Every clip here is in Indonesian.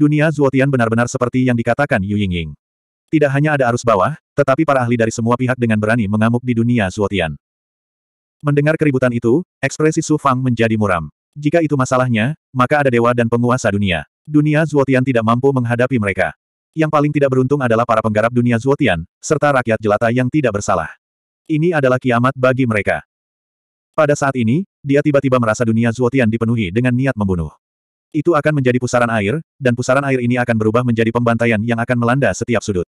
Dunia Zuotian benar-benar seperti yang dikatakan Yu Yingying. Tidak hanya ada arus bawah, tetapi para ahli dari semua pihak dengan berani mengamuk di dunia Zuotian. Mendengar keributan itu, ekspresi Su Fang menjadi muram. Jika itu masalahnya, maka ada dewa dan penguasa dunia. Dunia Zuotian tidak mampu menghadapi mereka. Yang paling tidak beruntung adalah para penggarap dunia Zuotian, serta rakyat jelata yang tidak bersalah. Ini adalah kiamat bagi mereka. Pada saat ini, dia tiba-tiba merasa dunia Zuotian dipenuhi dengan niat membunuh. Itu akan menjadi pusaran air, dan pusaran air ini akan berubah menjadi pembantaian yang akan melanda setiap sudut.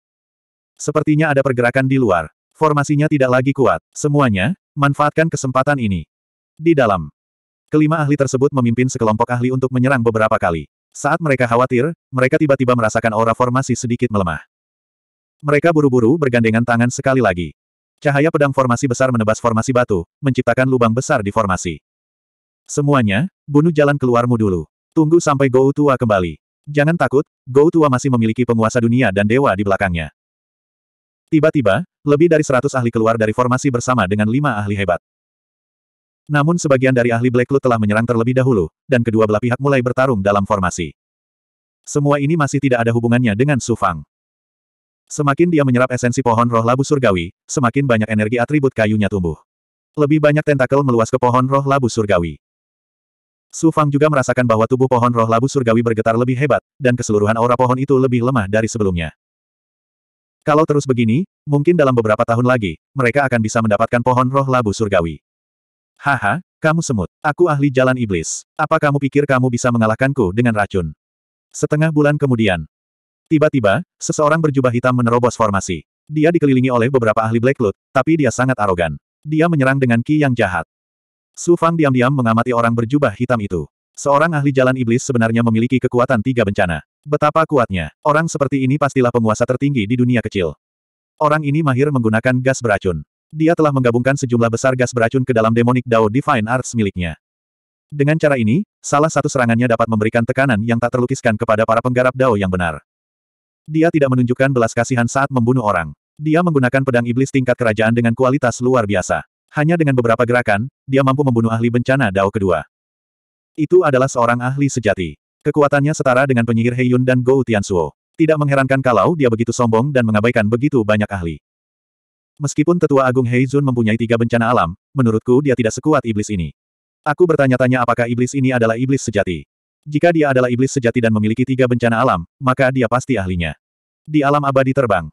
Sepertinya ada pergerakan di luar. Formasinya tidak lagi kuat. Semuanya, manfaatkan kesempatan ini. Di dalam. Kelima ahli tersebut memimpin sekelompok ahli untuk menyerang beberapa kali. Saat mereka khawatir, mereka tiba-tiba merasakan aura formasi sedikit melemah. Mereka buru-buru bergandengan tangan sekali lagi. Cahaya pedang formasi besar menebas formasi batu, menciptakan lubang besar di formasi. Semuanya, bunuh jalan keluarmu dulu. Tunggu sampai Gou Tua kembali. Jangan takut, Gou Tua masih memiliki penguasa dunia dan dewa di belakangnya. Tiba-tiba, lebih dari seratus ahli keluar dari formasi bersama dengan lima ahli hebat. Namun sebagian dari ahli Black Cloud telah menyerang terlebih dahulu, dan kedua belah pihak mulai bertarung dalam formasi. Semua ini masih tidak ada hubungannya dengan Su Fang. Semakin dia menyerap esensi pohon roh labu surgawi, semakin banyak energi atribut kayunya tumbuh. Lebih banyak tentakel meluas ke pohon roh labu surgawi. Su Fang juga merasakan bahwa tubuh pohon roh labu surgawi bergetar lebih hebat, dan keseluruhan aura pohon itu lebih lemah dari sebelumnya. Kalau terus begini, mungkin dalam beberapa tahun lagi, mereka akan bisa mendapatkan pohon roh labu surgawi. Haha, kamu semut. Aku ahli jalan iblis. Apa kamu pikir kamu bisa mengalahkanku dengan racun? Setengah bulan kemudian. Tiba-tiba, seseorang berjubah hitam menerobos formasi. Dia dikelilingi oleh beberapa ahli Black Loot, tapi dia sangat arogan. Dia menyerang dengan ki yang jahat. Su Fang diam-diam mengamati orang berjubah hitam itu. Seorang ahli jalan iblis sebenarnya memiliki kekuatan tiga bencana. Betapa kuatnya, orang seperti ini pastilah penguasa tertinggi di dunia kecil. Orang ini mahir menggunakan gas beracun. Dia telah menggabungkan sejumlah besar gas beracun ke dalam demonic Dao Divine Arts miliknya. Dengan cara ini, salah satu serangannya dapat memberikan tekanan yang tak terlukiskan kepada para penggarap Dao yang benar. Dia tidak menunjukkan belas kasihan saat membunuh orang. Dia menggunakan pedang iblis tingkat kerajaan dengan kualitas luar biasa. Hanya dengan beberapa gerakan, dia mampu membunuh ahli bencana Dao kedua. Itu adalah seorang ahli sejati. Kekuatannya setara dengan penyihir Heiyun dan Gou Tianzuo. Tidak mengherankan kalau dia begitu sombong dan mengabaikan begitu banyak ahli. Meskipun tetua agung Heizun mempunyai tiga bencana alam, menurutku dia tidak sekuat iblis ini. Aku bertanya-tanya apakah iblis ini adalah iblis sejati. Jika dia adalah iblis sejati dan memiliki tiga bencana alam, maka dia pasti ahlinya. Di alam abadi terbang.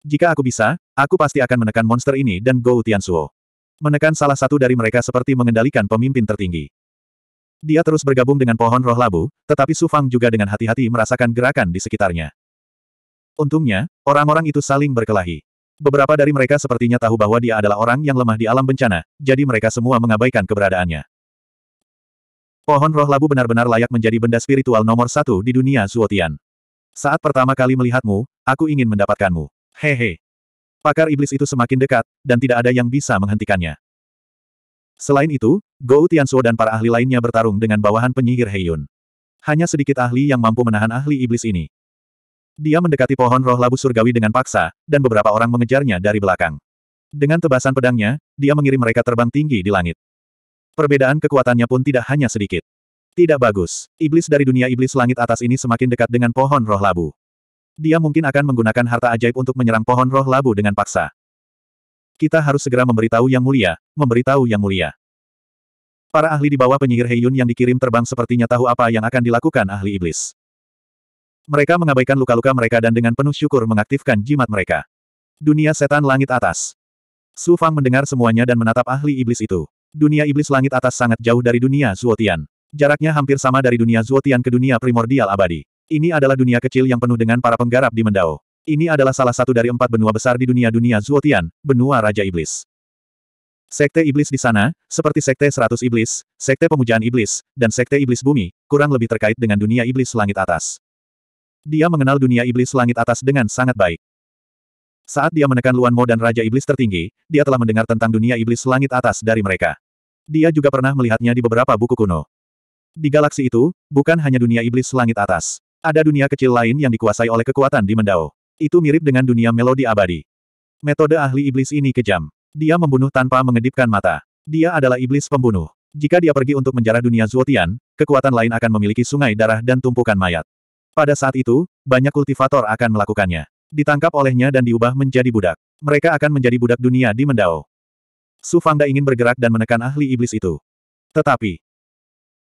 Jika aku bisa, aku pasti akan menekan monster ini dan Gou Tianzuo. Menekan salah satu dari mereka seperti mengendalikan pemimpin tertinggi. Dia terus bergabung dengan pohon roh labu, tetapi Su Fang juga dengan hati-hati merasakan gerakan di sekitarnya. Untungnya, orang-orang itu saling berkelahi. Beberapa dari mereka sepertinya tahu bahwa dia adalah orang yang lemah di alam bencana, jadi mereka semua mengabaikan keberadaannya. Pohon roh labu benar-benar layak menjadi benda spiritual nomor satu di dunia Zuotian. Saat pertama kali melihatmu, aku ingin mendapatkanmu. Hehe. Pakar iblis itu semakin dekat, dan tidak ada yang bisa menghentikannya. Selain itu, Gou Tiansuo dan para ahli lainnya bertarung dengan bawahan penyihir Heiyun. Hanya sedikit ahli yang mampu menahan ahli iblis ini. Dia mendekati pohon roh labu surgawi dengan paksa, dan beberapa orang mengejarnya dari belakang. Dengan tebasan pedangnya, dia mengirim mereka terbang tinggi di langit. Perbedaan kekuatannya pun tidak hanya sedikit. Tidak bagus. Iblis dari dunia iblis langit atas ini semakin dekat dengan pohon roh labu. Dia mungkin akan menggunakan harta ajaib untuk menyerang pohon roh labu dengan paksa. Kita harus segera memberitahu Yang Mulia, memberitahu Yang Mulia. Para ahli di bawah penyihir Heyun yang dikirim terbang sepertinya tahu apa yang akan dilakukan ahli iblis. Mereka mengabaikan luka-luka mereka dan dengan penuh syukur mengaktifkan jimat mereka. Dunia setan langit atas. Su Fang mendengar semuanya dan menatap ahli iblis itu. Dunia iblis langit atas sangat jauh dari dunia Zuotian. Jaraknya hampir sama dari dunia Zuotian ke dunia primordial abadi. Ini adalah dunia kecil yang penuh dengan para penggarap di Mendao. Ini adalah salah satu dari empat benua besar di dunia-dunia Zuotian, benua Raja Iblis. Sekte Iblis di sana, seperti Sekte Seratus Iblis, Sekte Pemujaan Iblis, dan Sekte Iblis Bumi, kurang lebih terkait dengan dunia Iblis Langit Atas. Dia mengenal dunia Iblis Langit Atas dengan sangat baik. Saat dia menekan Luan Mo dan Raja Iblis tertinggi, dia telah mendengar tentang dunia iblis langit atas dari mereka. Dia juga pernah melihatnya di beberapa buku kuno. Di galaksi itu, bukan hanya dunia iblis langit atas. Ada dunia kecil lain yang dikuasai oleh kekuatan di Mendao. Itu mirip dengan dunia melodi abadi. Metode ahli iblis ini kejam. Dia membunuh tanpa mengedipkan mata. Dia adalah iblis pembunuh. Jika dia pergi untuk menjarah dunia Zuotian, kekuatan lain akan memiliki sungai darah dan tumpukan mayat. Pada saat itu, banyak kultivator akan melakukannya. Ditangkap olehnya dan diubah menjadi budak. Mereka akan menjadi budak dunia di Mendao. Su Fangda ingin bergerak dan menekan ahli iblis itu. Tetapi,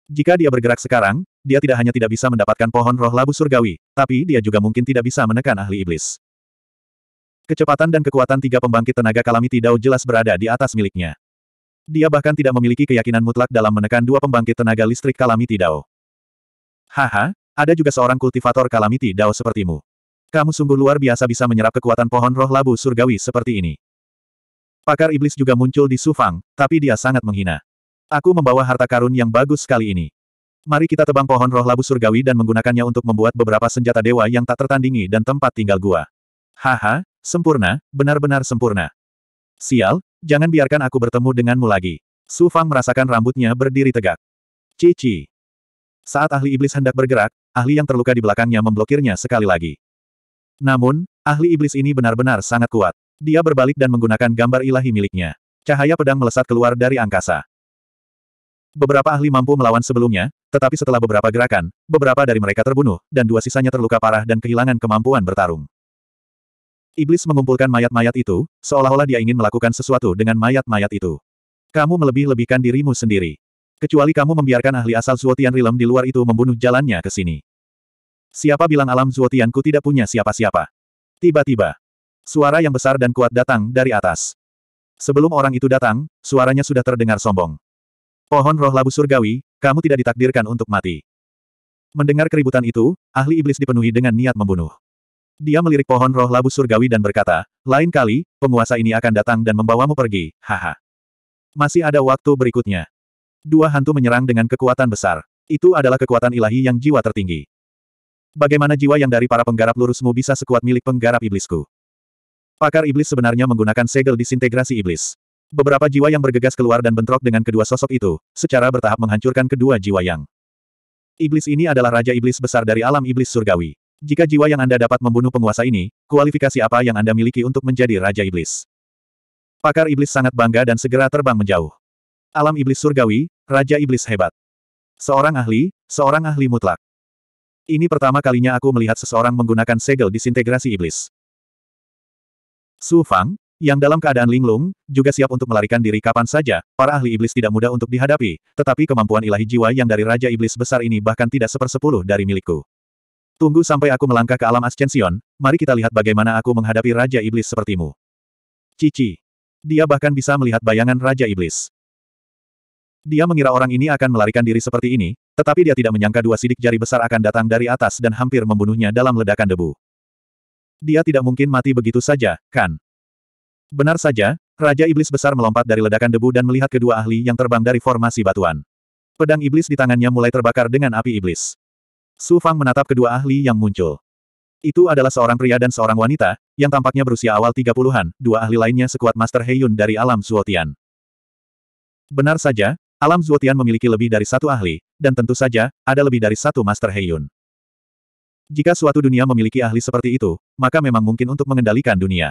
jika dia bergerak sekarang, dia tidak hanya tidak bisa mendapatkan pohon roh labu surgawi, tapi dia juga mungkin tidak bisa menekan ahli iblis. Kecepatan dan kekuatan tiga pembangkit tenaga Kalamiti Dao jelas berada di atas miliknya. Dia bahkan tidak memiliki keyakinan mutlak dalam menekan dua pembangkit tenaga listrik Kalamiti Dao. Haha, ada juga seorang kultivator Kalamiti Dao sepertimu. Kamu sungguh luar biasa bisa menyerap kekuatan pohon roh labu surgawi seperti ini. Pakar iblis juga muncul di Sufang, tapi dia sangat menghina. Aku membawa harta karun yang bagus sekali ini. Mari kita tebang pohon roh labu surgawi dan menggunakannya untuk membuat beberapa senjata dewa yang tak tertandingi dan tempat tinggal gua. Haha, sempurna, benar-benar sempurna. Sial, jangan biarkan aku bertemu denganmu lagi. Su Fang merasakan rambutnya berdiri tegak. Cici. Saat ahli iblis hendak bergerak, ahli yang terluka di belakangnya memblokirnya sekali lagi. Namun, ahli iblis ini benar-benar sangat kuat. Dia berbalik dan menggunakan gambar ilahi miliknya. Cahaya pedang melesat keluar dari angkasa. Beberapa ahli mampu melawan sebelumnya, tetapi setelah beberapa gerakan, beberapa dari mereka terbunuh, dan dua sisanya terluka parah dan kehilangan kemampuan bertarung. Iblis mengumpulkan mayat-mayat itu, seolah-olah dia ingin melakukan sesuatu dengan mayat-mayat itu. Kamu melebih-lebihkan dirimu sendiri. Kecuali kamu membiarkan ahli asal Zuotian Rilem di luar itu membunuh jalannya ke sini. Siapa bilang alam Zuotianku tidak punya siapa-siapa? Tiba-tiba, suara yang besar dan kuat datang dari atas. Sebelum orang itu datang, suaranya sudah terdengar sombong. Pohon roh labu surgawi, kamu tidak ditakdirkan untuk mati. Mendengar keributan itu, ahli iblis dipenuhi dengan niat membunuh. Dia melirik pohon roh labu surgawi dan berkata, lain kali, penguasa ini akan datang dan membawamu pergi, haha. Masih ada waktu berikutnya. Dua hantu menyerang dengan kekuatan besar. Itu adalah kekuatan ilahi yang jiwa tertinggi. Bagaimana jiwa yang dari para penggarap lurusmu bisa sekuat milik penggarap iblisku? Pakar iblis sebenarnya menggunakan segel disintegrasi iblis. Beberapa jiwa yang bergegas keluar dan bentrok dengan kedua sosok itu, secara bertahap menghancurkan kedua jiwa yang. Iblis ini adalah Raja Iblis besar dari alam iblis surgawi. Jika jiwa yang Anda dapat membunuh penguasa ini, kualifikasi apa yang Anda miliki untuk menjadi Raja Iblis? Pakar Iblis sangat bangga dan segera terbang menjauh. Alam Iblis surgawi, Raja Iblis hebat. Seorang ahli, seorang ahli mutlak. Ini pertama kalinya aku melihat seseorang menggunakan segel disintegrasi iblis. Su Fang, yang dalam keadaan linglung, juga siap untuk melarikan diri kapan saja, para ahli iblis tidak mudah untuk dihadapi, tetapi kemampuan ilahi jiwa yang dari Raja Iblis besar ini bahkan tidak sepersepuluh dari milikku. Tunggu sampai aku melangkah ke alam ascension, mari kita lihat bagaimana aku menghadapi Raja Iblis sepertimu. Cici. Dia bahkan bisa melihat bayangan Raja Iblis. Dia mengira orang ini akan melarikan diri seperti ini, tetapi dia tidak menyangka dua sidik jari besar akan datang dari atas dan hampir membunuhnya dalam ledakan debu. Dia tidak mungkin mati begitu saja, kan? Benar saja, Raja Iblis Besar melompat dari ledakan debu dan melihat kedua ahli yang terbang dari formasi batuan. Pedang iblis di tangannya mulai terbakar dengan api iblis. Su Fang menatap kedua ahli yang muncul. Itu adalah seorang pria dan seorang wanita, yang tampaknya berusia awal 30-an, dua ahli lainnya sekuat Master Heyun dari alam Zuotian. Benar saja, alam Zuotian memiliki lebih dari satu ahli, dan tentu saja, ada lebih dari satu Master Heyun. Jika suatu dunia memiliki ahli seperti itu, maka memang mungkin untuk mengendalikan dunia.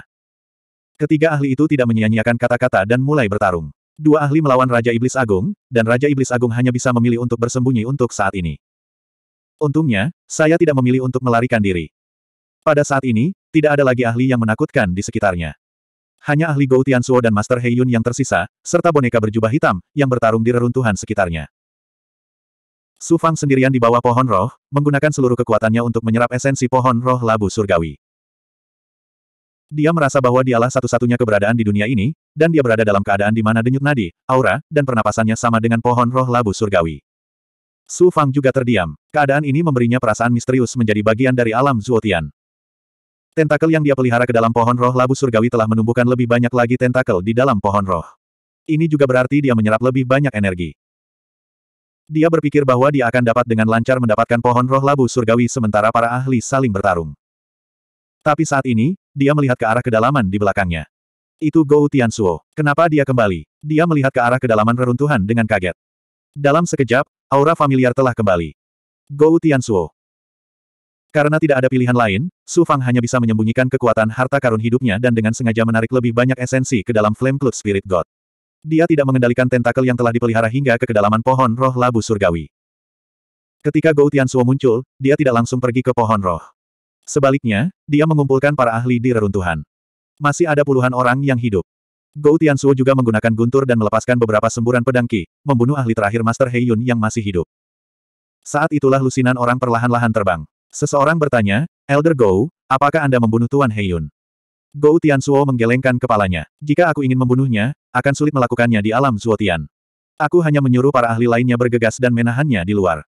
Ketiga ahli itu tidak menyia-nyiakan kata-kata dan mulai bertarung. Dua ahli melawan Raja Iblis Agung, dan Raja Iblis Agung hanya bisa memilih untuk bersembunyi untuk saat ini. Untungnya, saya tidak memilih untuk melarikan diri. Pada saat ini, tidak ada lagi ahli yang menakutkan di sekitarnya. Hanya ahli Gou Tiansuo dan Master Yun yang tersisa, serta boneka berjubah hitam, yang bertarung di reruntuhan sekitarnya. Su Fang sendirian di bawah pohon roh, menggunakan seluruh kekuatannya untuk menyerap esensi pohon roh labu surgawi. Dia merasa bahwa dialah satu-satunya keberadaan di dunia ini, dan dia berada dalam keadaan di mana denyut nadi, aura, dan pernapasannya sama dengan pohon roh labu surgawi. Su Fang juga terdiam. Keadaan ini memberinya perasaan misterius menjadi bagian dari alam Zuotian. Tentakel yang dia pelihara ke dalam pohon roh labu surgawi telah menumbuhkan lebih banyak lagi tentakel di dalam pohon roh. Ini juga berarti dia menyerap lebih banyak energi. Dia berpikir bahwa dia akan dapat dengan lancar mendapatkan pohon roh labu surgawi sementara para ahli saling bertarung. Tapi saat ini, dia melihat ke arah kedalaman di belakangnya. Itu Gou Suo. Kenapa dia kembali? Dia melihat ke arah kedalaman reruntuhan dengan kaget. Dalam sekejap, aura familiar telah kembali. Gou Suo. Karena tidak ada pilihan lain, Su Fang hanya bisa menyembunyikan kekuatan harta karun hidupnya dan dengan sengaja menarik lebih banyak esensi ke dalam Flame Cloud Spirit God. Dia tidak mengendalikan tentakel yang telah dipelihara hingga ke kedalaman pohon roh labu surgawi. Ketika Gou Suo muncul, dia tidak langsung pergi ke pohon roh. Sebaliknya, dia mengumpulkan para ahli di reruntuhan. Masih ada puluhan orang yang hidup. Gou Tianzuo juga menggunakan guntur dan melepaskan beberapa semburan pedang Qi, membunuh ahli terakhir Master Heiyun yang masih hidup. Saat itulah lusinan orang perlahan-lahan terbang. Seseorang bertanya, Elder Gou, apakah Anda membunuh Tuan Heiyun? Gou Tianzuo menggelengkan kepalanya. Jika aku ingin membunuhnya, akan sulit melakukannya di alam Zuotian. Aku hanya menyuruh para ahli lainnya bergegas dan menahannya di luar.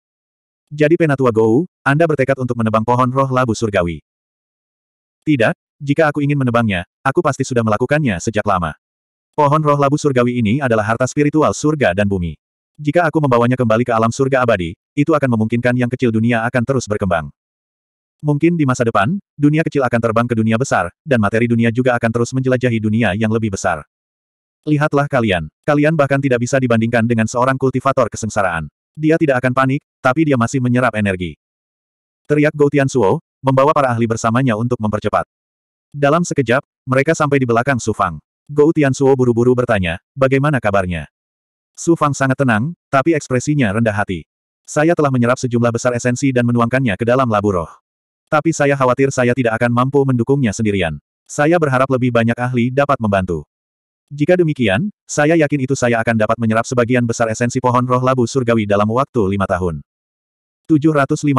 Jadi Penatua Gou, Anda bertekad untuk menebang pohon roh labu surgawi. Tidak, jika aku ingin menebangnya, aku pasti sudah melakukannya sejak lama. Pohon roh labu surgawi ini adalah harta spiritual surga dan bumi. Jika aku membawanya kembali ke alam surga abadi, itu akan memungkinkan yang kecil dunia akan terus berkembang. Mungkin di masa depan, dunia kecil akan terbang ke dunia besar, dan materi dunia juga akan terus menjelajahi dunia yang lebih besar. Lihatlah kalian, kalian bahkan tidak bisa dibandingkan dengan seorang kultivator kesengsaraan. Dia tidak akan panik, tapi dia masih menyerap energi. Teriak Gou Suo, membawa para ahli bersamanya untuk mempercepat. Dalam sekejap, mereka sampai di belakang Su Fang. Gou Suo buru-buru bertanya, bagaimana kabarnya? Su Fang sangat tenang, tapi ekspresinya rendah hati. Saya telah menyerap sejumlah besar esensi dan menuangkannya ke dalam labu roh. Tapi saya khawatir saya tidak akan mampu mendukungnya sendirian. Saya berharap lebih banyak ahli dapat membantu. Jika demikian, saya yakin itu saya akan dapat menyerap sebagian besar esensi pohon roh labu surgawi dalam waktu lima tahun. 752.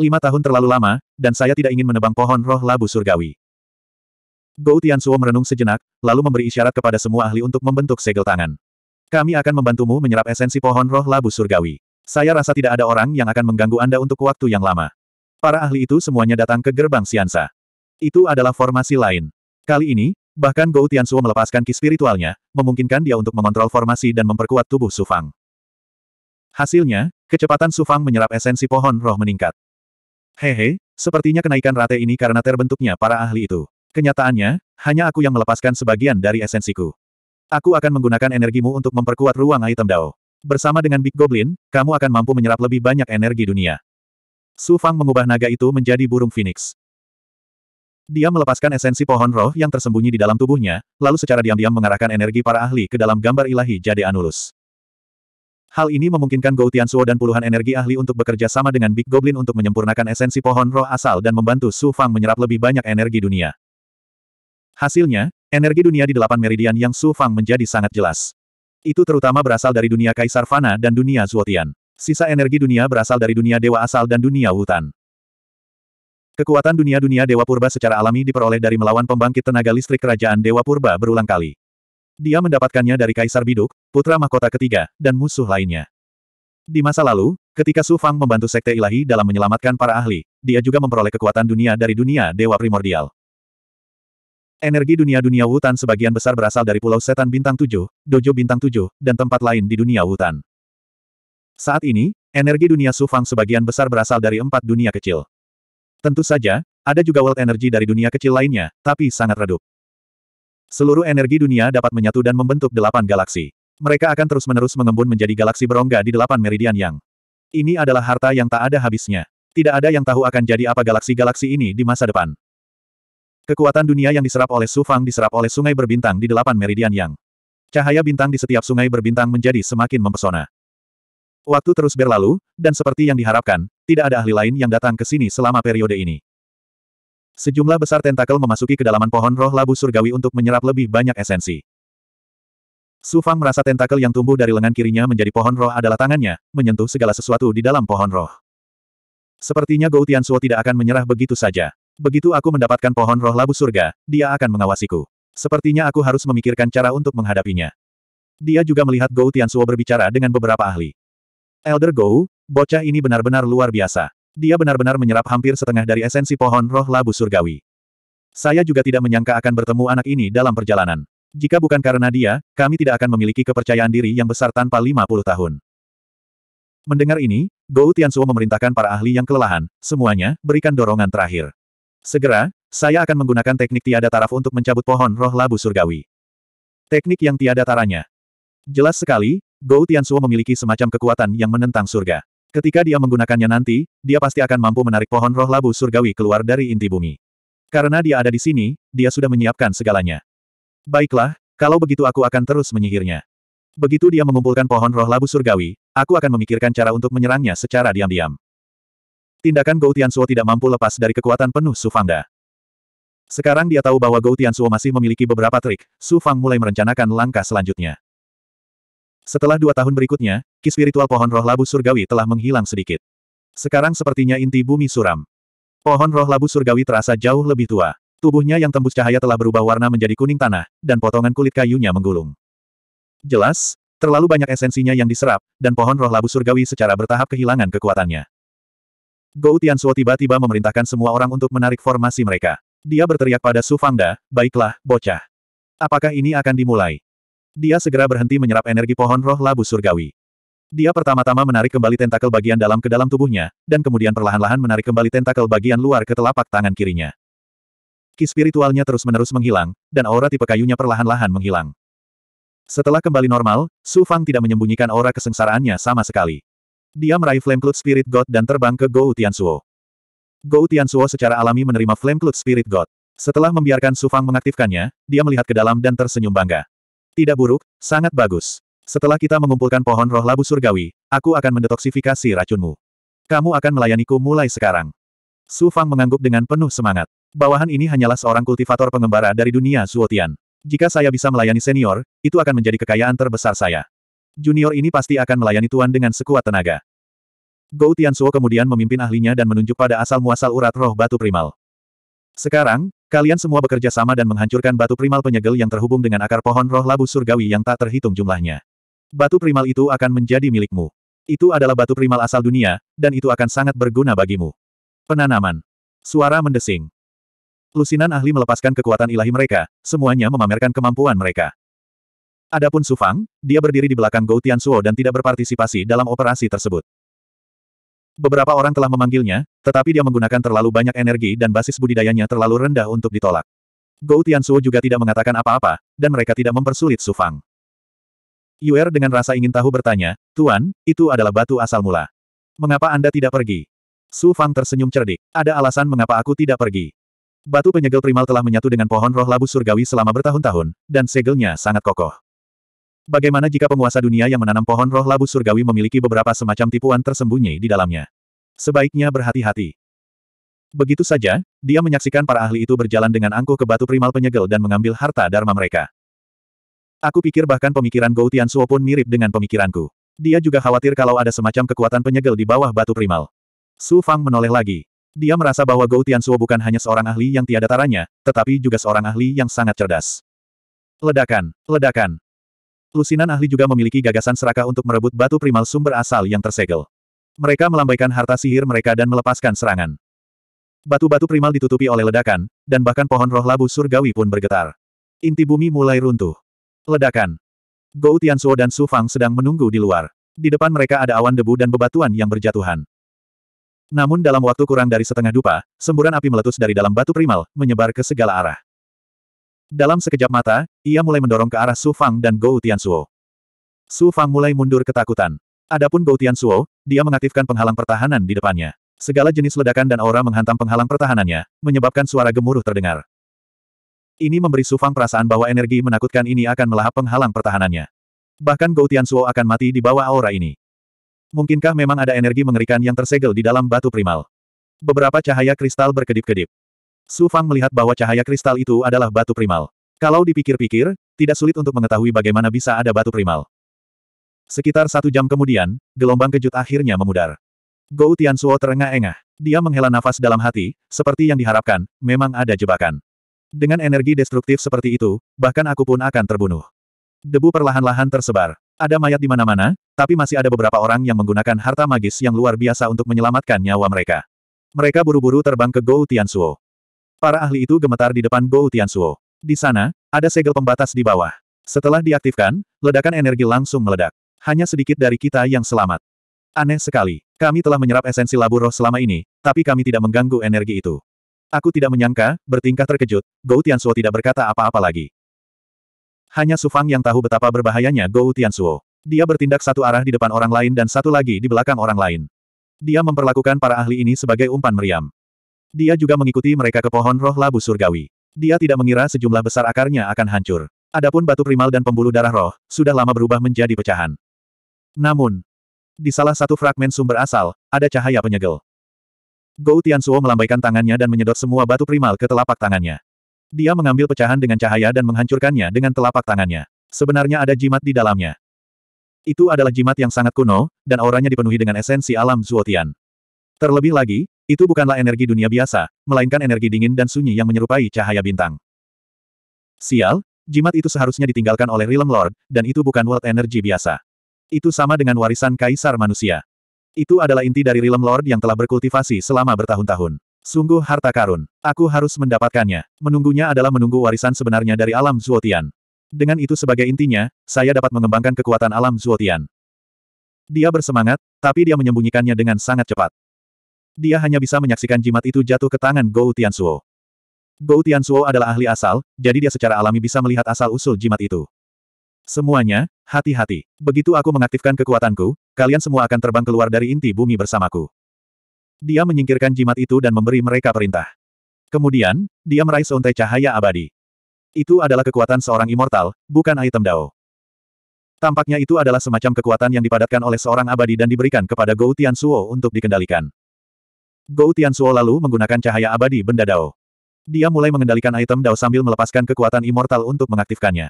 Lima tahun terlalu lama, dan saya tidak ingin menebang pohon roh labu surgawi. Gou Tiansuo merenung sejenak, lalu memberi isyarat kepada semua ahli untuk membentuk segel tangan. Kami akan membantumu menyerap esensi pohon roh labu surgawi. Saya rasa tidak ada orang yang akan mengganggu Anda untuk waktu yang lama. Para ahli itu semuanya datang ke gerbang Siansa. Itu adalah formasi lain. Kali ini, Bahkan Gou Tiansuo melepaskan ki spiritualnya, memungkinkan dia untuk mengontrol formasi dan memperkuat tubuh Sufang. Hasilnya, kecepatan Sufang menyerap esensi pohon roh meningkat. Hehe, sepertinya kenaikan rate ini karena terbentuknya para ahli itu. Kenyataannya, hanya aku yang melepaskan sebagian dari esensiku. Aku akan menggunakan energimu untuk memperkuat ruang item Dao. Bersama dengan Big Goblin, kamu akan mampu menyerap lebih banyak energi dunia. Su Fang mengubah naga itu menjadi burung phoenix. Dia melepaskan esensi pohon roh yang tersembunyi di dalam tubuhnya, lalu secara diam-diam mengarahkan energi para ahli ke dalam gambar ilahi Jade Anulus. Hal ini memungkinkan Gou Tiansuo dan puluhan energi ahli untuk bekerja sama dengan Big Goblin untuk menyempurnakan esensi pohon roh asal dan membantu Su Fang menyerap lebih banyak energi dunia. Hasilnya, energi dunia di delapan meridian yang Su Fang menjadi sangat jelas. Itu terutama berasal dari dunia Kaisar Fana dan dunia Zuotian. Sisa energi dunia berasal dari dunia dewa asal dan dunia Wutan. Kekuatan dunia-dunia Dewa Purba secara alami diperoleh dari melawan pembangkit tenaga listrik kerajaan Dewa Purba berulang kali. Dia mendapatkannya dari Kaisar Biduk, putra mahkota ketiga, dan musuh lainnya. Di masa lalu, ketika Su Fang membantu Sekte Ilahi dalam menyelamatkan para ahli, dia juga memperoleh kekuatan dunia dari dunia Dewa Primordial. Energi dunia-dunia hutan sebagian besar berasal dari Pulau Setan Bintang tujuh, Dojo Bintang tujuh, dan tempat lain di dunia hutan. Saat ini, energi dunia Su Fang sebagian besar berasal dari empat dunia kecil. Tentu saja, ada juga world energy dari dunia kecil lainnya, tapi sangat redup. Seluruh energi dunia dapat menyatu dan membentuk delapan galaksi. Mereka akan terus-menerus mengembun menjadi galaksi berongga di delapan meridian yang. Ini adalah harta yang tak ada habisnya. Tidak ada yang tahu akan jadi apa galaksi-galaksi ini di masa depan. Kekuatan dunia yang diserap oleh Sufang diserap oleh sungai berbintang di delapan meridian yang. Cahaya bintang di setiap sungai berbintang menjadi semakin mempesona. Waktu terus berlalu, dan seperti yang diharapkan, tidak ada ahli lain yang datang ke sini selama periode ini. Sejumlah besar tentakel memasuki kedalaman pohon roh labu surgawi untuk menyerap lebih banyak esensi. Su Fang merasa tentakel yang tumbuh dari lengan kirinya menjadi pohon roh adalah tangannya, menyentuh segala sesuatu di dalam pohon roh. Sepertinya Gou Suo tidak akan menyerah begitu saja. Begitu aku mendapatkan pohon roh labu surga, dia akan mengawasiku. Sepertinya aku harus memikirkan cara untuk menghadapinya. Dia juga melihat Gou Suo berbicara dengan beberapa ahli. Elder Gou, Bocah ini benar-benar luar biasa. Dia benar-benar menyerap hampir setengah dari esensi pohon roh labu surgawi. Saya juga tidak menyangka akan bertemu anak ini dalam perjalanan. Jika bukan karena dia, kami tidak akan memiliki kepercayaan diri yang besar tanpa 50 tahun. Mendengar ini, Gou Tiansuo memerintahkan para ahli yang kelelahan, semuanya, berikan dorongan terakhir. Segera, saya akan menggunakan teknik tiada taraf untuk mencabut pohon roh labu surgawi. Teknik yang tiada taranya. Jelas sekali, Gou Tiansuo memiliki semacam kekuatan yang menentang surga. Ketika dia menggunakannya nanti, dia pasti akan mampu menarik pohon roh labu surgawi keluar dari inti bumi. Karena dia ada di sini, dia sudah menyiapkan segalanya. Baiklah, kalau begitu aku akan terus menyihirnya. Begitu dia mengumpulkan pohon roh labu surgawi, aku akan memikirkan cara untuk menyerangnya secara diam-diam. Tindakan Gou Tiansuo tidak mampu lepas dari kekuatan penuh Su Fangda. Sekarang dia tahu bahwa Gou Tiansuo masih memiliki beberapa trik, Su Fang mulai merencanakan langkah selanjutnya. Setelah dua tahun berikutnya, ki spiritual pohon roh labu surgawi telah menghilang sedikit. Sekarang sepertinya inti bumi suram. Pohon roh labu surgawi terasa jauh lebih tua. Tubuhnya yang tembus cahaya telah berubah warna menjadi kuning tanah, dan potongan kulit kayunya menggulung. Jelas, terlalu banyak esensinya yang diserap, dan pohon roh labu surgawi secara bertahap kehilangan kekuatannya. Gou Tiansuo tiba-tiba memerintahkan semua orang untuk menarik formasi mereka. Dia berteriak pada Su Fangda, baiklah, bocah. Apakah ini akan dimulai? Dia segera berhenti menyerap energi pohon roh labu surgawi. Dia pertama-tama menarik kembali tentakel bagian dalam ke dalam tubuhnya, dan kemudian perlahan-lahan menarik kembali tentakel bagian luar ke telapak tangan kirinya. Ki spiritualnya terus-menerus menghilang, dan aura tipe kayunya perlahan-lahan menghilang. Setelah kembali normal, Su Fang tidak menyembunyikan aura kesengsaraannya sama sekali. Dia meraih Flame Cloud Spirit God dan terbang ke Gou Suo. Gou Suo secara alami menerima Flame Cloud Spirit God. Setelah membiarkan Su Fang mengaktifkannya, dia melihat ke dalam dan tersenyum bangga. Tidak buruk, sangat bagus. Setelah kita mengumpulkan pohon roh labu surgawi, aku akan mendetoksifikasi racunmu. Kamu akan melayaniku mulai sekarang. Su Fang mengangguk dengan penuh semangat. Bawahan ini hanyalah seorang kultivator pengembara dari dunia Zuotian. Jika saya bisa melayani senior, itu akan menjadi kekayaan terbesar saya. Junior ini pasti akan melayani tuan dengan sekuat tenaga. Gou Suo kemudian memimpin ahlinya dan menunjuk pada asal-muasal urat roh batu primal. Sekarang, Kalian semua bekerja sama dan menghancurkan batu primal penyegel yang terhubung dengan akar pohon roh labu surgawi yang tak terhitung jumlahnya. Batu primal itu akan menjadi milikmu. Itu adalah batu primal asal dunia, dan itu akan sangat berguna bagimu. Penanaman. Suara mendesing. Lusinan ahli melepaskan kekuatan ilahi mereka, semuanya memamerkan kemampuan mereka. Adapun Sufang, dia berdiri di belakang Gou Suo dan tidak berpartisipasi dalam operasi tersebut. Beberapa orang telah memanggilnya, tetapi dia menggunakan terlalu banyak energi dan basis budidayanya terlalu rendah untuk ditolak. Gou Tiansu juga tidak mengatakan apa-apa, dan mereka tidak mempersulit Su Fang. Yuer dengan rasa ingin tahu bertanya, Tuan, itu adalah batu asal mula. Mengapa Anda tidak pergi? Su Fang tersenyum cerdik. Ada alasan mengapa aku tidak pergi. Batu penyegel primal telah menyatu dengan pohon roh labu surgawi selama bertahun-tahun, dan segelnya sangat kokoh. Bagaimana jika penguasa dunia yang menanam pohon roh labu surgawi memiliki beberapa semacam tipuan tersembunyi di dalamnya? Sebaiknya berhati-hati. Begitu saja, dia menyaksikan para ahli itu berjalan dengan angkuh ke batu primal penyegel dan mengambil harta dharma mereka. Aku pikir bahkan pemikiran Gou Suo pun mirip dengan pemikiranku. Dia juga khawatir kalau ada semacam kekuatan penyegel di bawah batu primal. Su Fang menoleh lagi. Dia merasa bahwa Gou Suo bukan hanya seorang ahli yang tiada taranya, tetapi juga seorang ahli yang sangat cerdas. Ledakan, ledakan. Lusinan ahli juga memiliki gagasan serakah untuk merebut batu primal sumber asal yang tersegel. Mereka melambaikan harta sihir mereka dan melepaskan serangan. Batu-batu primal ditutupi oleh ledakan, dan bahkan pohon roh labu surgawi pun bergetar. Inti bumi mulai runtuh. Ledakan. Gou Tianzuo dan Su Fang sedang menunggu di luar. Di depan mereka ada awan debu dan bebatuan yang berjatuhan. Namun dalam waktu kurang dari setengah dupa, semburan api meletus dari dalam batu primal, menyebar ke segala arah. Dalam sekejap mata, ia mulai mendorong ke arah Su Fang dan Gou Suo. Su Fang mulai mundur ketakutan. Adapun Gou Suo, dia mengaktifkan penghalang pertahanan di depannya. Segala jenis ledakan dan aura menghantam penghalang pertahanannya, menyebabkan suara gemuruh terdengar. Ini memberi Su Fang perasaan bahwa energi menakutkan ini akan melahap penghalang pertahanannya. Bahkan Gou Suo akan mati di bawah aura ini. Mungkinkah memang ada energi mengerikan yang tersegel di dalam batu primal? Beberapa cahaya kristal berkedip-kedip. Su Fang melihat bahwa cahaya kristal itu adalah batu primal. Kalau dipikir-pikir, tidak sulit untuk mengetahui bagaimana bisa ada batu primal. Sekitar satu jam kemudian, gelombang kejut akhirnya memudar. Gou Suo terengah-engah. Dia menghela nafas dalam hati, seperti yang diharapkan, memang ada jebakan. Dengan energi destruktif seperti itu, bahkan aku pun akan terbunuh. Debu perlahan-lahan tersebar. Ada mayat di mana-mana, tapi masih ada beberapa orang yang menggunakan harta magis yang luar biasa untuk menyelamatkan nyawa mereka. Mereka buru-buru terbang ke Gou Suo. Para ahli itu gemetar di depan Gou Tiansuo. Di sana, ada segel pembatas di bawah. Setelah diaktifkan, ledakan energi langsung meledak. Hanya sedikit dari kita yang selamat. Aneh sekali. Kami telah menyerap esensi labu roh selama ini, tapi kami tidak mengganggu energi itu. Aku tidak menyangka, bertingkah terkejut, Gou Tiansuo tidak berkata apa-apa lagi. Hanya Sufang yang tahu betapa berbahayanya Gou Tiansuo. Dia bertindak satu arah di depan orang lain dan satu lagi di belakang orang lain. Dia memperlakukan para ahli ini sebagai umpan meriam. Dia juga mengikuti mereka ke pohon roh labu surgawi. Dia tidak mengira sejumlah besar akarnya akan hancur. Adapun batu primal dan pembuluh darah roh, sudah lama berubah menjadi pecahan. Namun, di salah satu fragmen sumber asal, ada cahaya penyegel. Gou Suo melambaikan tangannya dan menyedot semua batu primal ke telapak tangannya. Dia mengambil pecahan dengan cahaya dan menghancurkannya dengan telapak tangannya. Sebenarnya ada jimat di dalamnya. Itu adalah jimat yang sangat kuno, dan auranya dipenuhi dengan esensi alam Zuotian. Terlebih lagi, itu bukanlah energi dunia biasa, melainkan energi dingin dan sunyi yang menyerupai cahaya bintang. Sial, jimat itu seharusnya ditinggalkan oleh Realm Lord, dan itu bukan World Energy biasa. Itu sama dengan warisan kaisar manusia. Itu adalah inti dari Realm Lord yang telah berkultivasi selama bertahun-tahun. Sungguh harta karun. Aku harus mendapatkannya. Menunggunya adalah menunggu warisan sebenarnya dari alam Zuotian. Dengan itu sebagai intinya, saya dapat mengembangkan kekuatan alam Zuotian. Dia bersemangat, tapi dia menyembunyikannya dengan sangat cepat. Dia hanya bisa menyaksikan jimat itu jatuh ke tangan Gou Tiansuo. Gou Tiansuo adalah ahli asal, jadi dia secara alami bisa melihat asal-usul jimat itu. Semuanya, hati-hati. Begitu aku mengaktifkan kekuatanku, kalian semua akan terbang keluar dari inti bumi bersamaku. Dia menyingkirkan jimat itu dan memberi mereka perintah. Kemudian, dia meraih seuntai cahaya abadi. Itu adalah kekuatan seorang immortal, bukan item Dao. Tampaknya itu adalah semacam kekuatan yang dipadatkan oleh seorang abadi dan diberikan kepada Gou Suo untuk dikendalikan. Gou Suo lalu menggunakan cahaya abadi benda Dao. Dia mulai mengendalikan item Dao sambil melepaskan kekuatan immortal untuk mengaktifkannya.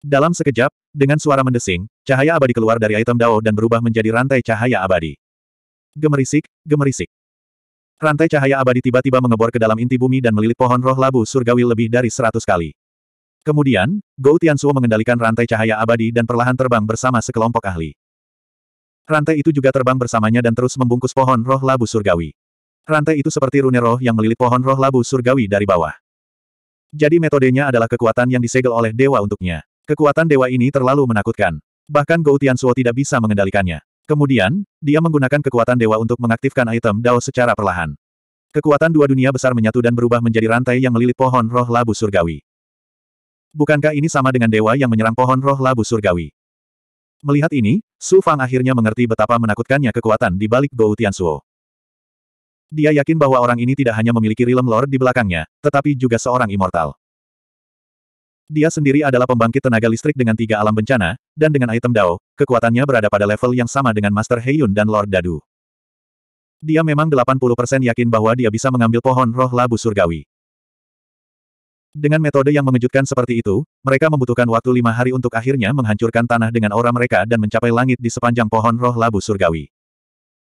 Dalam sekejap, dengan suara mendesing, cahaya abadi keluar dari item Dao dan berubah menjadi rantai cahaya abadi. Gemerisik, gemerisik. Rantai cahaya abadi tiba-tiba mengebor ke dalam inti bumi dan melilit pohon roh labu surgawi lebih dari seratus kali. Kemudian, Gou Suo mengendalikan rantai cahaya abadi dan perlahan terbang bersama sekelompok ahli. Rantai itu juga terbang bersamanya dan terus membungkus pohon roh labu surgawi. Rantai itu seperti rune roh yang melilit pohon roh labu surgawi dari bawah. Jadi metodenya adalah kekuatan yang disegel oleh dewa untuknya. Kekuatan dewa ini terlalu menakutkan. Bahkan Gou Tiansuo tidak bisa mengendalikannya. Kemudian, dia menggunakan kekuatan dewa untuk mengaktifkan item Dao secara perlahan. Kekuatan dua dunia besar menyatu dan berubah menjadi rantai yang melilit pohon roh labu surgawi. Bukankah ini sama dengan dewa yang menyerang pohon roh labu surgawi? Melihat ini, Su Fang akhirnya mengerti betapa menakutkannya kekuatan di balik Gou Suo. Dia yakin bahwa orang ini tidak hanya memiliki Rilem Lord di belakangnya, tetapi juga seorang immortal. Dia sendiri adalah pembangkit tenaga listrik dengan tiga alam bencana, dan dengan item Dao, kekuatannya berada pada level yang sama dengan Master Heyun dan Lord Dadu. Dia memang 80% yakin bahwa dia bisa mengambil pohon roh labu surgawi. Dengan metode yang mengejutkan seperti itu, mereka membutuhkan waktu lima hari untuk akhirnya menghancurkan tanah dengan aura mereka dan mencapai langit di sepanjang pohon roh labu surgawi.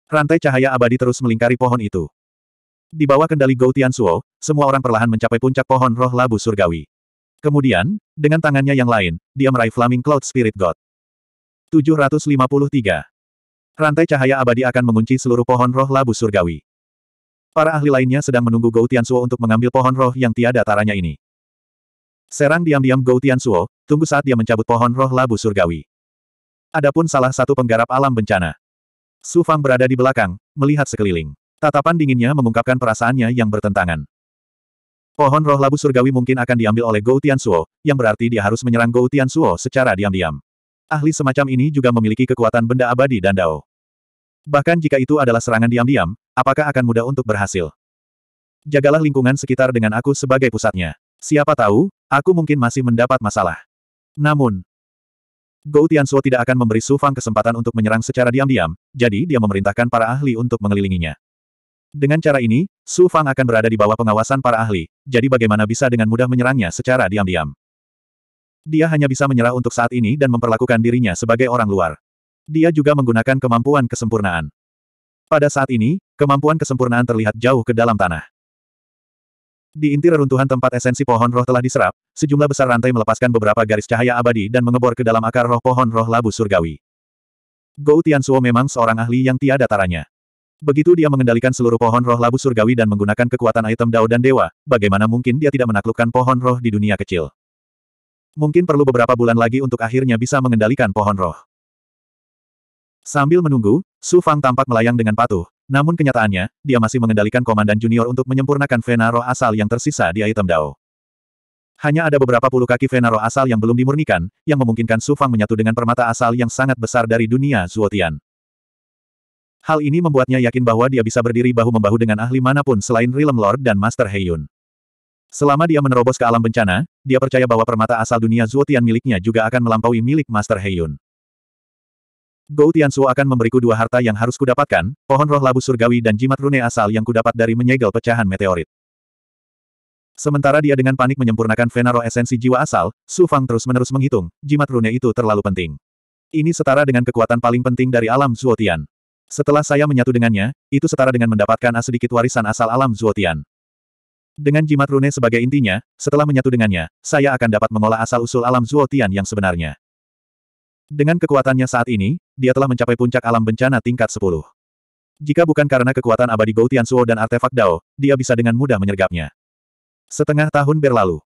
Rantai cahaya abadi terus melingkari pohon itu. Di bawah kendali Gou Suo, semua orang perlahan mencapai puncak pohon roh labu surgawi. Kemudian, dengan tangannya yang lain, dia meraih Flaming Cloud Spirit God. 753. Rantai cahaya abadi akan mengunci seluruh pohon roh labu surgawi. Para ahli lainnya sedang menunggu Gou Suo untuk mengambil pohon roh yang tiada taranya ini. Serang diam-diam Gou Suo, tunggu saat dia mencabut pohon roh labu surgawi. Adapun salah satu penggarap alam bencana. Su Fang berada di belakang, melihat sekeliling. Tatapan dinginnya mengungkapkan perasaannya yang bertentangan. Pohon roh labu surgawi mungkin akan diambil oleh Gou Suo, yang berarti dia harus menyerang Gou Suo secara diam-diam. Ahli semacam ini juga memiliki kekuatan benda abadi dan dao. Bahkan jika itu adalah serangan diam-diam, apakah akan mudah untuk berhasil? Jagalah lingkungan sekitar dengan aku sebagai pusatnya. Siapa tahu, aku mungkin masih mendapat masalah. Namun, Gou Tiansuo tidak akan memberi Su Fang kesempatan untuk menyerang secara diam-diam, jadi dia memerintahkan para ahli untuk mengelilinginya. Dengan cara ini, Su Fang akan berada di bawah pengawasan para ahli, jadi bagaimana bisa dengan mudah menyerangnya secara diam-diam. Dia hanya bisa menyerah untuk saat ini dan memperlakukan dirinya sebagai orang luar. Dia juga menggunakan kemampuan kesempurnaan. Pada saat ini, kemampuan kesempurnaan terlihat jauh ke dalam tanah. Di inti reruntuhan tempat esensi pohon roh telah diserap, sejumlah besar rantai melepaskan beberapa garis cahaya abadi dan mengebor ke dalam akar roh pohon roh labu surgawi. Gou Suo memang seorang ahli yang tiada taranya. Begitu dia mengendalikan seluruh pohon roh labu surgawi dan menggunakan kekuatan item Dao dan Dewa, bagaimana mungkin dia tidak menaklukkan pohon roh di dunia kecil? Mungkin perlu beberapa bulan lagi untuk akhirnya bisa mengendalikan pohon roh. Sambil menunggu, Su Fang tampak melayang dengan patuh, namun kenyataannya, dia masih mengendalikan Komandan Junior untuk menyempurnakan Venaro asal yang tersisa di item Dao. Hanya ada beberapa puluh kaki Venaro asal yang belum dimurnikan, yang memungkinkan Sufang menyatu dengan permata asal yang sangat besar dari dunia Zuotian. Hal ini membuatnya yakin bahwa dia bisa berdiri bahu-membahu dengan ahli manapun selain Realm Lord dan Master Heyun. Selama dia menerobos ke alam bencana, dia percaya bahwa permata asal dunia Zuotian miliknya juga akan melampaui milik Master Heyun. Gou Tiansu akan memberiku dua harta yang harus kudapatkan, pohon roh labu surgawi dan jimat rune asal yang kudapat dari menyegel pecahan meteorit. Sementara dia dengan panik menyempurnakan vena esensi jiwa asal, Su Fang terus-menerus menghitung, jimat rune itu terlalu penting. Ini setara dengan kekuatan paling penting dari alam Zuotian. Setelah saya menyatu dengannya, itu setara dengan mendapatkan sedikit warisan asal alam Zuotian. Dengan jimat rune sebagai intinya, setelah menyatu dengannya, saya akan dapat mengolah asal-usul alam Zuotian yang sebenarnya. Dengan kekuatannya saat ini, dia telah mencapai puncak alam bencana tingkat 10. Jika bukan karena kekuatan abadi Gou Suo dan artefak Dao, dia bisa dengan mudah menyergapnya. Setengah tahun berlalu.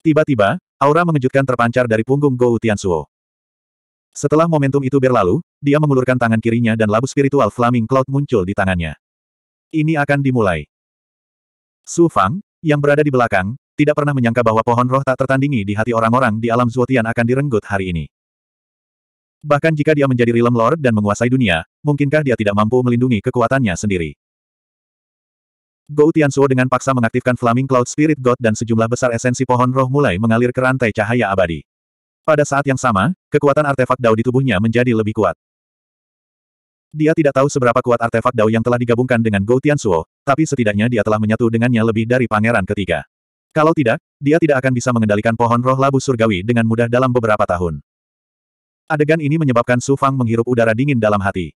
Tiba-tiba, aura mengejutkan terpancar dari punggung Gou Suo. Setelah momentum itu berlalu, dia mengulurkan tangan kirinya dan labu spiritual Flaming Cloud muncul di tangannya. Ini akan dimulai. Su Fang, yang berada di belakang, tidak pernah menyangka bahwa pohon roh tak tertandingi di hati orang-orang di alam Zuotian akan direnggut hari ini. Bahkan jika dia menjadi Realm Lord dan menguasai dunia, mungkinkah dia tidak mampu melindungi kekuatannya sendiri? Gou Tiansuo dengan paksa mengaktifkan Flaming Cloud Spirit God dan sejumlah besar esensi pohon roh mulai mengalir ke rantai cahaya abadi. Pada saat yang sama, kekuatan artefak Dao di tubuhnya menjadi lebih kuat. Dia tidak tahu seberapa kuat artefak Dao yang telah digabungkan dengan Gou Tiansuo, tapi setidaknya dia telah menyatu dengannya lebih dari pangeran ketiga. Kalau tidak, dia tidak akan bisa mengendalikan pohon roh labu surgawi dengan mudah dalam beberapa tahun. Adegan ini menyebabkan Su Fang menghirup udara dingin dalam hati.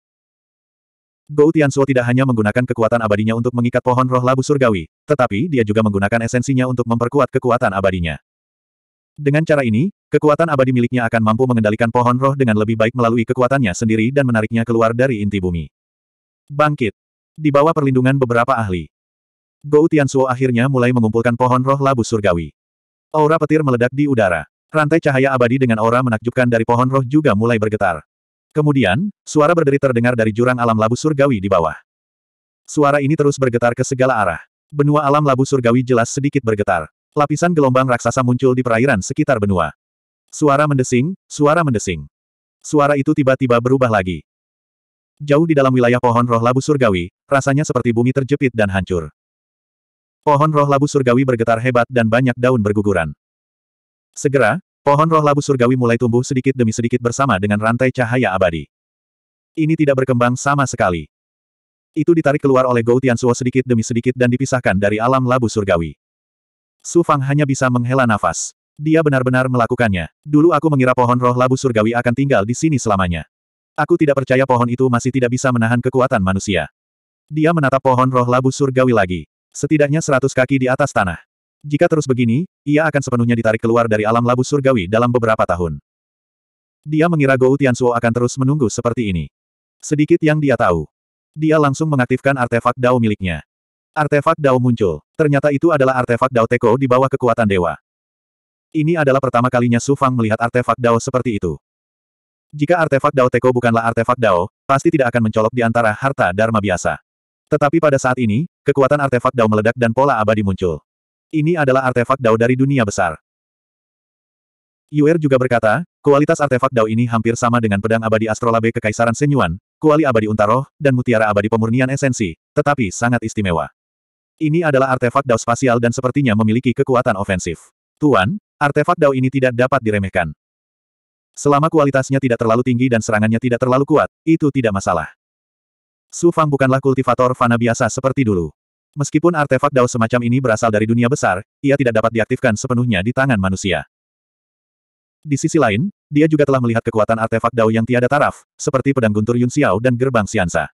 Gou Tianzuo tidak hanya menggunakan kekuatan abadinya untuk mengikat pohon roh labu surgawi, tetapi dia juga menggunakan esensinya untuk memperkuat kekuatan abadinya. Dengan cara ini, kekuatan abadi miliknya akan mampu mengendalikan pohon roh dengan lebih baik melalui kekuatannya sendiri dan menariknya keluar dari inti bumi. Bangkit! Di bawah perlindungan beberapa ahli. Gou Tianzuo akhirnya mulai mengumpulkan pohon roh labu surgawi. Aura petir meledak di udara. Rantai cahaya abadi dengan aura menakjubkan dari pohon roh juga mulai bergetar. Kemudian, suara berderit terdengar dari jurang alam labu surgawi di bawah. Suara ini terus bergetar ke segala arah. Benua alam labu surgawi jelas sedikit bergetar. Lapisan gelombang raksasa muncul di perairan sekitar benua. Suara mendesing, suara mendesing. Suara itu tiba-tiba berubah lagi. Jauh di dalam wilayah pohon roh labu surgawi, rasanya seperti bumi terjepit dan hancur. Pohon roh labu surgawi bergetar hebat dan banyak daun berguguran. Segera, pohon roh labu surgawi mulai tumbuh sedikit demi sedikit bersama dengan rantai cahaya abadi. Ini tidak berkembang sama sekali. Itu ditarik keluar oleh Gou Tiansuo sedikit demi sedikit dan dipisahkan dari alam labu surgawi. Su Fang hanya bisa menghela nafas. Dia benar-benar melakukannya. Dulu aku mengira pohon roh labu surgawi akan tinggal di sini selamanya. Aku tidak percaya pohon itu masih tidak bisa menahan kekuatan manusia. Dia menatap pohon roh labu surgawi lagi. Setidaknya seratus kaki di atas tanah. Jika terus begini, ia akan sepenuhnya ditarik keluar dari alam labu surgawi dalam beberapa tahun. Dia mengira Gou Suo akan terus menunggu seperti ini. Sedikit yang dia tahu. Dia langsung mengaktifkan artefak Dao miliknya. Artefak Dao muncul. Ternyata itu adalah artefak Dao Teko di bawah kekuatan dewa. Ini adalah pertama kalinya Su Fang melihat artefak Dao seperti itu. Jika artefak Dao Teko bukanlah artefak Dao, pasti tidak akan mencolok di antara harta Dharma biasa. Tetapi pada saat ini, kekuatan artefak Dao meledak dan pola abadi muncul. Ini adalah artefak Dao dari dunia besar. Yuer juga berkata, kualitas artefak Dao ini hampir sama dengan pedang abadi astrolabe kekaisaran Senyuan, kuali abadi Untaroh, dan mutiara abadi pemurnian esensi, tetapi sangat istimewa. Ini adalah artefak Dao spasial dan sepertinya memiliki kekuatan ofensif. Tuan, artefak Dao ini tidak dapat diremehkan. Selama kualitasnya tidak terlalu tinggi dan serangannya tidak terlalu kuat, itu tidak masalah. Su Fang bukanlah kultivator fana biasa seperti dulu. Meskipun artefak Dao semacam ini berasal dari dunia besar, ia tidak dapat diaktifkan sepenuhnya di tangan manusia. Di sisi lain, dia juga telah melihat kekuatan artefak Dao yang tiada taraf, seperti pedang guntur Yun Xiao dan gerbang Xiansa.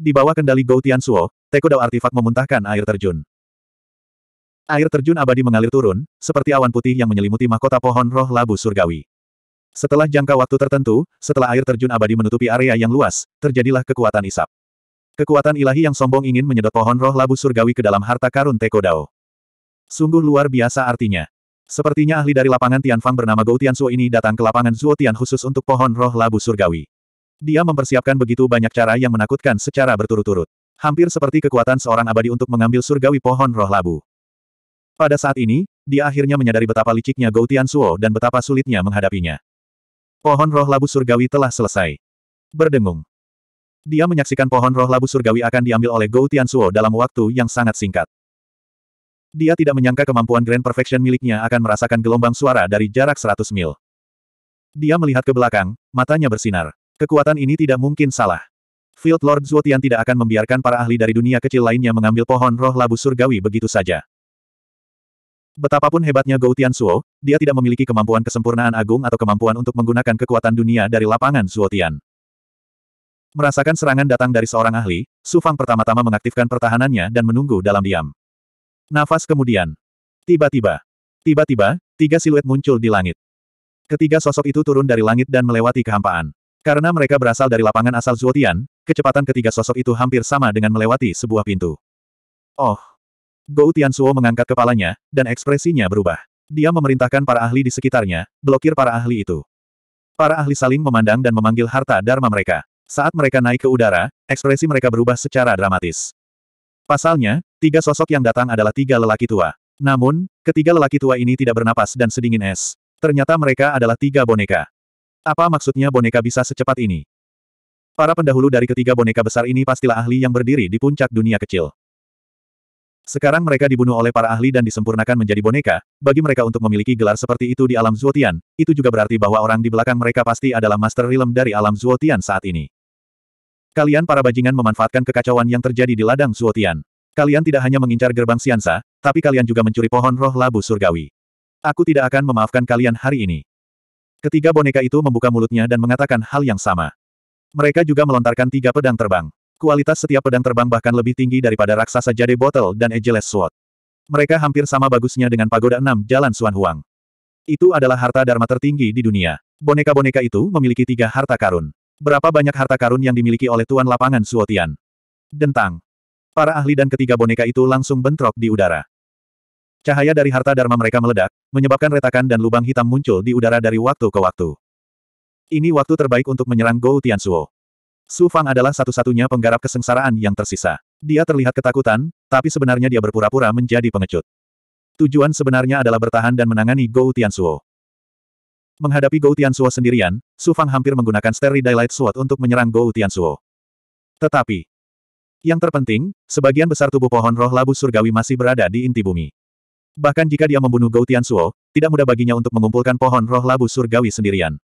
Di bawah kendali Gou Suo, Teko Dao artefak memuntahkan air terjun. Air terjun abadi mengalir turun, seperti awan putih yang menyelimuti mahkota pohon roh labu surgawi. Setelah jangka waktu tertentu, setelah air terjun abadi menutupi area yang luas, terjadilah kekuatan isap. Kekuatan ilahi yang sombong ingin menyedot pohon roh labu surgawi ke dalam harta karun Teko Dao. Sungguh luar biasa artinya. Sepertinya ahli dari lapangan Tianfang bernama Gou Tianzuo ini datang ke lapangan Zuo Tian khusus untuk pohon roh labu surgawi. Dia mempersiapkan begitu banyak cara yang menakutkan secara berturut-turut. Hampir seperti kekuatan seorang abadi untuk mengambil surgawi pohon roh labu. Pada saat ini, dia akhirnya menyadari betapa liciknya Gou Tianzuo dan betapa sulitnya menghadapinya. Pohon roh labu surgawi telah selesai. Berdengung. Dia menyaksikan pohon roh labu surgawi akan diambil oleh Gou Suo dalam waktu yang sangat singkat. Dia tidak menyangka kemampuan Grand Perfection miliknya akan merasakan gelombang suara dari jarak 100 mil. Dia melihat ke belakang, matanya bersinar. Kekuatan ini tidak mungkin salah. Field Lord Zuotian tidak akan membiarkan para ahli dari dunia kecil lainnya mengambil pohon roh labu surgawi begitu saja. Betapapun hebatnya Gou Suo, dia tidak memiliki kemampuan kesempurnaan agung atau kemampuan untuk menggunakan kekuatan dunia dari lapangan Zuotian. Merasakan serangan datang dari seorang ahli, Su Fang pertama-tama mengaktifkan pertahanannya dan menunggu dalam diam. Nafas kemudian. Tiba-tiba. Tiba-tiba, tiga siluet muncul di langit. Ketiga sosok itu turun dari langit dan melewati kehampaan. Karena mereka berasal dari lapangan asal Zuotian, kecepatan ketiga sosok itu hampir sama dengan melewati sebuah pintu. Oh. Gou Suo mengangkat kepalanya, dan ekspresinya berubah. Dia memerintahkan para ahli di sekitarnya, blokir para ahli itu. Para ahli saling memandang dan memanggil harta dharma mereka. Saat mereka naik ke udara, ekspresi mereka berubah secara dramatis. Pasalnya, tiga sosok yang datang adalah tiga lelaki tua. Namun, ketiga lelaki tua ini tidak bernapas dan sedingin es. Ternyata mereka adalah tiga boneka. Apa maksudnya boneka bisa secepat ini? Para pendahulu dari ketiga boneka besar ini pastilah ahli yang berdiri di puncak dunia kecil. Sekarang mereka dibunuh oleh para ahli dan disempurnakan menjadi boneka, bagi mereka untuk memiliki gelar seperti itu di alam Zuotian, itu juga berarti bahwa orang di belakang mereka pasti adalah Master Realm dari alam Zuotian saat ini. Kalian para bajingan memanfaatkan kekacauan yang terjadi di ladang Suotian. Kalian tidak hanya mengincar gerbang Siansa, tapi kalian juga mencuri pohon roh labu surgawi. Aku tidak akan memaafkan kalian hari ini. Ketiga boneka itu membuka mulutnya dan mengatakan hal yang sama. Mereka juga melontarkan tiga pedang terbang. Kualitas setiap pedang terbang bahkan lebih tinggi daripada raksasa Jade botol dan ejeles Sword. Mereka hampir sama bagusnya dengan Pagoda Enam Jalan Suan Huang. Itu adalah harta dharma tertinggi di dunia. Boneka-boneka itu memiliki tiga harta karun. Berapa banyak harta karun yang dimiliki oleh tuan lapangan Suotian? Dentang. Para ahli dan ketiga boneka itu langsung bentrok di udara. Cahaya dari harta dharma mereka meledak, menyebabkan retakan dan lubang hitam muncul di udara dari waktu ke waktu. Ini waktu terbaik untuk menyerang Gou Suo. Su Fang adalah satu-satunya penggarap kesengsaraan yang tersisa. Dia terlihat ketakutan, tapi sebenarnya dia berpura-pura menjadi pengecut. Tujuan sebenarnya adalah bertahan dan menangani Gou Suo. Menghadapi Gou Tiansuo sendirian, Su Fang hampir menggunakan Steri Daylight Sword untuk menyerang Gou Tiansuo. Tetapi, yang terpenting, sebagian besar tubuh pohon roh labu surgawi masih berada di inti bumi. Bahkan jika dia membunuh Gou Tiansuo, tidak mudah baginya untuk mengumpulkan pohon roh labu surgawi sendirian.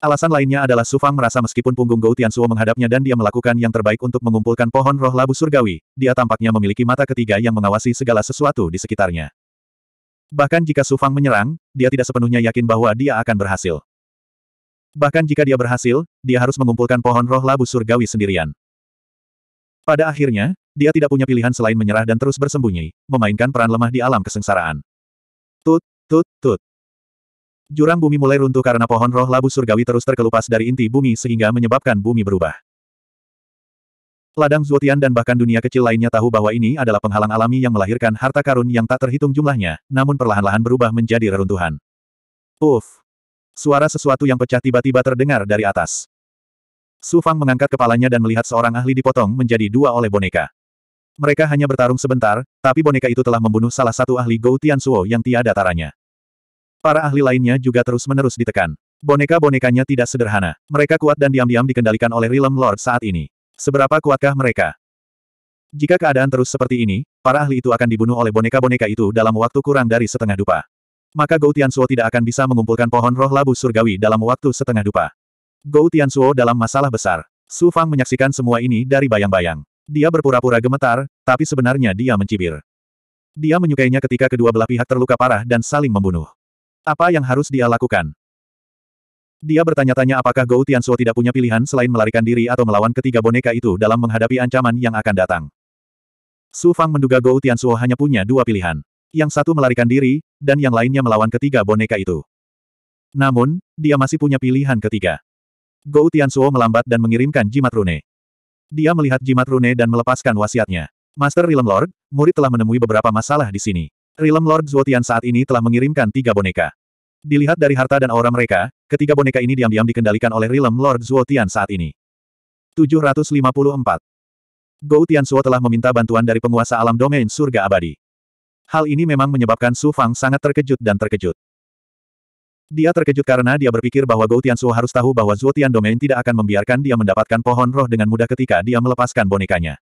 Alasan lainnya adalah Su Fang merasa meskipun punggung Gou Tiansuo menghadapnya dan dia melakukan yang terbaik untuk mengumpulkan pohon roh labu surgawi, dia tampaknya memiliki mata ketiga yang mengawasi segala sesuatu di sekitarnya. Bahkan jika Su Fang menyerang, dia tidak sepenuhnya yakin bahwa dia akan berhasil. Bahkan jika dia berhasil, dia harus mengumpulkan pohon roh labu surgawi sendirian. Pada akhirnya, dia tidak punya pilihan selain menyerah dan terus bersembunyi, memainkan peran lemah di alam kesengsaraan. Tut, tut, tut. Jurang bumi mulai runtuh karena pohon roh labu surgawi terus terkelupas dari inti bumi sehingga menyebabkan bumi berubah. Ladang Zuotian dan bahkan dunia kecil lainnya tahu bahwa ini adalah penghalang alami yang melahirkan harta karun yang tak terhitung jumlahnya, namun perlahan-lahan berubah menjadi reruntuhan. Uff! Suara sesuatu yang pecah tiba-tiba terdengar dari atas. Su Fang mengangkat kepalanya dan melihat seorang ahli dipotong menjadi dua oleh boneka. Mereka hanya bertarung sebentar, tapi boneka itu telah membunuh salah satu ahli Gou Suo yang tiada taranya. Para ahli lainnya juga terus-menerus ditekan. Boneka-bonekanya tidak sederhana. Mereka kuat dan diam-diam dikendalikan oleh Realm Lord saat ini. Seberapa kuatkah mereka? Jika keadaan terus seperti ini, para ahli itu akan dibunuh oleh boneka-boneka itu dalam waktu kurang dari setengah dupa. Maka Gou Tiansuo tidak akan bisa mengumpulkan pohon roh labu surgawi dalam waktu setengah dupa. Gou Tiansuo dalam masalah besar. Su Fang menyaksikan semua ini dari bayang-bayang. Dia berpura-pura gemetar, tapi sebenarnya dia mencibir. Dia menyukainya ketika kedua belah pihak terluka parah dan saling membunuh. Apa yang harus dia lakukan? Dia bertanya-tanya apakah Gou Tianshuo tidak punya pilihan selain melarikan diri atau melawan ketiga boneka itu dalam menghadapi ancaman yang akan datang. Su Fang menduga Gou Tianshuo hanya punya dua pilihan. Yang satu melarikan diri, dan yang lainnya melawan ketiga boneka itu. Namun, dia masih punya pilihan ketiga. Gou Tianshuo melambat dan mengirimkan jimat rune. Dia melihat jimat rune dan melepaskan wasiatnya. Master Realm Lord, murid telah menemui beberapa masalah di sini. Realm Lord Zuotian saat ini telah mengirimkan tiga boneka. Dilihat dari harta dan aura mereka, ketiga boneka ini diam-diam dikendalikan oleh Realm Lord Zuo Tian saat ini. 754. Gou Tianzuo telah meminta bantuan dari penguasa alam domain surga abadi. Hal ini memang menyebabkan Su Fang sangat terkejut dan terkejut. Dia terkejut karena dia berpikir bahwa Gou Tianzuo harus tahu bahwa Zuo Tian Domain tidak akan membiarkan dia mendapatkan pohon roh dengan mudah ketika dia melepaskan bonekanya.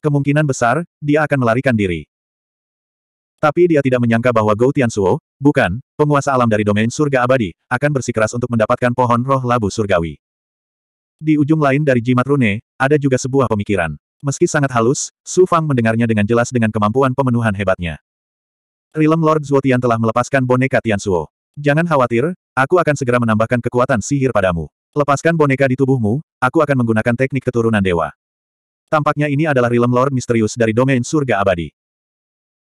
Kemungkinan besar, dia akan melarikan diri. Tapi dia tidak menyangka bahwa Gou Suo, bukan, penguasa alam dari domain surga abadi, akan bersikeras untuk mendapatkan pohon roh labu surgawi. Di ujung lain dari jimat rune, ada juga sebuah pemikiran. Meski sangat halus, Su Fang mendengarnya dengan jelas dengan kemampuan pemenuhan hebatnya. Realm Lord Zuotian telah melepaskan boneka Suo. Jangan khawatir, aku akan segera menambahkan kekuatan sihir padamu. Lepaskan boneka di tubuhmu, aku akan menggunakan teknik keturunan dewa. Tampaknya ini adalah Realm Lord misterius dari domain surga abadi.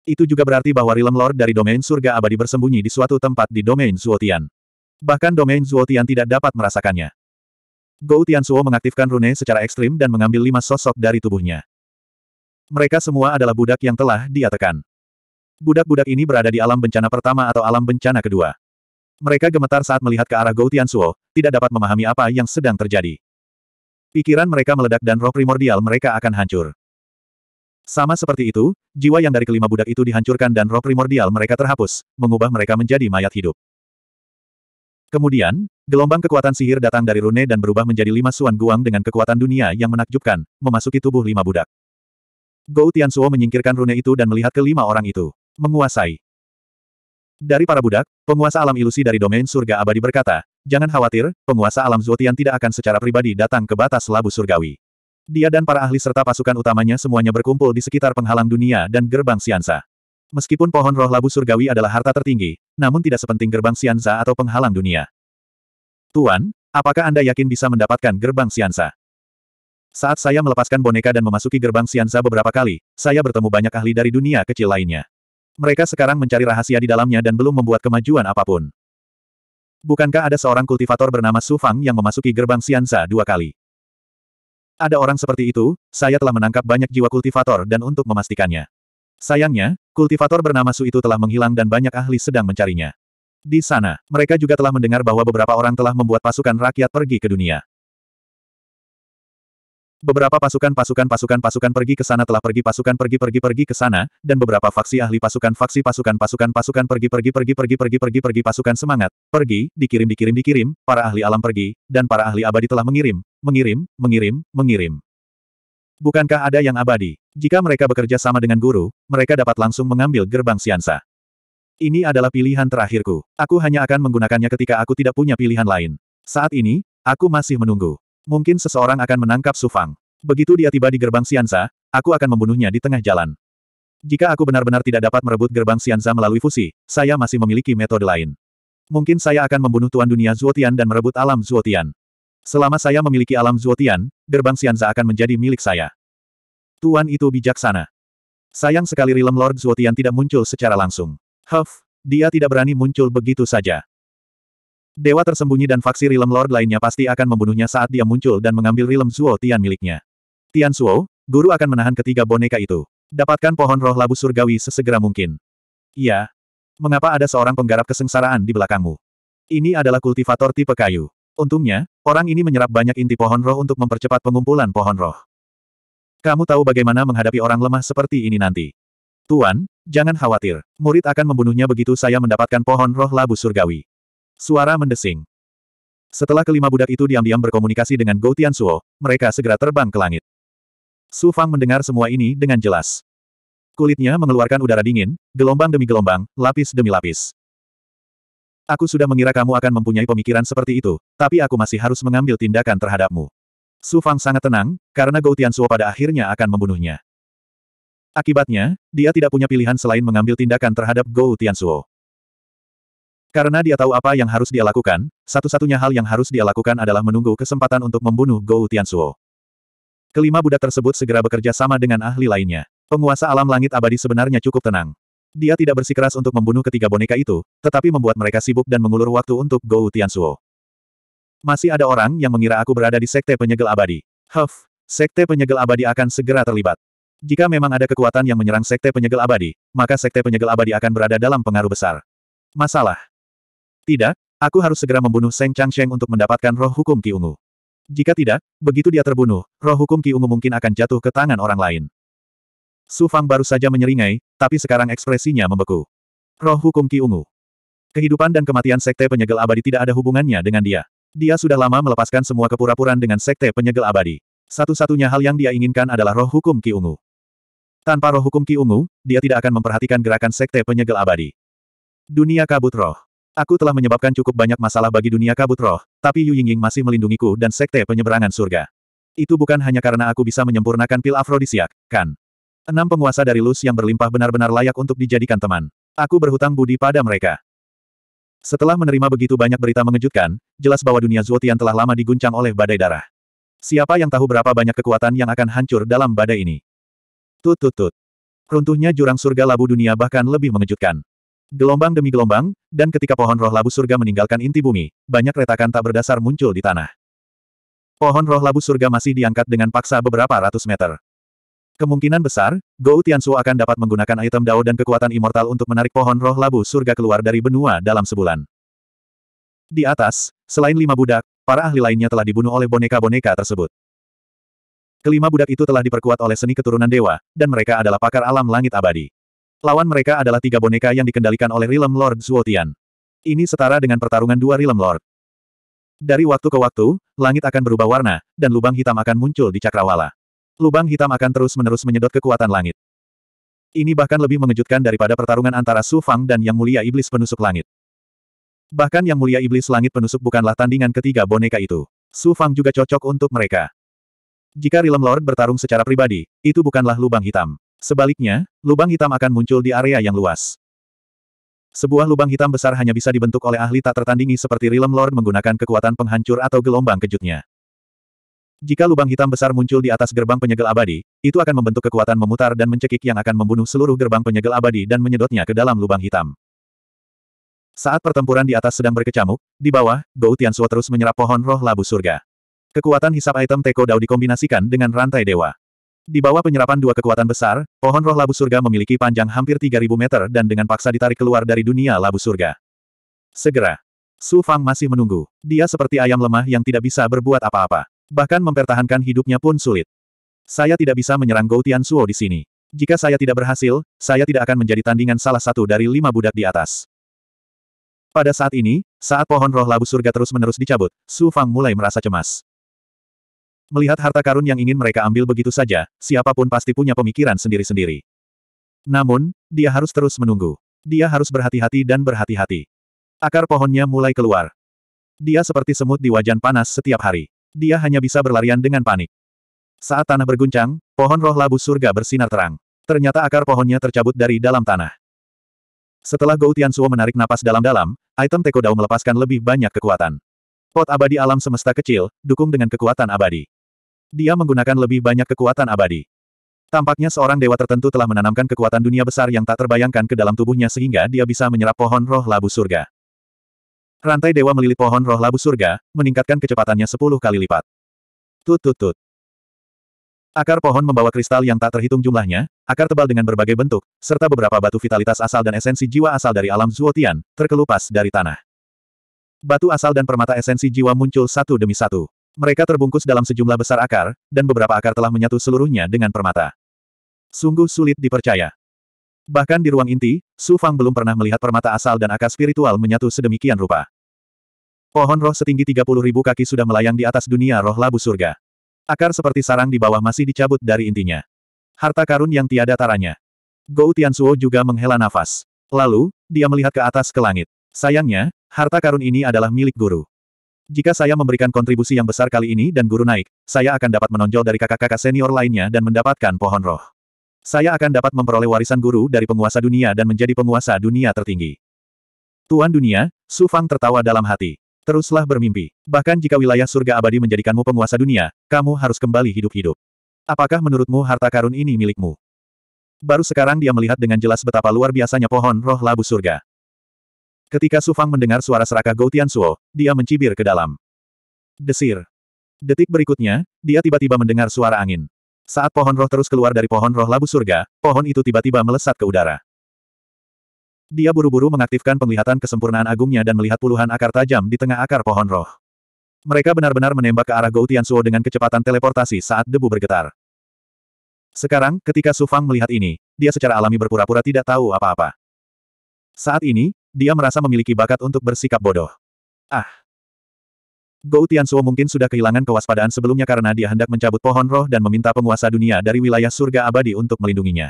Itu juga berarti bahwa Realm Lord dari domain surga abadi bersembunyi di suatu tempat di domain Zuotian. Bahkan domain Zuotian tidak dapat merasakannya. Gou Suo mengaktifkan rune secara ekstrim dan mengambil lima sosok dari tubuhnya. Mereka semua adalah budak yang telah dia tekan. Budak-budak ini berada di alam bencana pertama atau alam bencana kedua. Mereka gemetar saat melihat ke arah Gou Suo, tidak dapat memahami apa yang sedang terjadi. Pikiran mereka meledak dan roh primordial mereka akan hancur. Sama seperti itu, jiwa yang dari kelima budak itu dihancurkan dan roh primordial mereka terhapus, mengubah mereka menjadi mayat hidup. Kemudian, gelombang kekuatan sihir datang dari Rune dan berubah menjadi lima suan guang dengan kekuatan dunia yang menakjubkan, memasuki tubuh lima budak. Gou Tiansuo menyingkirkan Rune itu dan melihat kelima orang itu. Menguasai. Dari para budak, penguasa alam ilusi dari domain surga abadi berkata, Jangan khawatir, penguasa alam Zuotian tidak akan secara pribadi datang ke batas labu surgawi. Dia dan para ahli serta pasukan utamanya semuanya berkumpul di sekitar penghalang dunia dan gerbang Siansa. Meskipun pohon roh labu surgawi adalah harta tertinggi, namun tidak sepenting gerbang Siansa atau penghalang dunia. Tuan, apakah Anda yakin bisa mendapatkan gerbang Siansa? Saat saya melepaskan boneka dan memasuki gerbang Siansa beberapa kali, saya bertemu banyak ahli dari dunia kecil lainnya. Mereka sekarang mencari rahasia di dalamnya dan belum membuat kemajuan apapun. Bukankah ada seorang kultivator bernama Su Fang yang memasuki gerbang Siansa dua kali? Ada orang seperti itu, saya telah menangkap banyak jiwa kultivator dan untuk memastikannya. Sayangnya, kultivator bernama Su itu telah menghilang dan banyak ahli sedang mencarinya. Di sana, mereka juga telah mendengar bahwa beberapa orang telah membuat pasukan rakyat pergi ke dunia. Beberapa pasukan-pasukan-pasukan-pasukan pergi ke sana telah pergi pasukan pergi pergi pergi ke sana, dan beberapa faksi ahli pasukan faksi pasukan-pasukan-pasukan pergi pergi pergi pergi pergi pergi pergi pasukan semangat, pergi, dikirim dikirim dikirim, para ahli alam pergi, dan para ahli abadi telah mengirim, mengirim, mengirim, mengirim. Bukankah ada yang abadi? Jika mereka bekerja sama dengan guru, mereka dapat langsung mengambil gerbang siansa. Ini adalah pilihan terakhirku. Aku hanya akan menggunakannya ketika aku tidak punya pilihan lain. Saat ini, aku masih menunggu. Mungkin seseorang akan menangkap Sufang. Begitu dia tiba di gerbang siansa, aku akan membunuhnya di tengah jalan. Jika aku benar-benar tidak dapat merebut gerbang siansa melalui fusi, saya masih memiliki metode lain. Mungkin saya akan membunuh Tuan Dunia Zuotian dan merebut alam Zuotian. Selama saya memiliki alam Zuotian, gerbang Sianza akan menjadi milik saya. Tuan itu bijaksana. Sayang sekali Rilem Lord Zuotian tidak muncul secara langsung. Huff, dia tidak berani muncul begitu saja. Dewa tersembunyi dan faksi Rilem Lord lainnya pasti akan membunuhnya saat dia muncul dan mengambil Rilem Zuotian miliknya. Tian Suo, guru akan menahan ketiga boneka itu. Dapatkan pohon roh labu surgawi sesegera mungkin. Iya. Mengapa ada seorang penggarap kesengsaraan di belakangmu? Ini adalah kultivator tipe kayu. Untungnya, orang ini menyerap banyak inti pohon roh untuk mempercepat pengumpulan pohon roh. Kamu tahu bagaimana menghadapi orang lemah seperti ini nanti. Tuan, jangan khawatir. Murid akan membunuhnya begitu saya mendapatkan pohon roh labu surgawi. Suara mendesing. Setelah kelima budak itu diam-diam berkomunikasi dengan Gou Suo, mereka segera terbang ke langit. Su Fang mendengar semua ini dengan jelas. Kulitnya mengeluarkan udara dingin, gelombang demi gelombang, lapis demi lapis. Aku sudah mengira kamu akan mempunyai pemikiran seperti itu, tapi aku masih harus mengambil tindakan terhadapmu. Su Fang sangat tenang, karena Gou Suo pada akhirnya akan membunuhnya. Akibatnya, dia tidak punya pilihan selain mengambil tindakan terhadap Gou Suo. Karena dia tahu apa yang harus dia lakukan, satu-satunya hal yang harus dia lakukan adalah menunggu kesempatan untuk membunuh Gou Suo. Kelima budak tersebut segera bekerja sama dengan ahli lainnya. Penguasa alam langit abadi sebenarnya cukup tenang. Dia tidak bersikeras untuk membunuh ketiga boneka itu, tetapi membuat mereka sibuk dan mengulur waktu untuk Gou Tiansuo. Masih ada orang yang mengira aku berada di sekte penyegel abadi. Huff, sekte penyegel abadi akan segera terlibat. Jika memang ada kekuatan yang menyerang sekte penyegel abadi, maka sekte penyegel abadi akan berada dalam pengaruh besar. Masalah. Tidak, aku harus segera membunuh Seng Changsheng untuk mendapatkan roh hukum Ki Ungu. Jika tidak, begitu dia terbunuh, roh hukum Ki Ungu mungkin akan jatuh ke tangan orang lain. Su Fang baru saja menyeringai, tapi sekarang ekspresinya membeku. Roh hukum Ki Ungu. Kehidupan dan kematian Sekte Penyegel Abadi tidak ada hubungannya dengan dia. Dia sudah lama melepaskan semua kepura-puraan dengan Sekte Penyegel Abadi. Satu-satunya hal yang dia inginkan adalah roh hukum Ki Ungu. Tanpa roh hukum Ki Ungu, dia tidak akan memperhatikan gerakan Sekte Penyegel Abadi. Dunia Kabut Roh. Aku telah menyebabkan cukup banyak masalah bagi dunia kabut roh, tapi Yu Yingying masih melindungiku dan Sekte Penyeberangan Surga. Itu bukan hanya karena aku bisa menyempurnakan pil afrodisiak, kan? Enam penguasa dari Lus yang berlimpah benar-benar layak untuk dijadikan teman. Aku berhutang budi pada mereka. Setelah menerima begitu banyak berita mengejutkan, jelas bahwa dunia Zuotian telah lama diguncang oleh badai darah. Siapa yang tahu berapa banyak kekuatan yang akan hancur dalam badai ini? Tut tut tut. Runtuhnya jurang surga labu dunia bahkan lebih mengejutkan. Gelombang demi gelombang, dan ketika pohon roh labu surga meninggalkan inti bumi, banyak retakan tak berdasar muncul di tanah. Pohon roh labu surga masih diangkat dengan paksa beberapa ratus meter. Kemungkinan besar, Gou Tiansu akan dapat menggunakan item Dao dan kekuatan immortal untuk menarik pohon roh labu surga keluar dari benua dalam sebulan. Di atas, selain lima budak, para ahli lainnya telah dibunuh oleh boneka-boneka tersebut. Kelima budak itu telah diperkuat oleh seni keturunan dewa, dan mereka adalah pakar alam langit abadi. Lawan mereka adalah tiga boneka yang dikendalikan oleh Realm Lord Zuotian. Ini setara dengan pertarungan dua Realm Lord. Dari waktu ke waktu, langit akan berubah warna, dan lubang hitam akan muncul di cakrawala. Lubang hitam akan terus-menerus menyedot kekuatan langit. Ini bahkan lebih mengejutkan daripada pertarungan antara Su Fang dan Yang Mulia Iblis Penusuk Langit. Bahkan Yang Mulia Iblis Langit Penusuk bukanlah tandingan ketiga boneka itu. Su Fang juga cocok untuk mereka. Jika Realm Lord bertarung secara pribadi, itu bukanlah lubang hitam. Sebaliknya, lubang hitam akan muncul di area yang luas. Sebuah lubang hitam besar hanya bisa dibentuk oleh ahli tak tertandingi seperti Realm Lord menggunakan kekuatan penghancur atau gelombang kejutnya. Jika lubang hitam besar muncul di atas gerbang penyegel abadi, itu akan membentuk kekuatan memutar dan mencekik yang akan membunuh seluruh gerbang penyegel abadi dan menyedotnya ke dalam lubang hitam. Saat pertempuran di atas sedang berkecamuk, di bawah, Gou Tianshuo terus menyerap pohon roh labu surga. Kekuatan hisap item Teko Dao dikombinasikan dengan rantai dewa. Di bawah penyerapan dua kekuatan besar, pohon roh labu surga memiliki panjang hampir 3000 meter dan dengan paksa ditarik keluar dari dunia labu surga. Segera. Su Fang masih menunggu. Dia seperti ayam lemah yang tidak bisa berbuat apa-apa. Bahkan mempertahankan hidupnya pun sulit. Saya tidak bisa menyerang Gou Tian Suo di sini. Jika saya tidak berhasil, saya tidak akan menjadi tandingan salah satu dari lima budak di atas. Pada saat ini, saat pohon roh labu surga terus-menerus dicabut, Su Fang mulai merasa cemas. Melihat harta karun yang ingin mereka ambil begitu saja, siapapun pasti punya pemikiran sendiri-sendiri. Namun, dia harus terus menunggu. Dia harus berhati-hati dan berhati-hati. Akar pohonnya mulai keluar. Dia seperti semut di wajan panas setiap hari dia hanya bisa berlarian dengan panik. Saat tanah berguncang, pohon roh labu surga bersinar terang. Ternyata akar pohonnya tercabut dari dalam tanah. Setelah Gou Tiansuo menarik napas dalam-dalam, item teko Dao melepaskan lebih banyak kekuatan. Pot abadi alam semesta kecil, dukung dengan kekuatan abadi. Dia menggunakan lebih banyak kekuatan abadi. Tampaknya seorang dewa tertentu telah menanamkan kekuatan dunia besar yang tak terbayangkan ke dalam tubuhnya sehingga dia bisa menyerap pohon roh labu surga. Rantai dewa melilit pohon roh labu surga, meningkatkan kecepatannya sepuluh kali lipat. Tut tut tut. Akar pohon membawa kristal yang tak terhitung jumlahnya, akar tebal dengan berbagai bentuk, serta beberapa batu vitalitas asal dan esensi jiwa asal dari alam Zuotian, terkelupas dari tanah. Batu asal dan permata esensi jiwa muncul satu demi satu. Mereka terbungkus dalam sejumlah besar akar, dan beberapa akar telah menyatu seluruhnya dengan permata. Sungguh sulit dipercaya. Bahkan di ruang inti, Su Fang belum pernah melihat permata asal dan akar spiritual menyatu sedemikian rupa. Pohon roh setinggi 30 ribu kaki sudah melayang di atas dunia roh labu surga. Akar seperti sarang di bawah masih dicabut dari intinya. Harta karun yang tiada taranya. Gou Suo juga menghela nafas. Lalu, dia melihat ke atas ke langit. Sayangnya, harta karun ini adalah milik guru. Jika saya memberikan kontribusi yang besar kali ini dan guru naik, saya akan dapat menonjol dari kakak-kakak senior lainnya dan mendapatkan pohon roh. Saya akan dapat memperoleh warisan guru dari penguasa dunia dan menjadi penguasa dunia tertinggi. Tuan dunia, Su Fang tertawa dalam hati. Teruslah bermimpi. Bahkan jika wilayah surga abadi menjadikanmu penguasa dunia, kamu harus kembali hidup-hidup. Apakah menurutmu harta karun ini milikmu? Baru sekarang dia melihat dengan jelas betapa luar biasanya pohon roh labu surga. Ketika Su Fang mendengar suara serakah Gou Suo, dia mencibir ke dalam. Desir. Detik berikutnya, dia tiba-tiba mendengar suara angin. Saat pohon roh terus keluar dari pohon roh labu surga, pohon itu tiba-tiba melesat ke udara. Dia buru-buru mengaktifkan penglihatan kesempurnaan agungnya dan melihat puluhan akar tajam di tengah akar pohon roh. Mereka benar-benar menembak ke arah Gou Suo dengan kecepatan teleportasi saat debu bergetar. Sekarang, ketika Su Fang melihat ini, dia secara alami berpura-pura tidak tahu apa-apa. Saat ini, dia merasa memiliki bakat untuk bersikap bodoh. Ah, Gou Tiansuo mungkin sudah kehilangan kewaspadaan sebelumnya karena dia hendak mencabut pohon roh dan meminta penguasa dunia dari wilayah surga abadi untuk melindunginya.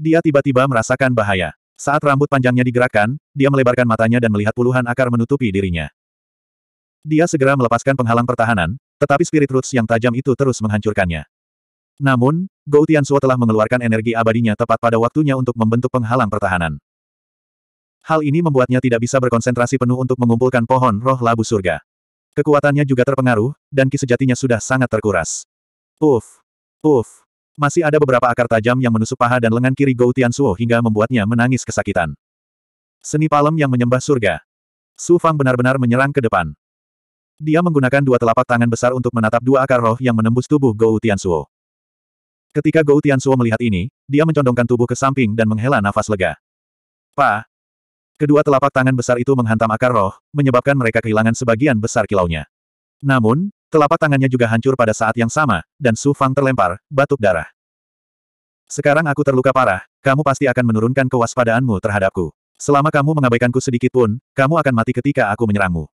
Dia tiba-tiba merasakan bahaya. Saat rambut panjangnya digerakkan, dia melebarkan matanya dan melihat puluhan akar menutupi dirinya. Dia segera melepaskan penghalang pertahanan, tetapi spirit roots yang tajam itu terus menghancurkannya. Namun, Gou Tiansuo telah mengeluarkan energi abadinya tepat pada waktunya untuk membentuk penghalang pertahanan. Hal ini membuatnya tidak bisa berkonsentrasi penuh untuk mengumpulkan pohon roh labu surga. Kekuatannya juga terpengaruh, dan ki sejatinya sudah sangat terkuras. Uf! Uf! Masih ada beberapa akar tajam yang menusuk paha dan lengan kiri Gou Suo hingga membuatnya menangis kesakitan. Seni palem yang menyembah surga. Su Fang benar-benar menyerang ke depan. Dia menggunakan dua telapak tangan besar untuk menatap dua akar roh yang menembus tubuh Gou Suo. Ketika Gou Suo melihat ini, dia mencondongkan tubuh ke samping dan menghela nafas lega. Pa, Kedua telapak tangan besar itu menghantam akar roh, menyebabkan mereka kehilangan sebagian besar kilaunya. Namun, telapak tangannya juga hancur pada saat yang sama, dan Su Fang terlempar, batuk darah. Sekarang aku terluka parah, kamu pasti akan menurunkan kewaspadaanmu terhadapku. Selama kamu mengabaikanku sedikit pun, kamu akan mati ketika aku menyerangmu.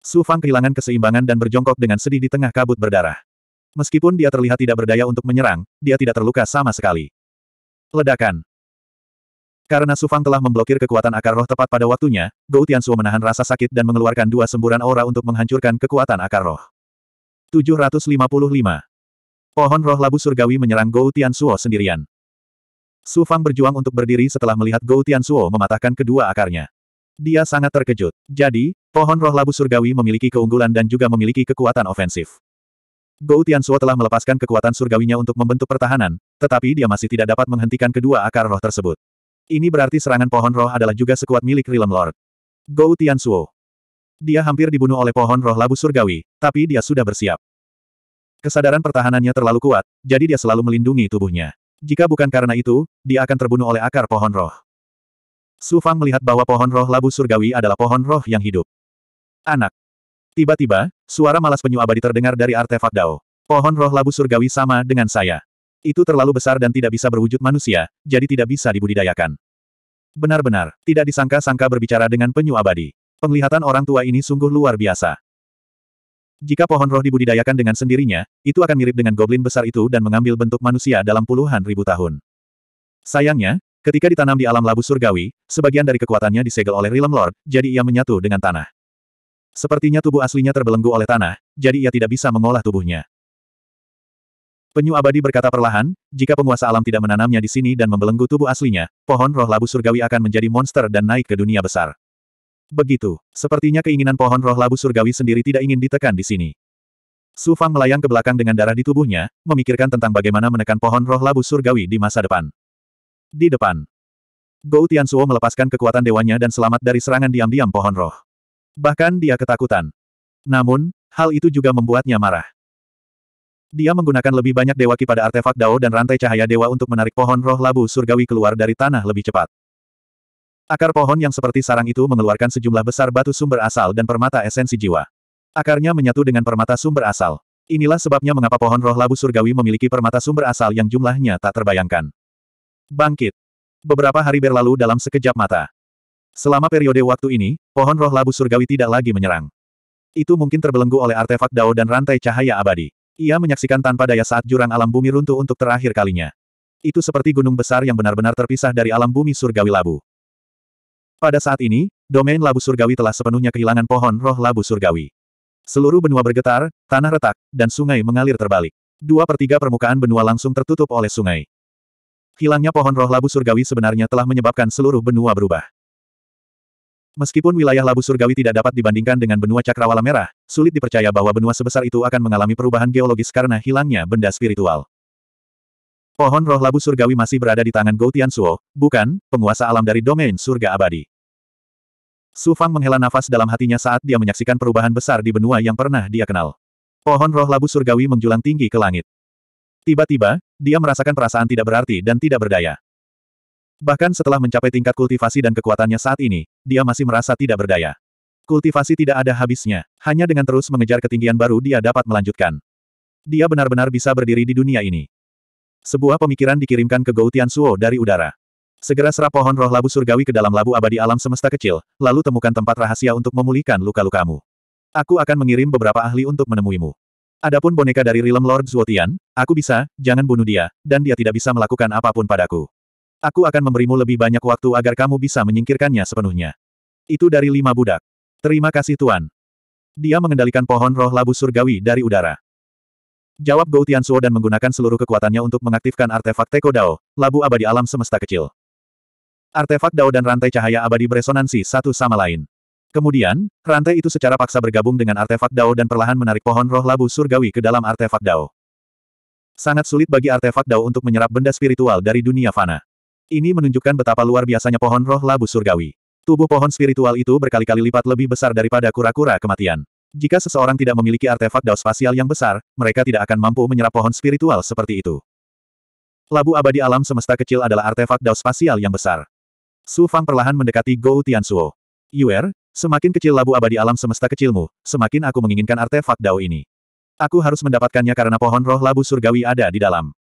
Su Fang kehilangan keseimbangan dan berjongkok dengan sedih di tengah kabut berdarah. Meskipun dia terlihat tidak berdaya untuk menyerang, dia tidak terluka sama sekali. Ledakan. Karena Sufang telah memblokir kekuatan akar roh tepat pada waktunya, Gou Tiansu menahan rasa sakit dan mengeluarkan dua semburan aura untuk menghancurkan kekuatan akar roh. 755. Pohon roh labu surgawi menyerang Gou Tiansuo sendirian. Sufang berjuang untuk berdiri setelah melihat Gou Tiansuo mematahkan kedua akarnya. Dia sangat terkejut. Jadi, pohon roh labu surgawi memiliki keunggulan dan juga memiliki kekuatan ofensif. Gou Tiansuo telah melepaskan kekuatan surgawinya untuk membentuk pertahanan, tetapi dia masih tidak dapat menghentikan kedua akar roh tersebut. Ini berarti serangan pohon roh adalah juga sekuat milik Realm Lord. Gou Tiansuo. Dia hampir dibunuh oleh pohon roh labu surgawi, tapi dia sudah bersiap. Kesadaran pertahanannya terlalu kuat, jadi dia selalu melindungi tubuhnya. Jika bukan karena itu, dia akan terbunuh oleh akar pohon roh. Su Fang melihat bahwa pohon roh labu surgawi adalah pohon roh yang hidup. Anak. Tiba-tiba, suara malas penyu abadi terdengar dari artefak Dao. Pohon roh labu surgawi sama dengan saya. Itu terlalu besar dan tidak bisa berwujud manusia, jadi tidak bisa dibudidayakan. Benar-benar, tidak disangka-sangka berbicara dengan penyu abadi. Penglihatan orang tua ini sungguh luar biasa. Jika pohon roh dibudidayakan dengan sendirinya, itu akan mirip dengan goblin besar itu dan mengambil bentuk manusia dalam puluhan ribu tahun. Sayangnya, ketika ditanam di alam labu surgawi, sebagian dari kekuatannya disegel oleh Realm Lord, jadi ia menyatu dengan tanah. Sepertinya tubuh aslinya terbelenggu oleh tanah, jadi ia tidak bisa mengolah tubuhnya. Penyu abadi berkata perlahan, jika penguasa alam tidak menanamnya di sini dan membelenggu tubuh aslinya, pohon roh labu surgawi akan menjadi monster dan naik ke dunia besar. Begitu, sepertinya keinginan pohon roh labu surgawi sendiri tidak ingin ditekan di sini. Su Fang melayang ke belakang dengan darah di tubuhnya, memikirkan tentang bagaimana menekan pohon roh labu surgawi di masa depan. Di depan, Gou Suo melepaskan kekuatan dewanya dan selamat dari serangan diam-diam pohon roh. Bahkan dia ketakutan. Namun, hal itu juga membuatnya marah. Dia menggunakan lebih banyak dewa ki pada artefak Dao dan rantai cahaya dewa untuk menarik pohon roh labu surgawi keluar dari tanah lebih cepat. Akar pohon yang seperti sarang itu mengeluarkan sejumlah besar batu sumber asal dan permata esensi jiwa. Akarnya menyatu dengan permata sumber asal. Inilah sebabnya mengapa pohon roh labu surgawi memiliki permata sumber asal yang jumlahnya tak terbayangkan. Bangkit. Beberapa hari berlalu dalam sekejap mata. Selama periode waktu ini, pohon roh labu surgawi tidak lagi menyerang. Itu mungkin terbelenggu oleh artefak Dao dan rantai cahaya abadi. Ia menyaksikan tanpa daya saat jurang alam bumi runtuh untuk terakhir kalinya. Itu seperti gunung besar yang benar-benar terpisah dari alam bumi surgawi labu. Pada saat ini, domain labu surgawi telah sepenuhnya kehilangan pohon roh labu surgawi. Seluruh benua bergetar, tanah retak, dan sungai mengalir terbalik. Dua per tiga permukaan benua langsung tertutup oleh sungai. Hilangnya pohon roh labu surgawi sebenarnya telah menyebabkan seluruh benua berubah. Meskipun wilayah Labu Surgawi tidak dapat dibandingkan dengan benua Cakrawala Merah, sulit dipercaya bahwa benua sebesar itu akan mengalami perubahan geologis karena hilangnya benda spiritual. Pohon roh Labu Surgawi masih berada di tangan Gou Suo, bukan, penguasa alam dari domain surga abadi. Su Fang menghela nafas dalam hatinya saat dia menyaksikan perubahan besar di benua yang pernah dia kenal. Pohon roh Labu Surgawi menjulang tinggi ke langit. Tiba-tiba, dia merasakan perasaan tidak berarti dan tidak berdaya. Bahkan setelah mencapai tingkat kultivasi dan kekuatannya saat ini, dia masih merasa tidak berdaya. Kultivasi tidak ada habisnya, hanya dengan terus mengejar ketinggian baru dia dapat melanjutkan. Dia benar-benar bisa berdiri di dunia ini. Sebuah pemikiran dikirimkan ke Gou Suo dari udara. Segera serap pohon roh labu surgawi ke dalam labu abadi alam semesta kecil, lalu temukan tempat rahasia untuk memulihkan luka-lukamu. Aku akan mengirim beberapa ahli untuk menemuimu. Adapun boneka dari Realm Lord Zuotian, aku bisa, jangan bunuh dia, dan dia tidak bisa melakukan apapun padaku. Aku akan memberimu lebih banyak waktu agar kamu bisa menyingkirkannya sepenuhnya. Itu dari lima budak. Terima kasih Tuan. Dia mengendalikan pohon roh labu surgawi dari udara. Jawab Gou Tiansuo dan menggunakan seluruh kekuatannya untuk mengaktifkan artefak Teko Dao, labu abadi alam semesta kecil. Artefak Dao dan rantai cahaya abadi beresonansi satu sama lain. Kemudian, rantai itu secara paksa bergabung dengan artefak Dao dan perlahan menarik pohon roh labu surgawi ke dalam artefak Dao. Sangat sulit bagi artefak Dao untuk menyerap benda spiritual dari dunia fana. Ini menunjukkan betapa luar biasanya pohon roh labu surgawi. Tubuh pohon spiritual itu berkali-kali lipat lebih besar daripada kura-kura kematian. Jika seseorang tidak memiliki artefak dao spasial yang besar, mereka tidak akan mampu menyerap pohon spiritual seperti itu. Labu abadi alam semesta kecil adalah artefak dao spasial yang besar. Su Fang perlahan mendekati Gou Suo. Yuer, semakin kecil labu abadi alam semesta kecilmu, semakin aku menginginkan artefak dao ini. Aku harus mendapatkannya karena pohon roh labu surgawi ada di dalam.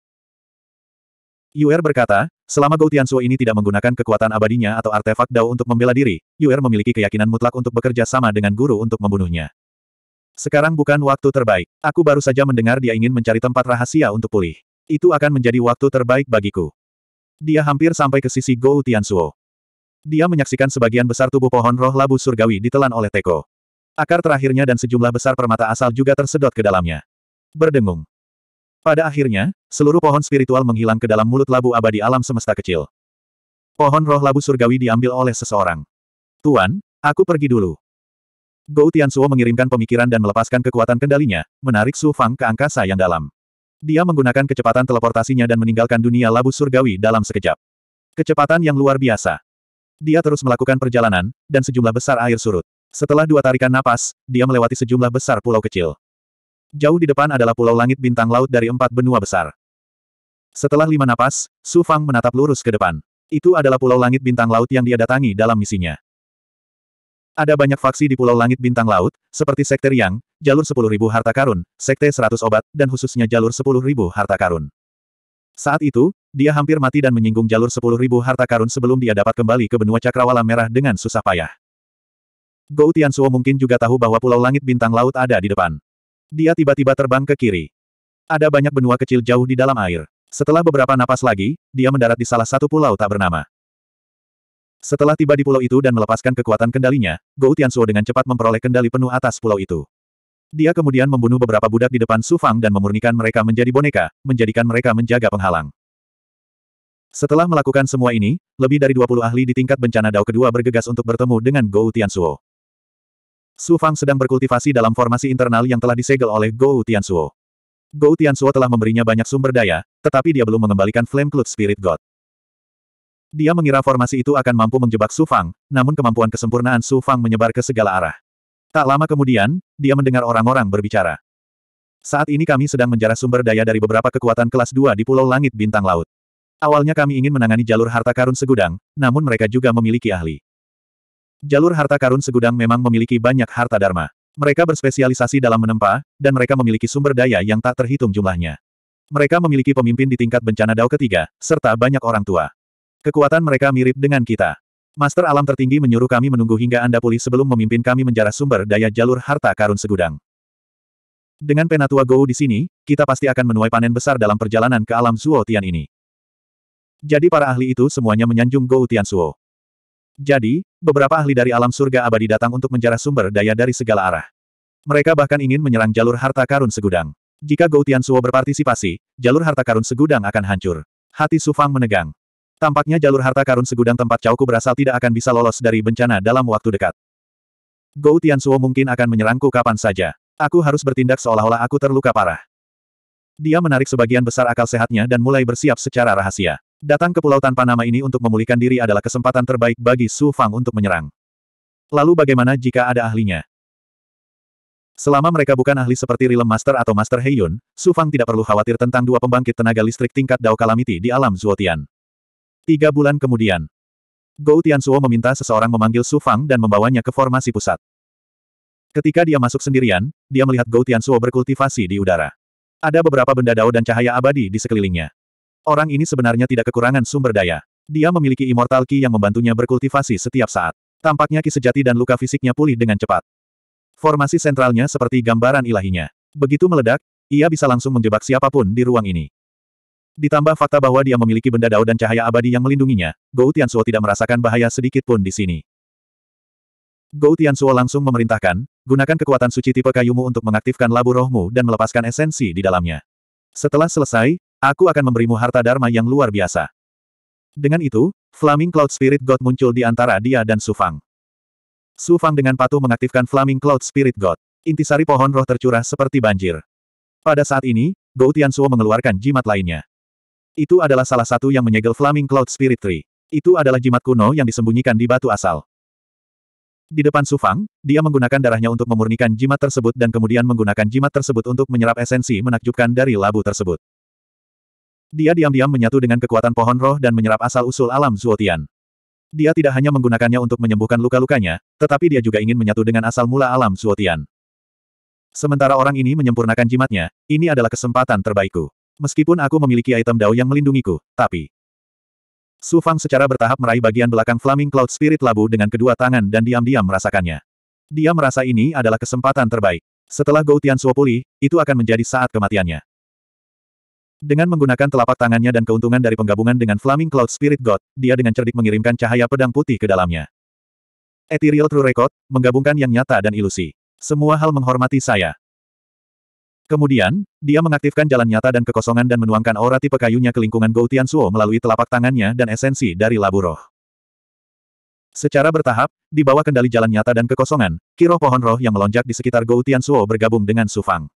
Yuer berkata, selama Gou Tianshuo ini tidak menggunakan kekuatan abadinya atau artefak Dao untuk membela diri, Yuer memiliki keyakinan mutlak untuk bekerja sama dengan guru untuk membunuhnya. Sekarang bukan waktu terbaik. Aku baru saja mendengar dia ingin mencari tempat rahasia untuk pulih. Itu akan menjadi waktu terbaik bagiku. Dia hampir sampai ke sisi Gou Tianshuo. Dia menyaksikan sebagian besar tubuh pohon roh labu surgawi ditelan oleh Teko. Akar terakhirnya dan sejumlah besar permata asal juga tersedot ke dalamnya. Berdengung. Pada akhirnya, seluruh pohon spiritual menghilang ke dalam mulut labu abadi alam semesta kecil. Pohon roh labu surgawi diambil oleh seseorang. Tuan, aku pergi dulu. Gou Tiansuo mengirimkan pemikiran dan melepaskan kekuatan kendalinya, menarik Su Fang ke angkasa yang dalam. Dia menggunakan kecepatan teleportasinya dan meninggalkan dunia labu surgawi dalam sekejap. Kecepatan yang luar biasa. Dia terus melakukan perjalanan, dan sejumlah besar air surut. Setelah dua tarikan napas, dia melewati sejumlah besar pulau kecil. Jauh di depan adalah pulau langit bintang laut dari empat benua besar. Setelah lima napas, Su Fang menatap lurus ke depan. Itu adalah pulau langit bintang laut yang dia datangi dalam misinya. Ada banyak faksi di pulau langit bintang laut, seperti Sekte Yang, Jalur 10.000 Harta Karun, Sekte 100 Obat, dan khususnya Jalur 10.000 Harta Karun. Saat itu, dia hampir mati dan menyinggung Jalur 10.000 Harta Karun sebelum dia dapat kembali ke benua Cakrawala Merah dengan susah payah. Gou Suo mungkin juga tahu bahwa pulau langit bintang laut ada di depan. Dia tiba-tiba terbang ke kiri. Ada banyak benua kecil jauh di dalam air. Setelah beberapa napas lagi, dia mendarat di salah satu pulau tak bernama. Setelah tiba di pulau itu dan melepaskan kekuatan kendalinya, Gou Tianshuo dengan cepat memperoleh kendali penuh atas pulau itu. Dia kemudian membunuh beberapa budak di depan Su Fang dan memurnikan mereka menjadi boneka, menjadikan mereka menjaga penghalang. Setelah melakukan semua ini, lebih dari 20 ahli di tingkat bencana Dao kedua bergegas untuk bertemu dengan Gou Tianshuo. Su Fang sedang berkultivasi dalam formasi internal yang telah disegel oleh Gou Tianzuo. Gou Tianzuo telah memberinya banyak sumber daya, tetapi dia belum mengembalikan Flame Cloud Spirit God. Dia mengira formasi itu akan mampu menjebak Su Fang, namun kemampuan kesempurnaan Su Fang menyebar ke segala arah. Tak lama kemudian, dia mendengar orang-orang berbicara. Saat ini kami sedang menjarah sumber daya dari beberapa kekuatan kelas 2 di Pulau Langit Bintang Laut. Awalnya kami ingin menangani jalur harta karun segudang, namun mereka juga memiliki ahli. Jalur harta karun segudang memang memiliki banyak harta dharma. Mereka berspesialisasi dalam menempa, dan mereka memiliki sumber daya yang tak terhitung jumlahnya. Mereka memiliki pemimpin di tingkat bencana Dao ketiga, serta banyak orang tua. Kekuatan mereka mirip dengan kita. Master alam tertinggi menyuruh kami menunggu hingga Anda pulih sebelum memimpin kami menjarah sumber daya jalur harta karun segudang. Dengan penatua Gou di sini, kita pasti akan menuai panen besar dalam perjalanan ke alam Zuo Tian ini. Jadi para ahli itu semuanya menyanjung Gou Tian Suo. Jadi, beberapa ahli dari alam surga abadi datang untuk menjarah sumber daya dari segala arah. Mereka bahkan ingin menyerang jalur harta karun segudang. Jika Gou Suo berpartisipasi, jalur harta karun segudang akan hancur. Hati Sufang menegang. Tampaknya jalur harta karun segudang tempat Cauku berasal tidak akan bisa lolos dari bencana dalam waktu dekat. Gou Suo mungkin akan menyerangku kapan saja. Aku harus bertindak seolah-olah aku terluka parah. Dia menarik sebagian besar akal sehatnya dan mulai bersiap secara rahasia. Datang ke pulau tanpa nama ini untuk memulihkan diri adalah kesempatan terbaik bagi Su Fang untuk menyerang. Lalu bagaimana jika ada ahlinya? Selama mereka bukan ahli seperti Realm Master atau Master Heiyun, Su Fang tidak perlu khawatir tentang dua pembangkit tenaga listrik tingkat Dao Kalamiti di alam Zuotian. Tiga bulan kemudian, Gou Suo meminta seseorang memanggil Su Fang dan membawanya ke formasi pusat. Ketika dia masuk sendirian, dia melihat Gou Suo berkultivasi di udara. Ada beberapa benda dao dan cahaya abadi di sekelilingnya. Orang ini sebenarnya tidak kekurangan sumber daya. Dia memiliki immortal ki yang membantunya berkultivasi setiap saat. Tampaknya ki sejati dan luka fisiknya pulih dengan cepat. Formasi sentralnya seperti gambaran ilahinya. Begitu meledak, ia bisa langsung menjebak siapapun di ruang ini. Ditambah fakta bahwa dia memiliki benda dao dan cahaya abadi yang melindunginya, Gou Suo tidak merasakan bahaya sedikit pun di sini. Gou Suo langsung memerintahkan, gunakan kekuatan suci tipe kayumu untuk mengaktifkan labu rohmu dan melepaskan esensi di dalamnya. Setelah selesai, Aku akan memberimu harta dharma yang luar biasa. Dengan itu, Flaming Cloud Spirit God muncul di antara dia dan Sufang. Sufang dengan patuh mengaktifkan Flaming Cloud Spirit God. Intisari pohon roh tercurah seperti banjir. Pada saat ini, Gou Suo mengeluarkan jimat lainnya. Itu adalah salah satu yang menyegel Flaming Cloud Spirit Tree. Itu adalah jimat kuno yang disembunyikan di batu asal. Di depan Sufang, dia menggunakan darahnya untuk memurnikan jimat tersebut dan kemudian menggunakan jimat tersebut untuk menyerap esensi menakjubkan dari labu tersebut. Dia diam-diam menyatu dengan kekuatan pohon roh dan menyerap asal-usul alam Zuotian. Dia tidak hanya menggunakannya untuk menyembuhkan luka-lukanya, tetapi dia juga ingin menyatu dengan asal mula alam Zuotian. Sementara orang ini menyempurnakan jimatnya, ini adalah kesempatan terbaikku. Meskipun aku memiliki item dao yang melindungiku, tapi... Su Fang secara bertahap meraih bagian belakang Flaming Cloud Spirit Labu dengan kedua tangan dan diam-diam merasakannya. Dia merasa ini adalah kesempatan terbaik. Setelah Gou Suopuli itu akan menjadi saat kematiannya. Dengan menggunakan telapak tangannya dan keuntungan dari penggabungan dengan Flaming Cloud Spirit God, dia dengan cerdik mengirimkan cahaya pedang putih ke dalamnya. Ethereal True Record, menggabungkan yang nyata dan ilusi. Semua hal menghormati saya. Kemudian, dia mengaktifkan jalan nyata dan kekosongan dan menuangkan aura tipe kayunya ke lingkungan Goutian Suo melalui telapak tangannya dan esensi dari labu roh. Secara bertahap, di bawah kendali jalan nyata dan kekosongan, kiroh pohon roh yang melonjak di sekitar Goutian Suo bergabung dengan Sufang.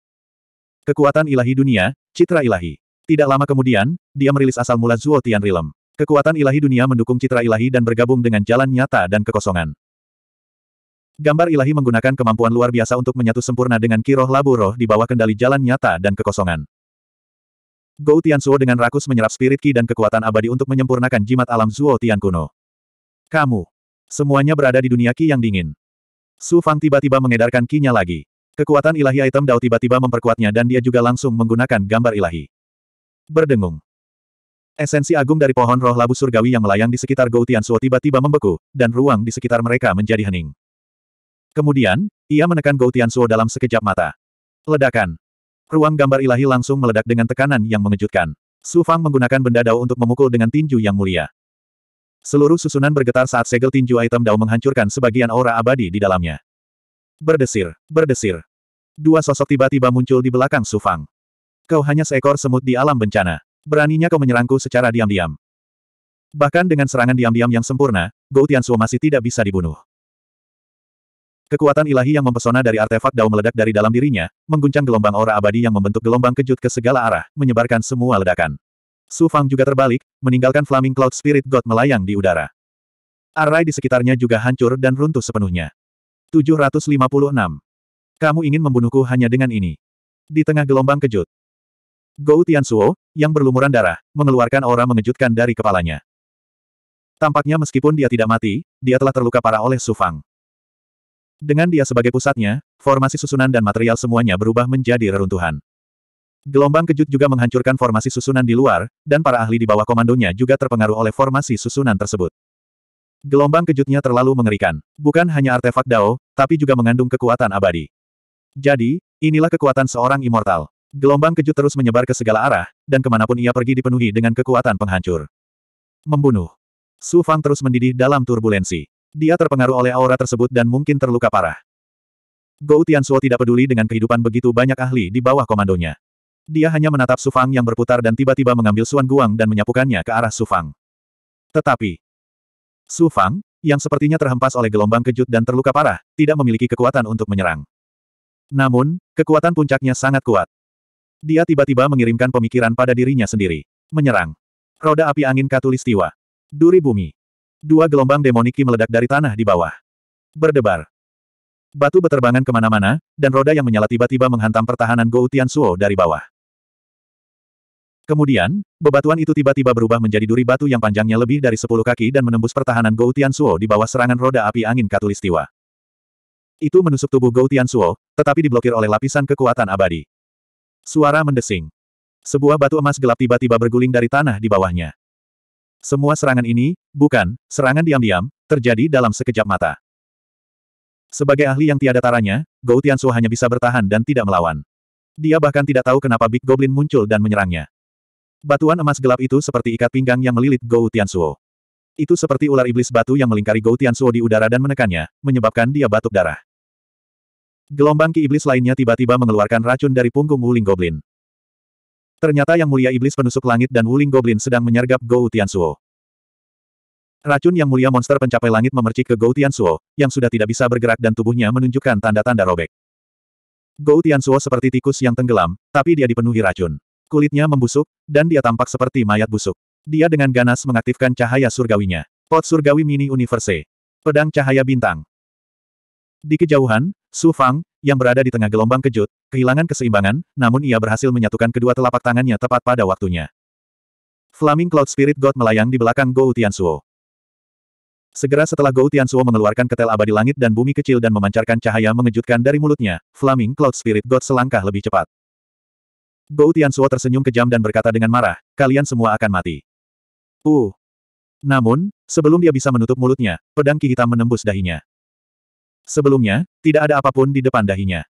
Kekuatan ilahi dunia, citra ilahi. Tidak lama kemudian, dia merilis asal mula Zuo Tian Realm. Kekuatan ilahi dunia mendukung citra ilahi dan bergabung dengan jalan nyata dan kekosongan. Gambar ilahi menggunakan kemampuan luar biasa untuk menyatu sempurna dengan kiroh labu roh di bawah kendali jalan nyata dan kekosongan. Gou Tianzuo dengan rakus menyerap spirit ki dan kekuatan abadi untuk menyempurnakan jimat alam Zuo Tian kuno. Kamu. Semuanya berada di dunia ki yang dingin. Su Fang tiba-tiba mengedarkan kinya lagi. Kekuatan ilahi item Dao tiba-tiba memperkuatnya dan dia juga langsung menggunakan gambar ilahi berdengung. Esensi agung dari pohon roh labu surgawi yang melayang di sekitar Gou Suo tiba-tiba membeku, dan ruang di sekitar mereka menjadi hening. Kemudian, ia menekan Gou Suo dalam sekejap mata. Ledakan. Ruang gambar ilahi langsung meledak dengan tekanan yang mengejutkan. Su Fang menggunakan benda dao untuk memukul dengan tinju yang mulia. Seluruh susunan bergetar saat segel tinju item dao menghancurkan sebagian aura abadi di dalamnya. Berdesir, berdesir. Dua sosok tiba-tiba muncul di belakang Su Fang. Kau hanya seekor semut di alam bencana. Beraninya kau menyerangku secara diam-diam. Bahkan dengan serangan diam-diam yang sempurna, Gou Tiansuo masih tidak bisa dibunuh. Kekuatan ilahi yang mempesona dari artefak Dao meledak dari dalam dirinya, mengguncang gelombang aura abadi yang membentuk gelombang kejut ke segala arah, menyebarkan semua ledakan. Su Fang juga terbalik, meninggalkan Flaming Cloud Spirit God melayang di udara. Arai di sekitarnya juga hancur dan runtuh sepenuhnya. 756. Kamu ingin membunuhku hanya dengan ini. Di tengah gelombang kejut, Gou Suo, yang berlumuran darah, mengeluarkan aura mengejutkan dari kepalanya. Tampaknya meskipun dia tidak mati, dia telah terluka parah oleh Su Fang. Dengan dia sebagai pusatnya, formasi susunan dan material semuanya berubah menjadi reruntuhan. Gelombang kejut juga menghancurkan formasi susunan di luar, dan para ahli di bawah komandonya juga terpengaruh oleh formasi susunan tersebut. Gelombang kejutnya terlalu mengerikan. Bukan hanya artefak Dao, tapi juga mengandung kekuatan abadi. Jadi, inilah kekuatan seorang immortal. Gelombang kejut terus menyebar ke segala arah, dan kemanapun ia pergi dipenuhi dengan kekuatan penghancur. Membunuh. Su Fang terus mendidih dalam turbulensi. Dia terpengaruh oleh aura tersebut dan mungkin terluka parah. Gou Suo tidak peduli dengan kehidupan begitu banyak ahli di bawah komandonya. Dia hanya menatap Su Fang yang berputar dan tiba-tiba mengambil Suan Guang dan menyapukannya ke arah Su Fang. Tetapi, Su Fang, yang sepertinya terhempas oleh gelombang kejut dan terluka parah, tidak memiliki kekuatan untuk menyerang. Namun, kekuatan puncaknya sangat kuat. Dia tiba-tiba mengirimkan pemikiran pada dirinya sendiri. Menyerang. Roda api angin katulistiwa. Duri bumi. Dua gelombang demoniki meledak dari tanah di bawah. Berdebar. Batu beterbangan kemana-mana, dan roda yang menyala tiba-tiba menghantam pertahanan Gou Suo dari bawah. Kemudian, bebatuan itu tiba-tiba berubah menjadi duri batu yang panjangnya lebih dari 10 kaki dan menembus pertahanan Gou Suo di bawah serangan roda api angin katulistiwa. Itu menusuk tubuh Gou Suo, tetapi diblokir oleh lapisan kekuatan abadi. Suara mendesing. Sebuah batu emas gelap tiba-tiba berguling dari tanah di bawahnya. Semua serangan ini, bukan, serangan diam-diam, terjadi dalam sekejap mata. Sebagai ahli yang tiada taranya, Gou Tiansu hanya bisa bertahan dan tidak melawan. Dia bahkan tidak tahu kenapa Big Goblin muncul dan menyerangnya. Batuan emas gelap itu seperti ikat pinggang yang melilit Gou Tiansuo. Itu seperti ular iblis batu yang melingkari Gou Tiansuo di udara dan menekannya, menyebabkan dia batuk darah. Gelombang ki iblis lainnya tiba-tiba mengeluarkan racun dari punggung Wuling Goblin. Ternyata yang mulia iblis penusuk langit dan Wuling Goblin sedang menyergap Gou Tiansuo. Racun yang mulia monster pencapai langit memercik ke Gou Tiansuo, yang sudah tidak bisa bergerak dan tubuhnya menunjukkan tanda-tanda robek. Gou Tiansuo seperti tikus yang tenggelam, tapi dia dipenuhi racun. Kulitnya membusuk, dan dia tampak seperti mayat busuk. Dia dengan ganas mengaktifkan cahaya surgawinya. Pot surgawi mini universe. Pedang cahaya bintang. Di kejauhan, Su Fang, yang berada di tengah gelombang kejut, kehilangan keseimbangan, namun ia berhasil menyatukan kedua telapak tangannya tepat pada waktunya. Flaming Cloud Spirit God melayang di belakang Gou Suo. Segera setelah Gou Suo mengeluarkan ketel abadi langit dan bumi kecil dan memancarkan cahaya mengejutkan dari mulutnya, Flaming Cloud Spirit God selangkah lebih cepat. Gou Suo tersenyum kejam dan berkata dengan marah, kalian semua akan mati. Uh. Namun, sebelum dia bisa menutup mulutnya, pedang Ki hitam menembus dahinya. Sebelumnya, tidak ada apapun di depan dahinya.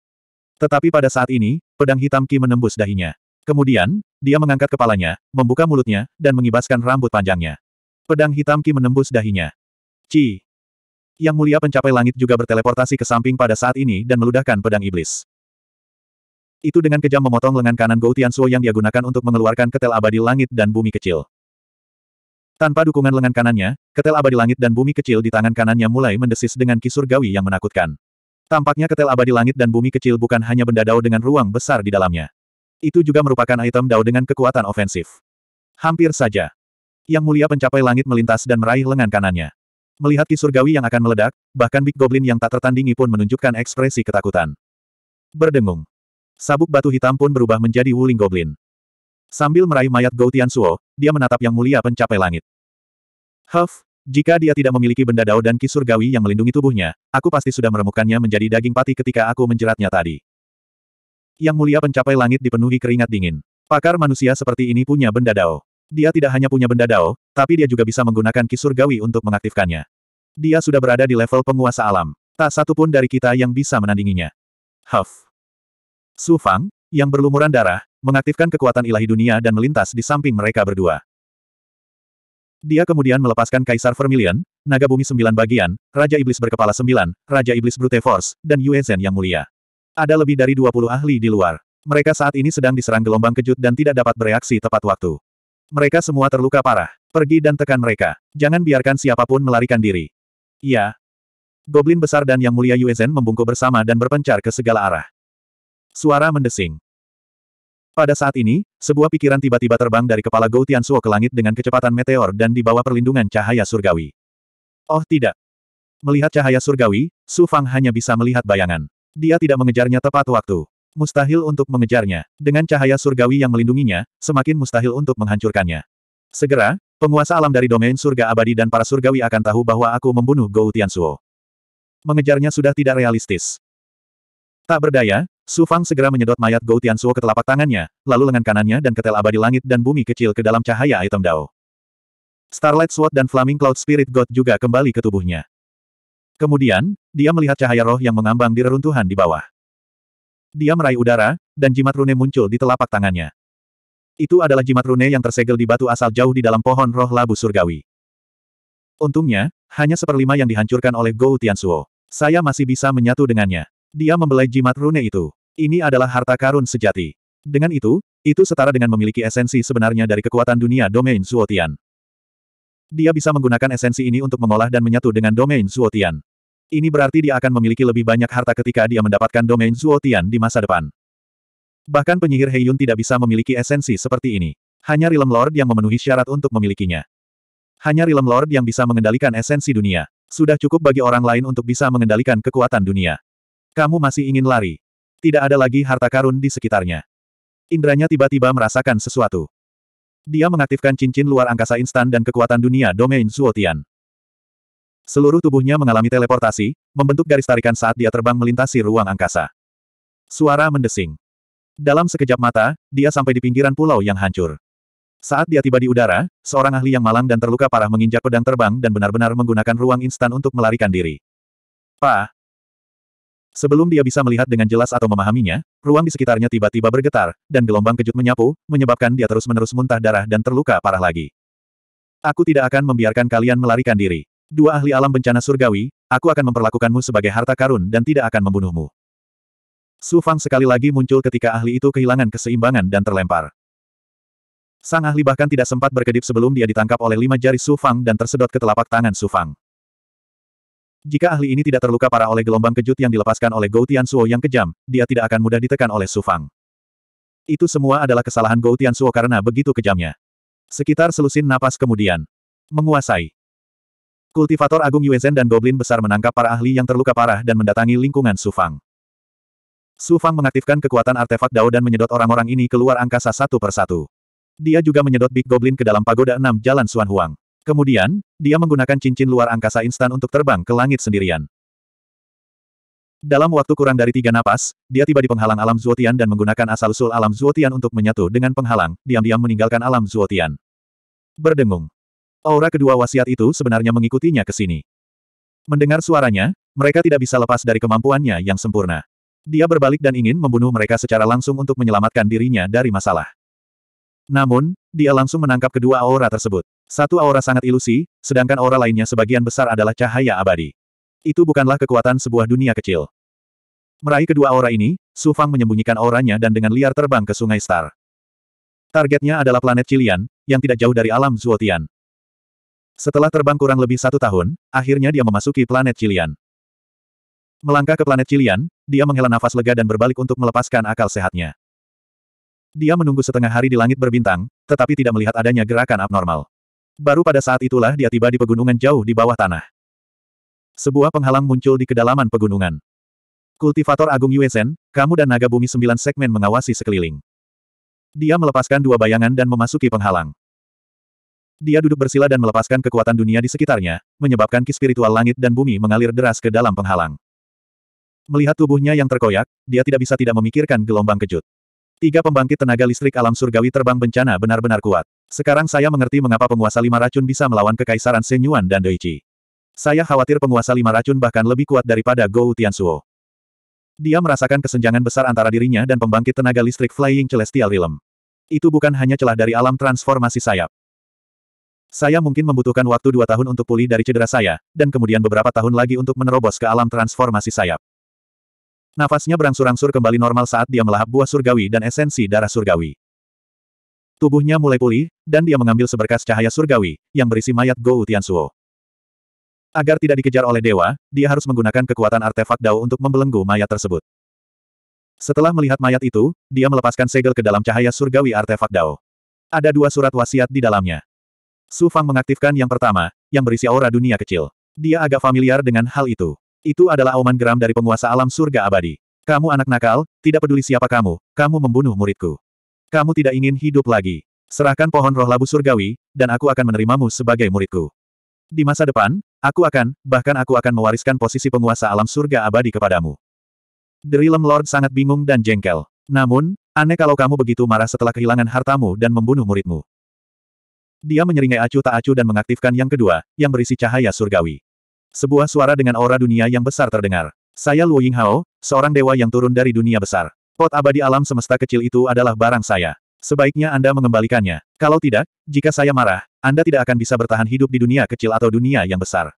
Tetapi pada saat ini, pedang hitam Ki menembus dahinya. Kemudian, dia mengangkat kepalanya, membuka mulutnya, dan mengibaskan rambut panjangnya. Pedang hitam Ki menembus dahinya. Ci! Yang mulia pencapai langit juga berteleportasi ke samping pada saat ini dan meludahkan pedang iblis. Itu dengan kejam memotong lengan kanan Gautian Suo yang dia gunakan untuk mengeluarkan ketel abadi langit dan bumi kecil. Tanpa dukungan lengan kanannya, ketel abadi langit dan bumi kecil di tangan kanannya mulai mendesis dengan kisur gawi yang menakutkan. Tampaknya ketel abadi langit dan bumi kecil bukan hanya benda dao dengan ruang besar di dalamnya. Itu juga merupakan item dao dengan kekuatan ofensif. Hampir saja. Yang mulia pencapai langit melintas dan meraih lengan kanannya. Melihat kisur gawi yang akan meledak, bahkan Big Goblin yang tak tertandingi pun menunjukkan ekspresi ketakutan. Berdengung. Sabuk batu hitam pun berubah menjadi wuling goblin. Sambil meraih mayat Gautian Suo dia menatap yang mulia pencapai langit. Huff, jika dia tidak memiliki benda dao dan ki surgawi yang melindungi tubuhnya, aku pasti sudah meremukannya menjadi daging pati ketika aku menjeratnya tadi. Yang mulia pencapai langit dipenuhi keringat dingin. Pakar manusia seperti ini punya benda dao. Dia tidak hanya punya benda dao, tapi dia juga bisa menggunakan ki surgawi untuk mengaktifkannya. Dia sudah berada di level penguasa alam. Tak satu pun dari kita yang bisa menandinginya. Huff. Su Fang, yang berlumuran darah, mengaktifkan kekuatan ilahi dunia dan melintas di samping mereka berdua. Dia kemudian melepaskan Kaisar Vermilion, Naga Bumi Sembilan Bagian, Raja Iblis Berkepala Sembilan, Raja Iblis Brute Force, dan Yue Yang Mulia. Ada lebih dari 20 ahli di luar. Mereka saat ini sedang diserang gelombang kejut dan tidak dapat bereaksi tepat waktu. Mereka semua terluka parah. Pergi dan tekan mereka. Jangan biarkan siapapun melarikan diri. Iya. Goblin besar dan Yang Mulia Yue membungkuk bersama dan berpencar ke segala arah. Suara mendesing. Pada saat ini, sebuah pikiran tiba-tiba terbang dari kepala Gou Tiansuo ke langit dengan kecepatan meteor dan di bawah perlindungan cahaya surgawi. Oh tidak. Melihat cahaya surgawi, Su Fang hanya bisa melihat bayangan. Dia tidak mengejarnya tepat waktu. Mustahil untuk mengejarnya. Dengan cahaya surgawi yang melindunginya, semakin mustahil untuk menghancurkannya. Segera, penguasa alam dari domain surga abadi dan para surgawi akan tahu bahwa aku membunuh Gou Tiansuo. Mengejarnya sudah tidak realistis. Tak berdaya, Su Fang segera menyedot mayat Gou Tiansuo ke telapak tangannya, lalu lengan kanannya dan ketel abadi langit dan bumi kecil ke dalam cahaya item Dao. Starlight Sword dan Flaming Cloud Spirit God juga kembali ke tubuhnya. Kemudian, dia melihat cahaya roh yang mengambang di reruntuhan di bawah. Dia meraih udara, dan jimat rune muncul di telapak tangannya. Itu adalah jimat rune yang tersegel di batu asal jauh di dalam pohon roh labu surgawi. Untungnya, hanya seperlima yang dihancurkan oleh Gou Tiansuo. Saya masih bisa menyatu dengannya. Dia membelai jimat rune itu. Ini adalah harta karun sejati. Dengan itu, itu setara dengan memiliki esensi sebenarnya dari kekuatan dunia domain Zuotian. Dia bisa menggunakan esensi ini untuk mengolah dan menyatu dengan domain Zuotian. Ini berarti dia akan memiliki lebih banyak harta ketika dia mendapatkan domain Zuotian di masa depan. Bahkan penyihir Heiyun tidak bisa memiliki esensi seperti ini. Hanya Realm Lord yang memenuhi syarat untuk memilikinya. Hanya Realm Lord yang bisa mengendalikan esensi dunia. Sudah cukup bagi orang lain untuk bisa mengendalikan kekuatan dunia. Kamu masih ingin lari. Tidak ada lagi harta karun di sekitarnya. Indranya tiba-tiba merasakan sesuatu. Dia mengaktifkan cincin luar angkasa instan dan kekuatan dunia domain Suotian. Seluruh tubuhnya mengalami teleportasi, membentuk garis tarikan saat dia terbang melintasi ruang angkasa. Suara mendesing. Dalam sekejap mata, dia sampai di pinggiran pulau yang hancur. Saat dia tiba di udara, seorang ahli yang malang dan terluka parah menginjak pedang terbang dan benar-benar menggunakan ruang instan untuk melarikan diri. Pa, Sebelum dia bisa melihat dengan jelas atau memahaminya, ruang di sekitarnya tiba-tiba bergetar, dan gelombang kejut menyapu, menyebabkan dia terus-menerus muntah darah dan terluka parah lagi. Aku tidak akan membiarkan kalian melarikan diri. Dua ahli alam bencana surgawi, aku akan memperlakukanmu sebagai harta karun dan tidak akan membunuhmu. Su Fang sekali lagi muncul ketika ahli itu kehilangan keseimbangan dan terlempar. Sang ahli bahkan tidak sempat berkedip sebelum dia ditangkap oleh lima jari Su Fang dan tersedot ke telapak tangan Su Fang. Jika ahli ini tidak terluka parah oleh gelombang kejut yang dilepaskan oleh Gou Suo yang kejam, dia tidak akan mudah ditekan oleh Su Fang. Itu semua adalah kesalahan Gou Suo karena begitu kejamnya. Sekitar selusin napas kemudian. Menguasai. Kultivator Agung Yuezen dan Goblin besar menangkap para ahli yang terluka parah dan mendatangi lingkungan Su Fang. Su Fang mengaktifkan kekuatan artefak Dao dan menyedot orang-orang ini keluar angkasa satu persatu. Dia juga menyedot Big Goblin ke dalam pagoda enam Jalan Suan Huang. Kemudian, dia menggunakan cincin luar angkasa instan untuk terbang ke langit sendirian. Dalam waktu kurang dari tiga napas, dia tiba di penghalang alam Zuotian dan menggunakan asal-usul alam Zuotian untuk menyatu dengan penghalang, diam-diam meninggalkan alam Zuotian. Berdengung. Aura kedua wasiat itu sebenarnya mengikutinya ke sini. Mendengar suaranya, mereka tidak bisa lepas dari kemampuannya yang sempurna. Dia berbalik dan ingin membunuh mereka secara langsung untuk menyelamatkan dirinya dari masalah. Namun, dia langsung menangkap kedua aura tersebut. Satu aura sangat ilusi, sedangkan aura lainnya sebagian besar adalah cahaya abadi. Itu bukanlah kekuatan sebuah dunia kecil. Meraih kedua aura ini, Su Fang menyembunyikan auranya dan dengan liar terbang ke Sungai Star. Targetnya adalah planet Cilian, yang tidak jauh dari alam Zuotian. Setelah terbang kurang lebih satu tahun, akhirnya dia memasuki planet Cilian. Melangkah ke planet Cilian, dia menghela nafas lega dan berbalik untuk melepaskan akal sehatnya. Dia menunggu setengah hari di langit berbintang, tetapi tidak melihat adanya gerakan abnormal. Baru pada saat itulah dia tiba di pegunungan jauh di bawah tanah. Sebuah penghalang muncul di kedalaman pegunungan. Kultivator Agung Yuesen, kamu dan naga bumi sembilan segmen mengawasi sekeliling. Dia melepaskan dua bayangan dan memasuki penghalang. Dia duduk bersila dan melepaskan kekuatan dunia di sekitarnya, menyebabkan ki spiritual langit dan bumi mengalir deras ke dalam penghalang. Melihat tubuhnya yang terkoyak, dia tidak bisa tidak memikirkan gelombang kejut. Tiga pembangkit tenaga listrik alam surgawi terbang bencana benar-benar kuat. Sekarang saya mengerti mengapa penguasa lima racun bisa melawan kekaisaran Senyuan dan Doichi. Saya khawatir penguasa lima racun bahkan lebih kuat daripada Gou Tiansuo. Dia merasakan kesenjangan besar antara dirinya dan pembangkit tenaga listrik Flying Celestial Realm. Itu bukan hanya celah dari alam transformasi sayap. Saya mungkin membutuhkan waktu dua tahun untuk pulih dari cedera saya, dan kemudian beberapa tahun lagi untuk menerobos ke alam transformasi sayap. Nafasnya berangsur-angsur kembali normal saat dia melahap buah surgawi dan esensi darah surgawi. Tubuhnya mulai pulih, dan dia mengambil seberkas cahaya surgawi, yang berisi mayat Gou Tiansuo. Agar tidak dikejar oleh dewa, dia harus menggunakan kekuatan artefak Dao untuk membelenggu mayat tersebut. Setelah melihat mayat itu, dia melepaskan segel ke dalam cahaya surgawi artefak Dao. Ada dua surat wasiat di dalamnya. Su Fang mengaktifkan yang pertama, yang berisi aura dunia kecil. Dia agak familiar dengan hal itu. Itu adalah auman geram dari penguasa alam surga abadi. Kamu anak nakal, tidak peduli siapa kamu, kamu membunuh muridku. Kamu tidak ingin hidup lagi. Serahkan pohon roh labu surgawi, dan aku akan menerimamu sebagai muridku. Di masa depan, aku akan, bahkan aku akan mewariskan posisi penguasa alam surga abadi kepadamu. The Lord sangat bingung dan jengkel. Namun, aneh kalau kamu begitu marah setelah kehilangan hartamu dan membunuh muridmu. Dia menyeringai acu tak acu dan mengaktifkan yang kedua, yang berisi cahaya surgawi. Sebuah suara dengan aura dunia yang besar terdengar. Saya Luo Yinghao, seorang dewa yang turun dari dunia besar. Pot abadi alam semesta kecil itu adalah barang saya. Sebaiknya Anda mengembalikannya. Kalau tidak, jika saya marah, Anda tidak akan bisa bertahan hidup di dunia kecil atau dunia yang besar.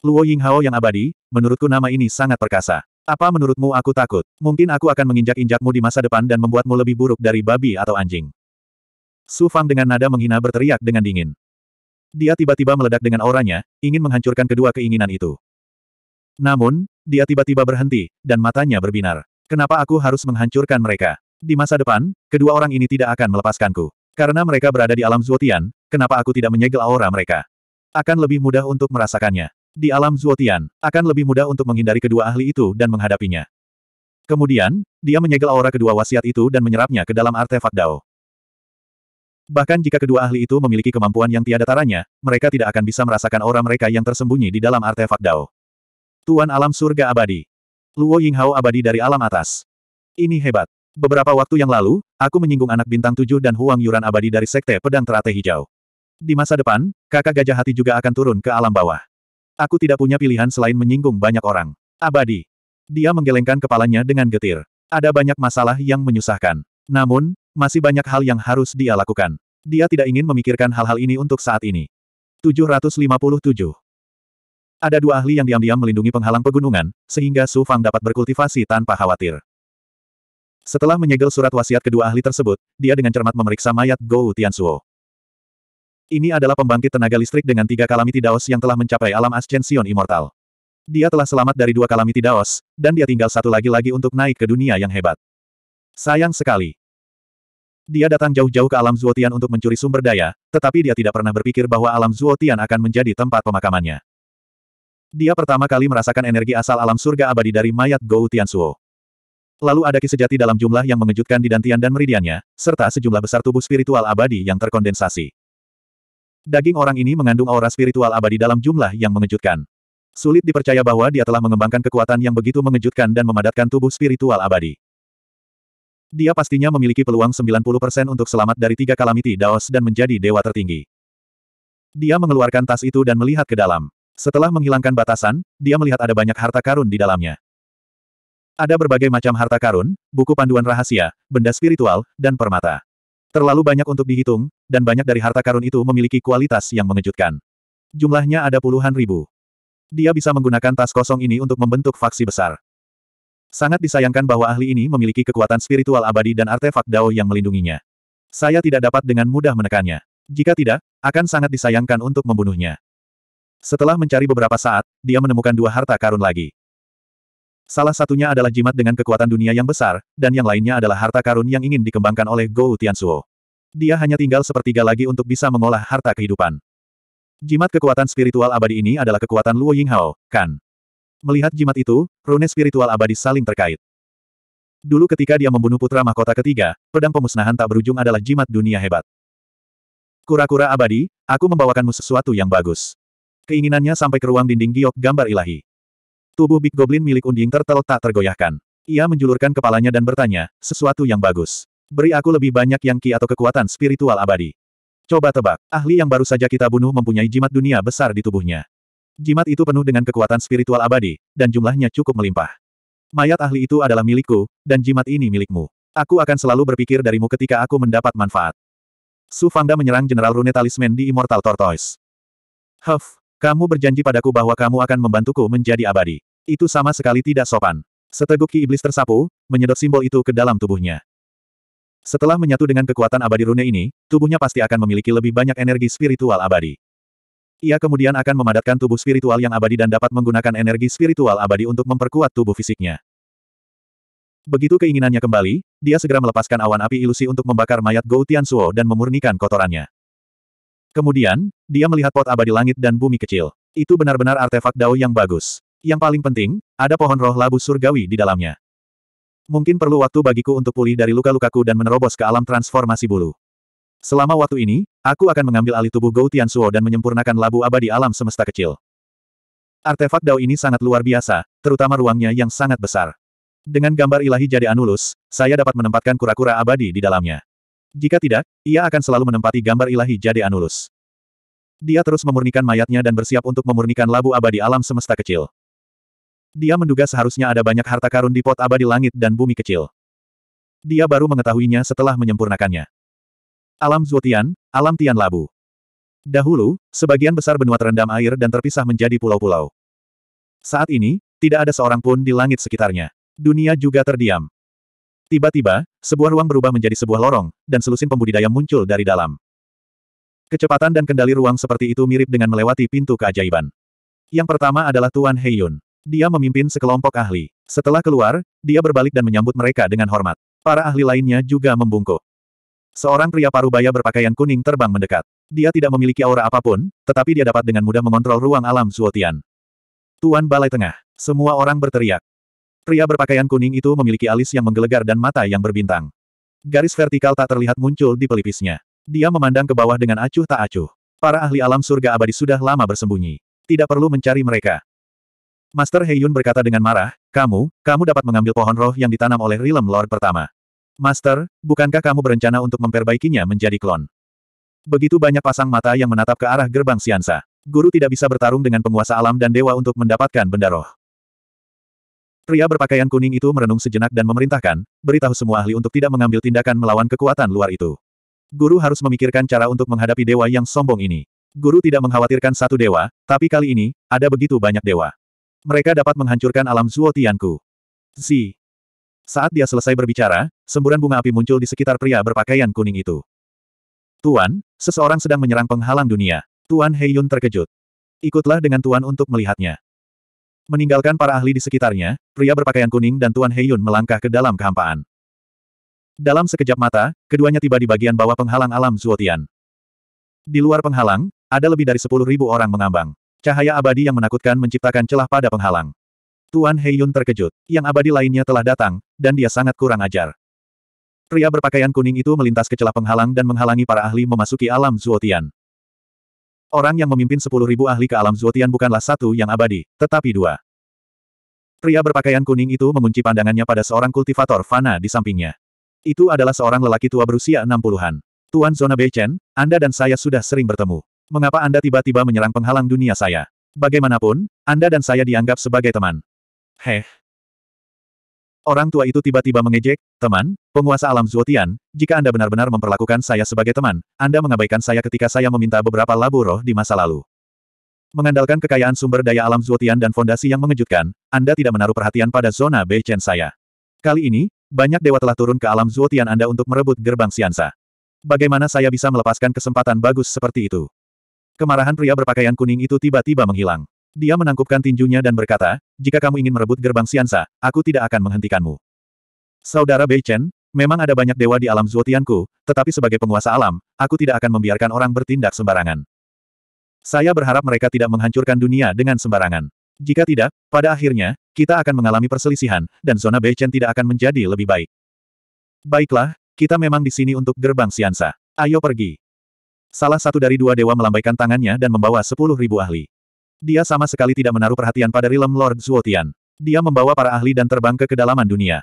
Luo Yinghao yang abadi, menurutku nama ini sangat perkasa. Apa menurutmu aku takut? Mungkin aku akan menginjak-injakmu di masa depan dan membuatmu lebih buruk dari babi atau anjing. Su Fang dengan nada menghina berteriak dengan dingin. Dia tiba-tiba meledak dengan auranya, ingin menghancurkan kedua keinginan itu. Namun, dia tiba-tiba berhenti, dan matanya berbinar. Kenapa aku harus menghancurkan mereka? Di masa depan, kedua orang ini tidak akan melepaskanku. Karena mereka berada di alam Zuotian, kenapa aku tidak menyegel aura mereka? Akan lebih mudah untuk merasakannya. Di alam Zuotian, akan lebih mudah untuk menghindari kedua ahli itu dan menghadapinya. Kemudian, dia menyegel aura kedua wasiat itu dan menyerapnya ke dalam artefak Dao. Bahkan jika kedua ahli itu memiliki kemampuan yang tiada taranya, mereka tidak akan bisa merasakan aura mereka yang tersembunyi di dalam artefak Dao. Tuan alam surga abadi. Luo Yinghao abadi dari alam atas. Ini hebat. Beberapa waktu yang lalu, aku menyinggung anak bintang tujuh dan Huang Yuran abadi dari Sekte Pedang Terate Hijau. Di masa depan, kakak gajah hati juga akan turun ke alam bawah. Aku tidak punya pilihan selain menyinggung banyak orang. Abadi. Dia menggelengkan kepalanya dengan getir. Ada banyak masalah yang menyusahkan. Namun, masih banyak hal yang harus dia lakukan. Dia tidak ingin memikirkan hal-hal ini untuk saat ini. 757. Ada dua ahli yang diam-diam melindungi penghalang pegunungan, sehingga Su Fang dapat berkultivasi tanpa khawatir. Setelah menyegel surat wasiat kedua ahli tersebut, dia dengan cermat memeriksa mayat Gou Tiansuo. Ini adalah pembangkit tenaga listrik dengan tiga kalamiti daos yang telah mencapai alam ascension immortal. Dia telah selamat dari dua kalamiti daos, dan dia tinggal satu lagi-lagi untuk naik ke dunia yang hebat. Sayang sekali. Dia datang jauh-jauh ke alam Zuotian untuk mencuri sumber daya, tetapi dia tidak pernah berpikir bahwa alam Zuotian akan menjadi tempat pemakamannya. Dia pertama kali merasakan energi asal alam surga abadi dari mayat Gou Suo. Lalu ada kisejati dalam jumlah yang mengejutkan di dantian dan meridiannya, serta sejumlah besar tubuh spiritual abadi yang terkondensasi. Daging orang ini mengandung aura spiritual abadi dalam jumlah yang mengejutkan. Sulit dipercaya bahwa dia telah mengembangkan kekuatan yang begitu mengejutkan dan memadatkan tubuh spiritual abadi. Dia pastinya memiliki peluang 90% untuk selamat dari tiga kalamiti Daos dan menjadi dewa tertinggi. Dia mengeluarkan tas itu dan melihat ke dalam. Setelah menghilangkan batasan, dia melihat ada banyak harta karun di dalamnya. Ada berbagai macam harta karun, buku panduan rahasia, benda spiritual, dan permata. Terlalu banyak untuk dihitung, dan banyak dari harta karun itu memiliki kualitas yang mengejutkan. Jumlahnya ada puluhan ribu. Dia bisa menggunakan tas kosong ini untuk membentuk faksi besar. Sangat disayangkan bahwa ahli ini memiliki kekuatan spiritual abadi dan artefak Dao yang melindunginya. Saya tidak dapat dengan mudah menekannya. Jika tidak, akan sangat disayangkan untuk membunuhnya. Setelah mencari beberapa saat, dia menemukan dua harta karun lagi. Salah satunya adalah jimat dengan kekuatan dunia yang besar, dan yang lainnya adalah harta karun yang ingin dikembangkan oleh Gou Tiansuo. Dia hanya tinggal sepertiga lagi untuk bisa mengolah harta kehidupan. Jimat kekuatan spiritual abadi ini adalah kekuatan Luo Yinghao, kan? Melihat jimat itu, rune spiritual abadi saling terkait. Dulu ketika dia membunuh putra mahkota ketiga, pedang pemusnahan tak berujung adalah jimat dunia hebat. Kura-kura abadi, aku membawakanmu sesuatu yang bagus. Keinginannya sampai ke ruang dinding giok gambar ilahi. Tubuh Big Goblin milik unding turtle tak tergoyahkan. Ia menjulurkan kepalanya dan bertanya, sesuatu yang bagus. Beri aku lebih banyak yang ki atau kekuatan spiritual abadi. Coba tebak, ahli yang baru saja kita bunuh mempunyai jimat dunia besar di tubuhnya. Jimat itu penuh dengan kekuatan spiritual abadi, dan jumlahnya cukup melimpah. Mayat ahli itu adalah milikku, dan jimat ini milikmu. Aku akan selalu berpikir darimu ketika aku mendapat manfaat. Su Fangda menyerang General Rune Talisman di Immortal Tortoise. Huff, kamu berjanji padaku bahwa kamu akan membantuku menjadi abadi. Itu sama sekali tidak sopan. Seteguk ki iblis tersapu, menyedot simbol itu ke dalam tubuhnya. Setelah menyatu dengan kekuatan abadi rune ini, tubuhnya pasti akan memiliki lebih banyak energi spiritual abadi. Ia kemudian akan memadatkan tubuh spiritual yang abadi dan dapat menggunakan energi spiritual abadi untuk memperkuat tubuh fisiknya. Begitu keinginannya kembali, dia segera melepaskan awan api ilusi untuk membakar mayat Gou Suo dan memurnikan kotorannya. Kemudian, dia melihat pot abadi langit dan bumi kecil. Itu benar-benar artefak dao yang bagus. Yang paling penting, ada pohon roh labu surgawi di dalamnya. Mungkin perlu waktu bagiku untuk pulih dari luka-lukaku dan menerobos ke alam transformasi bulu. Selama waktu ini, Aku akan mengambil alih tubuh Gou Suo dan menyempurnakan labu abadi alam semesta kecil. Artefak Dao ini sangat luar biasa, terutama ruangnya yang sangat besar. Dengan gambar ilahi jadi Anulus, saya dapat menempatkan kura-kura abadi di dalamnya. Jika tidak, ia akan selalu menempati gambar ilahi jadi Anulus. Dia terus memurnikan mayatnya dan bersiap untuk memurnikan labu abadi alam semesta kecil. Dia menduga seharusnya ada banyak harta karun di pot abadi langit dan bumi kecil. Dia baru mengetahuinya setelah menyempurnakannya. Alam Zuotian, Alam Tian Labu. Dahulu, sebagian besar benua terendam air dan terpisah menjadi pulau-pulau. Saat ini, tidak ada seorang pun di langit sekitarnya. Dunia juga terdiam. Tiba-tiba, sebuah ruang berubah menjadi sebuah lorong, dan selusin pembudidaya muncul dari dalam. Kecepatan dan kendali ruang seperti itu mirip dengan melewati pintu keajaiban. Yang pertama adalah Tuan Yun. Dia memimpin sekelompok ahli. Setelah keluar, dia berbalik dan menyambut mereka dengan hormat. Para ahli lainnya juga membungkuk. Seorang pria paruh baya berpakaian kuning terbang mendekat. Dia tidak memiliki aura apapun, tetapi dia dapat dengan mudah mengontrol ruang alam Zuotian. Tuan Balai Tengah. Semua orang berteriak. Pria berpakaian kuning itu memiliki alis yang menggelegar dan mata yang berbintang. Garis vertikal tak terlihat muncul di pelipisnya. Dia memandang ke bawah dengan acuh tak acuh. Para ahli alam surga abadi sudah lama bersembunyi. Tidak perlu mencari mereka. Master Heyun berkata dengan marah, kamu, kamu dapat mengambil pohon roh yang ditanam oleh Rilem Lord pertama. Master, bukankah kamu berencana untuk memperbaikinya menjadi klon? Begitu banyak pasang mata yang menatap ke arah gerbang Siansa. Guru tidak bisa bertarung dengan penguasa alam dan dewa untuk mendapatkan benda roh. Pria berpakaian kuning itu merenung sejenak dan memerintahkan, beritahu semua ahli untuk tidak mengambil tindakan melawan kekuatan luar itu. Guru harus memikirkan cara untuk menghadapi dewa yang sombong ini. Guru tidak mengkhawatirkan satu dewa, tapi kali ini, ada begitu banyak dewa. Mereka dapat menghancurkan alam Zuo Tianku. Saat dia selesai berbicara, semburan bunga api muncul di sekitar pria berpakaian kuning itu. Tuan, seseorang sedang menyerang penghalang dunia. Tuan Heiyun terkejut. Ikutlah dengan Tuan untuk melihatnya. Meninggalkan para ahli di sekitarnya, pria berpakaian kuning dan Tuan Heiyun melangkah ke dalam kehampaan. Dalam sekejap mata, keduanya tiba di bagian bawah penghalang alam Zuotian. Di luar penghalang, ada lebih dari sepuluh ribu orang mengambang. Cahaya abadi yang menakutkan menciptakan celah pada penghalang. Tuan Yun terkejut. Yang abadi lainnya telah datang, dan dia sangat kurang ajar. Pria berpakaian kuning itu melintas ke celah penghalang dan menghalangi para ahli memasuki alam Zuotian. Orang yang memimpin sepuluh ribu ahli ke alam Zuotian bukanlah satu yang abadi, tetapi dua. Pria berpakaian kuning itu mengunci pandangannya pada seorang kultivator fana di sampingnya. Itu adalah seorang lelaki tua berusia enam puluhan. Tuan Zona Beichen, Anda dan saya sudah sering bertemu. Mengapa Anda tiba-tiba menyerang penghalang dunia saya? Bagaimanapun, Anda dan saya dianggap sebagai teman. Heh. Orang tua itu tiba-tiba mengejek, teman, penguasa alam Zuotian, jika Anda benar-benar memperlakukan saya sebagai teman, Anda mengabaikan saya ketika saya meminta beberapa labu roh di masa lalu. Mengandalkan kekayaan sumber daya alam Zuotian dan fondasi yang mengejutkan, Anda tidak menaruh perhatian pada zona Beichen saya. Kali ini, banyak dewa telah turun ke alam Zuotian Anda untuk merebut gerbang Siansa. Bagaimana saya bisa melepaskan kesempatan bagus seperti itu? Kemarahan pria berpakaian kuning itu tiba-tiba menghilang. Dia menangkupkan tinjunya dan berkata, jika kamu ingin merebut gerbang Siansa, aku tidak akan menghentikanmu. Saudara Bei Chen, memang ada banyak dewa di alam Zuotianku, tetapi sebagai penguasa alam, aku tidak akan membiarkan orang bertindak sembarangan. Saya berharap mereka tidak menghancurkan dunia dengan sembarangan. Jika tidak, pada akhirnya, kita akan mengalami perselisihan, dan zona Bei Chen tidak akan menjadi lebih baik. Baiklah, kita memang di sini untuk gerbang Siansa. Ayo pergi. Salah satu dari dua dewa melambaikan tangannya dan membawa sepuluh ribu ahli. Dia sama sekali tidak menaruh perhatian pada rilem Lord Zuotian. Dia membawa para ahli dan terbang ke kedalaman dunia.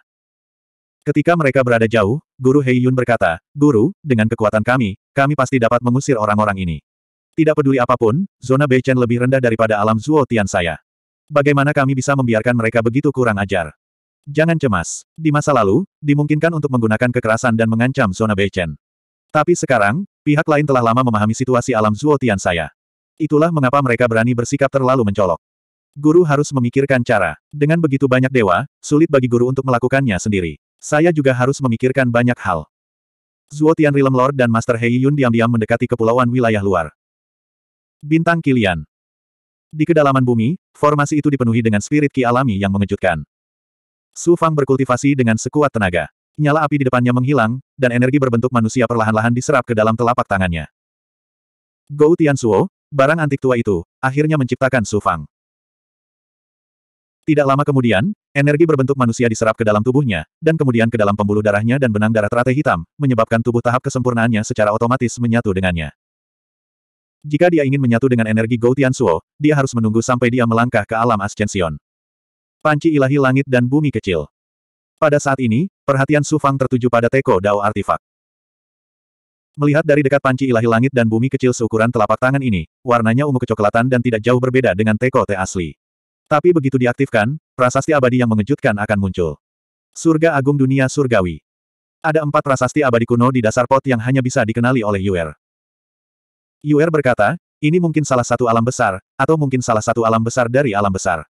Ketika mereka berada jauh, Guru Heiyun berkata, Guru, dengan kekuatan kami, kami pasti dapat mengusir orang-orang ini. Tidak peduli apapun, zona Beichen lebih rendah daripada alam Zuotian saya. Bagaimana kami bisa membiarkan mereka begitu kurang ajar? Jangan cemas. Di masa lalu, dimungkinkan untuk menggunakan kekerasan dan mengancam zona Beichen. Tapi sekarang, pihak lain telah lama memahami situasi alam Zuotian saya. Itulah mengapa mereka berani bersikap terlalu mencolok. Guru harus memikirkan cara. Dengan begitu banyak dewa, sulit bagi guru untuk melakukannya sendiri. Saya juga harus memikirkan banyak hal. Zuo Tian Realm Lord dan Master Hei Yun diam-diam mendekati kepulauan wilayah luar. Bintang Kilian Di kedalaman bumi, formasi itu dipenuhi dengan spirit ki alami yang mengejutkan. Su Fang berkultivasi dengan sekuat tenaga. Nyala api di depannya menghilang, dan energi berbentuk manusia perlahan-lahan diserap ke dalam telapak tangannya. Gou Suo. Barang antik tua itu, akhirnya menciptakan Sufang. Tidak lama kemudian, energi berbentuk manusia diserap ke dalam tubuhnya, dan kemudian ke dalam pembuluh darahnya dan benang darah teratai hitam, menyebabkan tubuh tahap kesempurnaannya secara otomatis menyatu dengannya. Jika dia ingin menyatu dengan energi Gou Suo, dia harus menunggu sampai dia melangkah ke alam ascension. Panci ilahi langit dan bumi kecil. Pada saat ini, perhatian Sufang tertuju pada Teko Dao Artifak. Melihat dari dekat panci ilahi langit dan bumi kecil seukuran telapak tangan ini, warnanya ungu kecoklatan dan tidak jauh berbeda dengan teko teh asli. Tapi begitu diaktifkan, prasasti abadi yang mengejutkan akan muncul. Surga Agung Dunia Surgawi Ada empat prasasti abadi kuno di dasar pot yang hanya bisa dikenali oleh Yuer. Yuer berkata, ini mungkin salah satu alam besar, atau mungkin salah satu alam besar dari alam besar.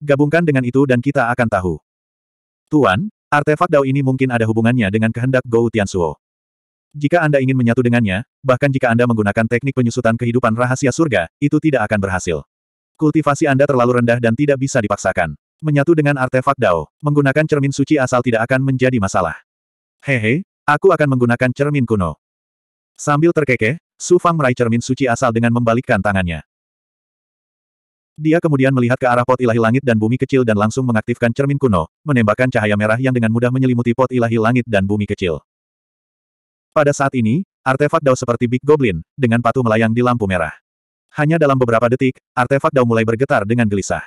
Gabungkan dengan itu dan kita akan tahu. Tuan, artefak Dao ini mungkin ada hubungannya dengan kehendak Gou Suo. Jika Anda ingin menyatu dengannya, bahkan jika Anda menggunakan teknik penyusutan kehidupan rahasia surga, itu tidak akan berhasil. Kultivasi Anda terlalu rendah dan tidak bisa dipaksakan. Menyatu dengan artefak Dao, menggunakan cermin suci asal tidak akan menjadi masalah. Hehe, aku akan menggunakan cermin kuno. Sambil terkekeh, Su Fang meraih cermin suci asal dengan membalikkan tangannya. Dia kemudian melihat ke arah pot ilahi langit dan bumi kecil dan langsung mengaktifkan cermin kuno, menembakkan cahaya merah yang dengan mudah menyelimuti pot ilahi langit dan bumi kecil. Pada saat ini, artefak Dao seperti Big Goblin, dengan patuh melayang di lampu merah. Hanya dalam beberapa detik, artefak Dao mulai bergetar dengan gelisah.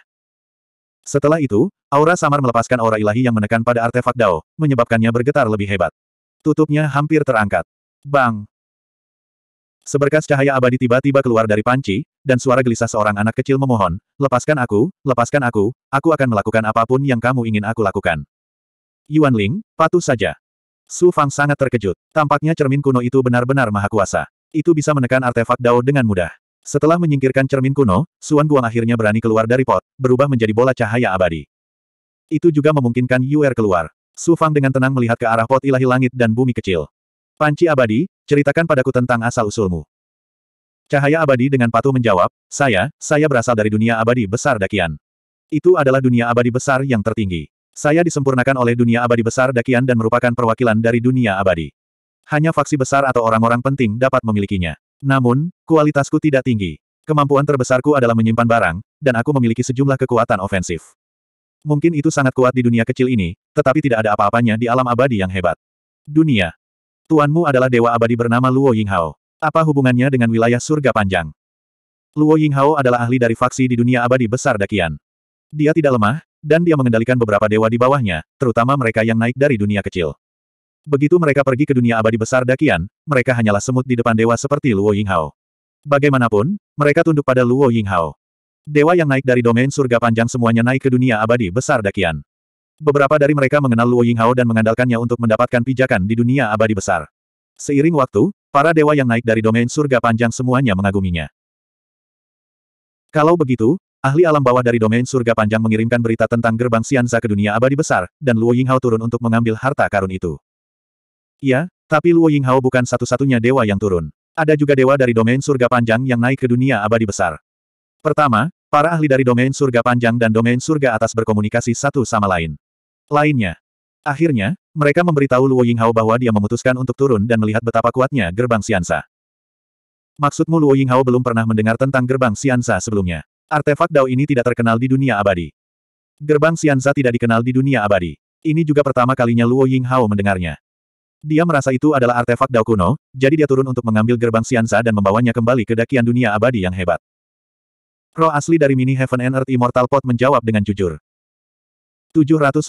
Setelah itu, aura samar melepaskan aura ilahi yang menekan pada artefak Dao, menyebabkannya bergetar lebih hebat. Tutupnya hampir terangkat. Bang! Seberkas cahaya abadi tiba-tiba keluar dari panci, dan suara gelisah seorang anak kecil memohon, lepaskan aku, lepaskan aku, aku akan melakukan apapun yang kamu ingin aku lakukan. Yuan Ling, patuh saja. Su Fang sangat terkejut. Tampaknya cermin kuno itu benar-benar maha kuasa. Itu bisa menekan artefak Dao dengan mudah. Setelah menyingkirkan cermin kuno, Suan Guang akhirnya berani keluar dari pot, berubah menjadi bola cahaya abadi. Itu juga memungkinkan Yuer keluar. Su Fang dengan tenang melihat ke arah pot ilahi langit dan bumi kecil. Panci abadi, ceritakan padaku tentang asal-usulmu. Cahaya abadi dengan patuh menjawab, saya, saya berasal dari dunia abadi besar Dakian. Itu adalah dunia abadi besar yang tertinggi. Saya disempurnakan oleh dunia abadi besar Dakian dan merupakan perwakilan dari dunia abadi. Hanya faksi besar atau orang-orang penting dapat memilikinya. Namun, kualitasku tidak tinggi. Kemampuan terbesarku adalah menyimpan barang, dan aku memiliki sejumlah kekuatan ofensif. Mungkin itu sangat kuat di dunia kecil ini, tetapi tidak ada apa-apanya di alam abadi yang hebat. Dunia. Tuanmu adalah dewa abadi bernama Luo Yinghao. Apa hubungannya dengan wilayah surga panjang? Luo Yinghao adalah ahli dari faksi di dunia abadi besar Dakian. Dia tidak lemah, dan dia mengendalikan beberapa dewa di bawahnya, terutama mereka yang naik dari dunia kecil. Begitu mereka pergi ke dunia abadi besar Dakian, mereka hanyalah semut di depan dewa seperti Luo Yinghao. Bagaimanapun, mereka tunduk pada Luo Yinghao. Dewa yang naik dari domain surga panjang semuanya naik ke dunia abadi besar Dakian. Beberapa dari mereka mengenal Luo Yinghao dan mengandalkannya untuk mendapatkan pijakan di dunia abadi besar. Seiring waktu, para dewa yang naik dari domain surga panjang semuanya mengaguminya. Kalau begitu, Ahli alam bawah dari domain surga panjang mengirimkan berita tentang gerbang Xianza ke dunia abadi besar, dan Luo Yinghao turun untuk mengambil harta karun itu. Ya, tapi Luo Yinghao bukan satu-satunya dewa yang turun. Ada juga dewa dari domain surga panjang yang naik ke dunia abadi besar. Pertama, para ahli dari domain surga panjang dan domain surga atas berkomunikasi satu sama lain. Lainnya. Akhirnya, mereka memberitahu Luo Yinghao bahwa dia memutuskan untuk turun dan melihat betapa kuatnya gerbang Xianza. Maksudmu Luo Yinghao belum pernah mendengar tentang gerbang Xianza sebelumnya? Artefak Dao ini tidak terkenal di dunia abadi. Gerbang Xianza tidak dikenal di dunia abadi. Ini juga pertama kalinya Luo Yinghao mendengarnya. Dia merasa itu adalah artefak Dao kuno, jadi dia turun untuk mengambil gerbang Xianza dan membawanya kembali ke dakian dunia abadi yang hebat. Roh asli dari mini Heaven and Earth Immortal Pot menjawab dengan jujur. 758.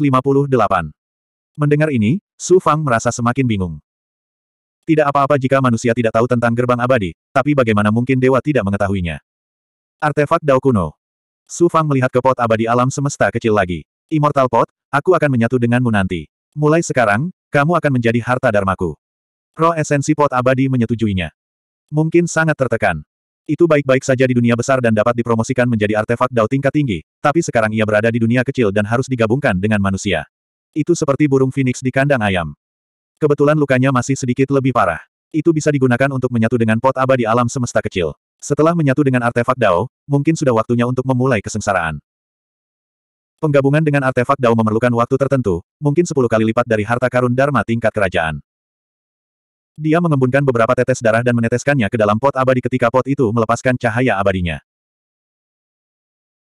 Mendengar ini, Su Fang merasa semakin bingung. Tidak apa-apa jika manusia tidak tahu tentang gerbang abadi, tapi bagaimana mungkin dewa tidak mengetahuinya. Artefak Dao Kuno. Su Fang melihat ke pot abadi alam semesta kecil lagi. Immortal Pot, aku akan menyatu denganmu nanti. Mulai sekarang, kamu akan menjadi harta darmaku. Roh esensi pot abadi menyetujuinya. Mungkin sangat tertekan. Itu baik-baik saja di dunia besar dan dapat dipromosikan menjadi artefak dao tingkat tinggi, tapi sekarang ia berada di dunia kecil dan harus digabungkan dengan manusia. Itu seperti burung phoenix di kandang ayam. Kebetulan lukanya masih sedikit lebih parah. Itu bisa digunakan untuk menyatu dengan pot abadi alam semesta kecil. Setelah menyatu dengan artefak Dao, mungkin sudah waktunya untuk memulai kesengsaraan. Penggabungan dengan artefak Dao memerlukan waktu tertentu, mungkin sepuluh kali lipat dari harta karun Dharma tingkat kerajaan. Dia mengembunkan beberapa tetes darah dan meneteskannya ke dalam pot abadi ketika pot itu melepaskan cahaya abadinya.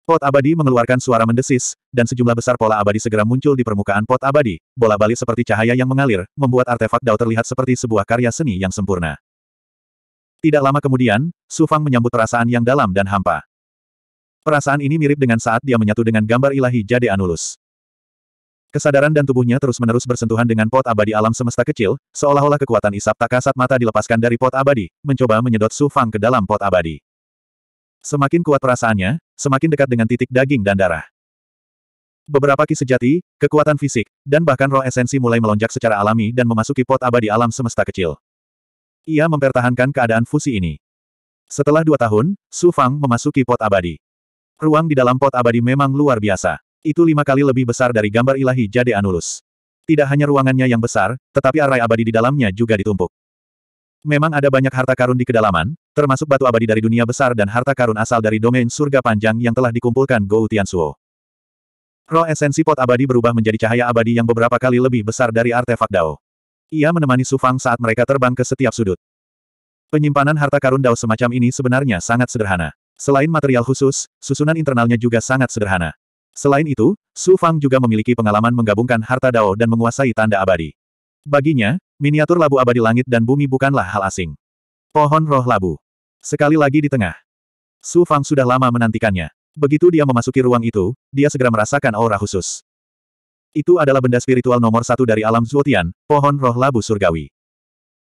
Pot abadi mengeluarkan suara mendesis, dan sejumlah besar pola abadi segera muncul di permukaan pot abadi, bola balik seperti cahaya yang mengalir, membuat artefak Dao terlihat seperti sebuah karya seni yang sempurna. Tidak lama kemudian, Su Fang menyambut perasaan yang dalam dan hampa. Perasaan ini mirip dengan saat dia menyatu dengan gambar ilahi Jade Anulus. Kesadaran dan tubuhnya terus-menerus bersentuhan dengan pot abadi alam semesta kecil, seolah-olah kekuatan isap tak kasat mata dilepaskan dari pot abadi, mencoba menyedot Su Fang ke dalam pot abadi. Semakin kuat perasaannya, semakin dekat dengan titik daging dan darah. Beberapa ki sejati, kekuatan fisik, dan bahkan roh esensi mulai melonjak secara alami dan memasuki pot abadi alam semesta kecil. Ia mempertahankan keadaan fusi ini. Setelah dua tahun, Su Fang memasuki pot abadi. Ruang di dalam pot abadi memang luar biasa. Itu lima kali lebih besar dari gambar ilahi Jade Anulus. Tidak hanya ruangannya yang besar, tetapi arai abadi di dalamnya juga ditumpuk. Memang ada banyak harta karun di kedalaman, termasuk batu abadi dari dunia besar dan harta karun asal dari domain surga panjang yang telah dikumpulkan Gou Suo. Roh esensi pot abadi berubah menjadi cahaya abadi yang beberapa kali lebih besar dari artefak Dao. Ia menemani Su Fang saat mereka terbang ke setiap sudut. Penyimpanan harta karun Dao semacam ini sebenarnya sangat sederhana. Selain material khusus, susunan internalnya juga sangat sederhana. Selain itu, Su Fang juga memiliki pengalaman menggabungkan harta Dao dan menguasai tanda abadi. Baginya, miniatur labu abadi langit dan bumi bukanlah hal asing. Pohon roh labu. Sekali lagi di tengah. Su Fang sudah lama menantikannya. Begitu dia memasuki ruang itu, dia segera merasakan aura khusus. Itu adalah benda spiritual nomor satu dari alam Zuotian, pohon roh labu surgawi.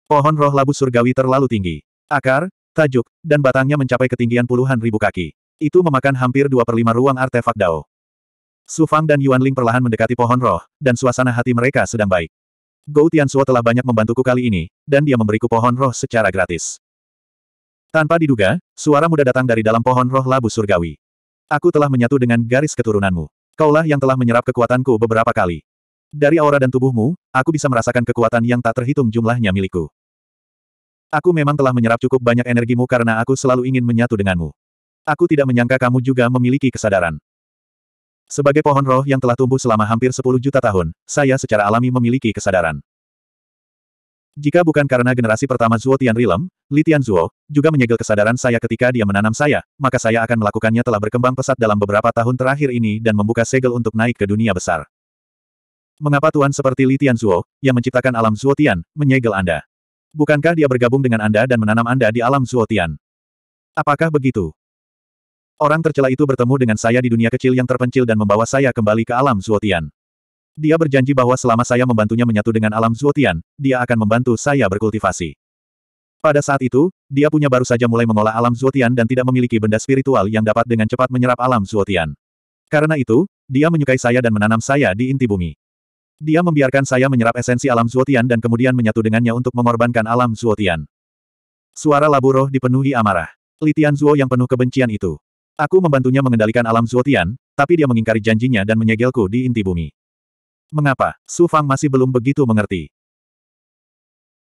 Pohon roh labu surgawi terlalu tinggi. Akar, tajuk, dan batangnya mencapai ketinggian puluhan ribu kaki. Itu memakan hampir dua per lima ruang artefak Dao. Su Fang dan Yuan Ling perlahan mendekati pohon roh, dan suasana hati mereka sedang baik. Gou Tianzuo telah banyak membantuku kali ini, dan dia memberiku pohon roh secara gratis. Tanpa diduga, suara muda datang dari dalam pohon roh labu surgawi. Aku telah menyatu dengan garis keturunanmu. Kaulah yang telah menyerap kekuatanku beberapa kali. Dari aura dan tubuhmu, aku bisa merasakan kekuatan yang tak terhitung jumlahnya milikku. Aku memang telah menyerap cukup banyak energimu karena aku selalu ingin menyatu denganmu. Aku tidak menyangka kamu juga memiliki kesadaran. Sebagai pohon roh yang telah tumbuh selama hampir 10 juta tahun, saya secara alami memiliki kesadaran. Jika bukan karena generasi pertama Zuo Rilem, Li Zuo, juga menyegel kesadaran saya ketika dia menanam saya, maka saya akan melakukannya telah berkembang pesat dalam beberapa tahun terakhir ini dan membuka segel untuk naik ke dunia besar. Mengapa Tuan seperti Li Zuo, yang menciptakan alam Zuo Tian, menyegel Anda? Bukankah dia bergabung dengan Anda dan menanam Anda di alam Zuo Tian? Apakah begitu? Orang tercela itu bertemu dengan saya di dunia kecil yang terpencil dan membawa saya kembali ke alam Zuo Tian. Dia berjanji bahwa selama saya membantunya menyatu dengan alam Zuotian, dia akan membantu saya berkultivasi. Pada saat itu, dia punya baru saja mulai mengolah alam Zuotian dan tidak memiliki benda spiritual yang dapat dengan cepat menyerap alam Zuotian. Karena itu, dia menyukai saya dan menanam saya di inti bumi. Dia membiarkan saya menyerap esensi alam Zuotian dan kemudian menyatu dengannya untuk mengorbankan alam Zuotian. Suara labu roh dipenuhi amarah. Litian Zuo yang penuh kebencian itu. Aku membantunya mengendalikan alam Zuotian, tapi dia mengingkari janjinya dan menyegelku di inti bumi. Mengapa? Su Fang masih belum begitu mengerti.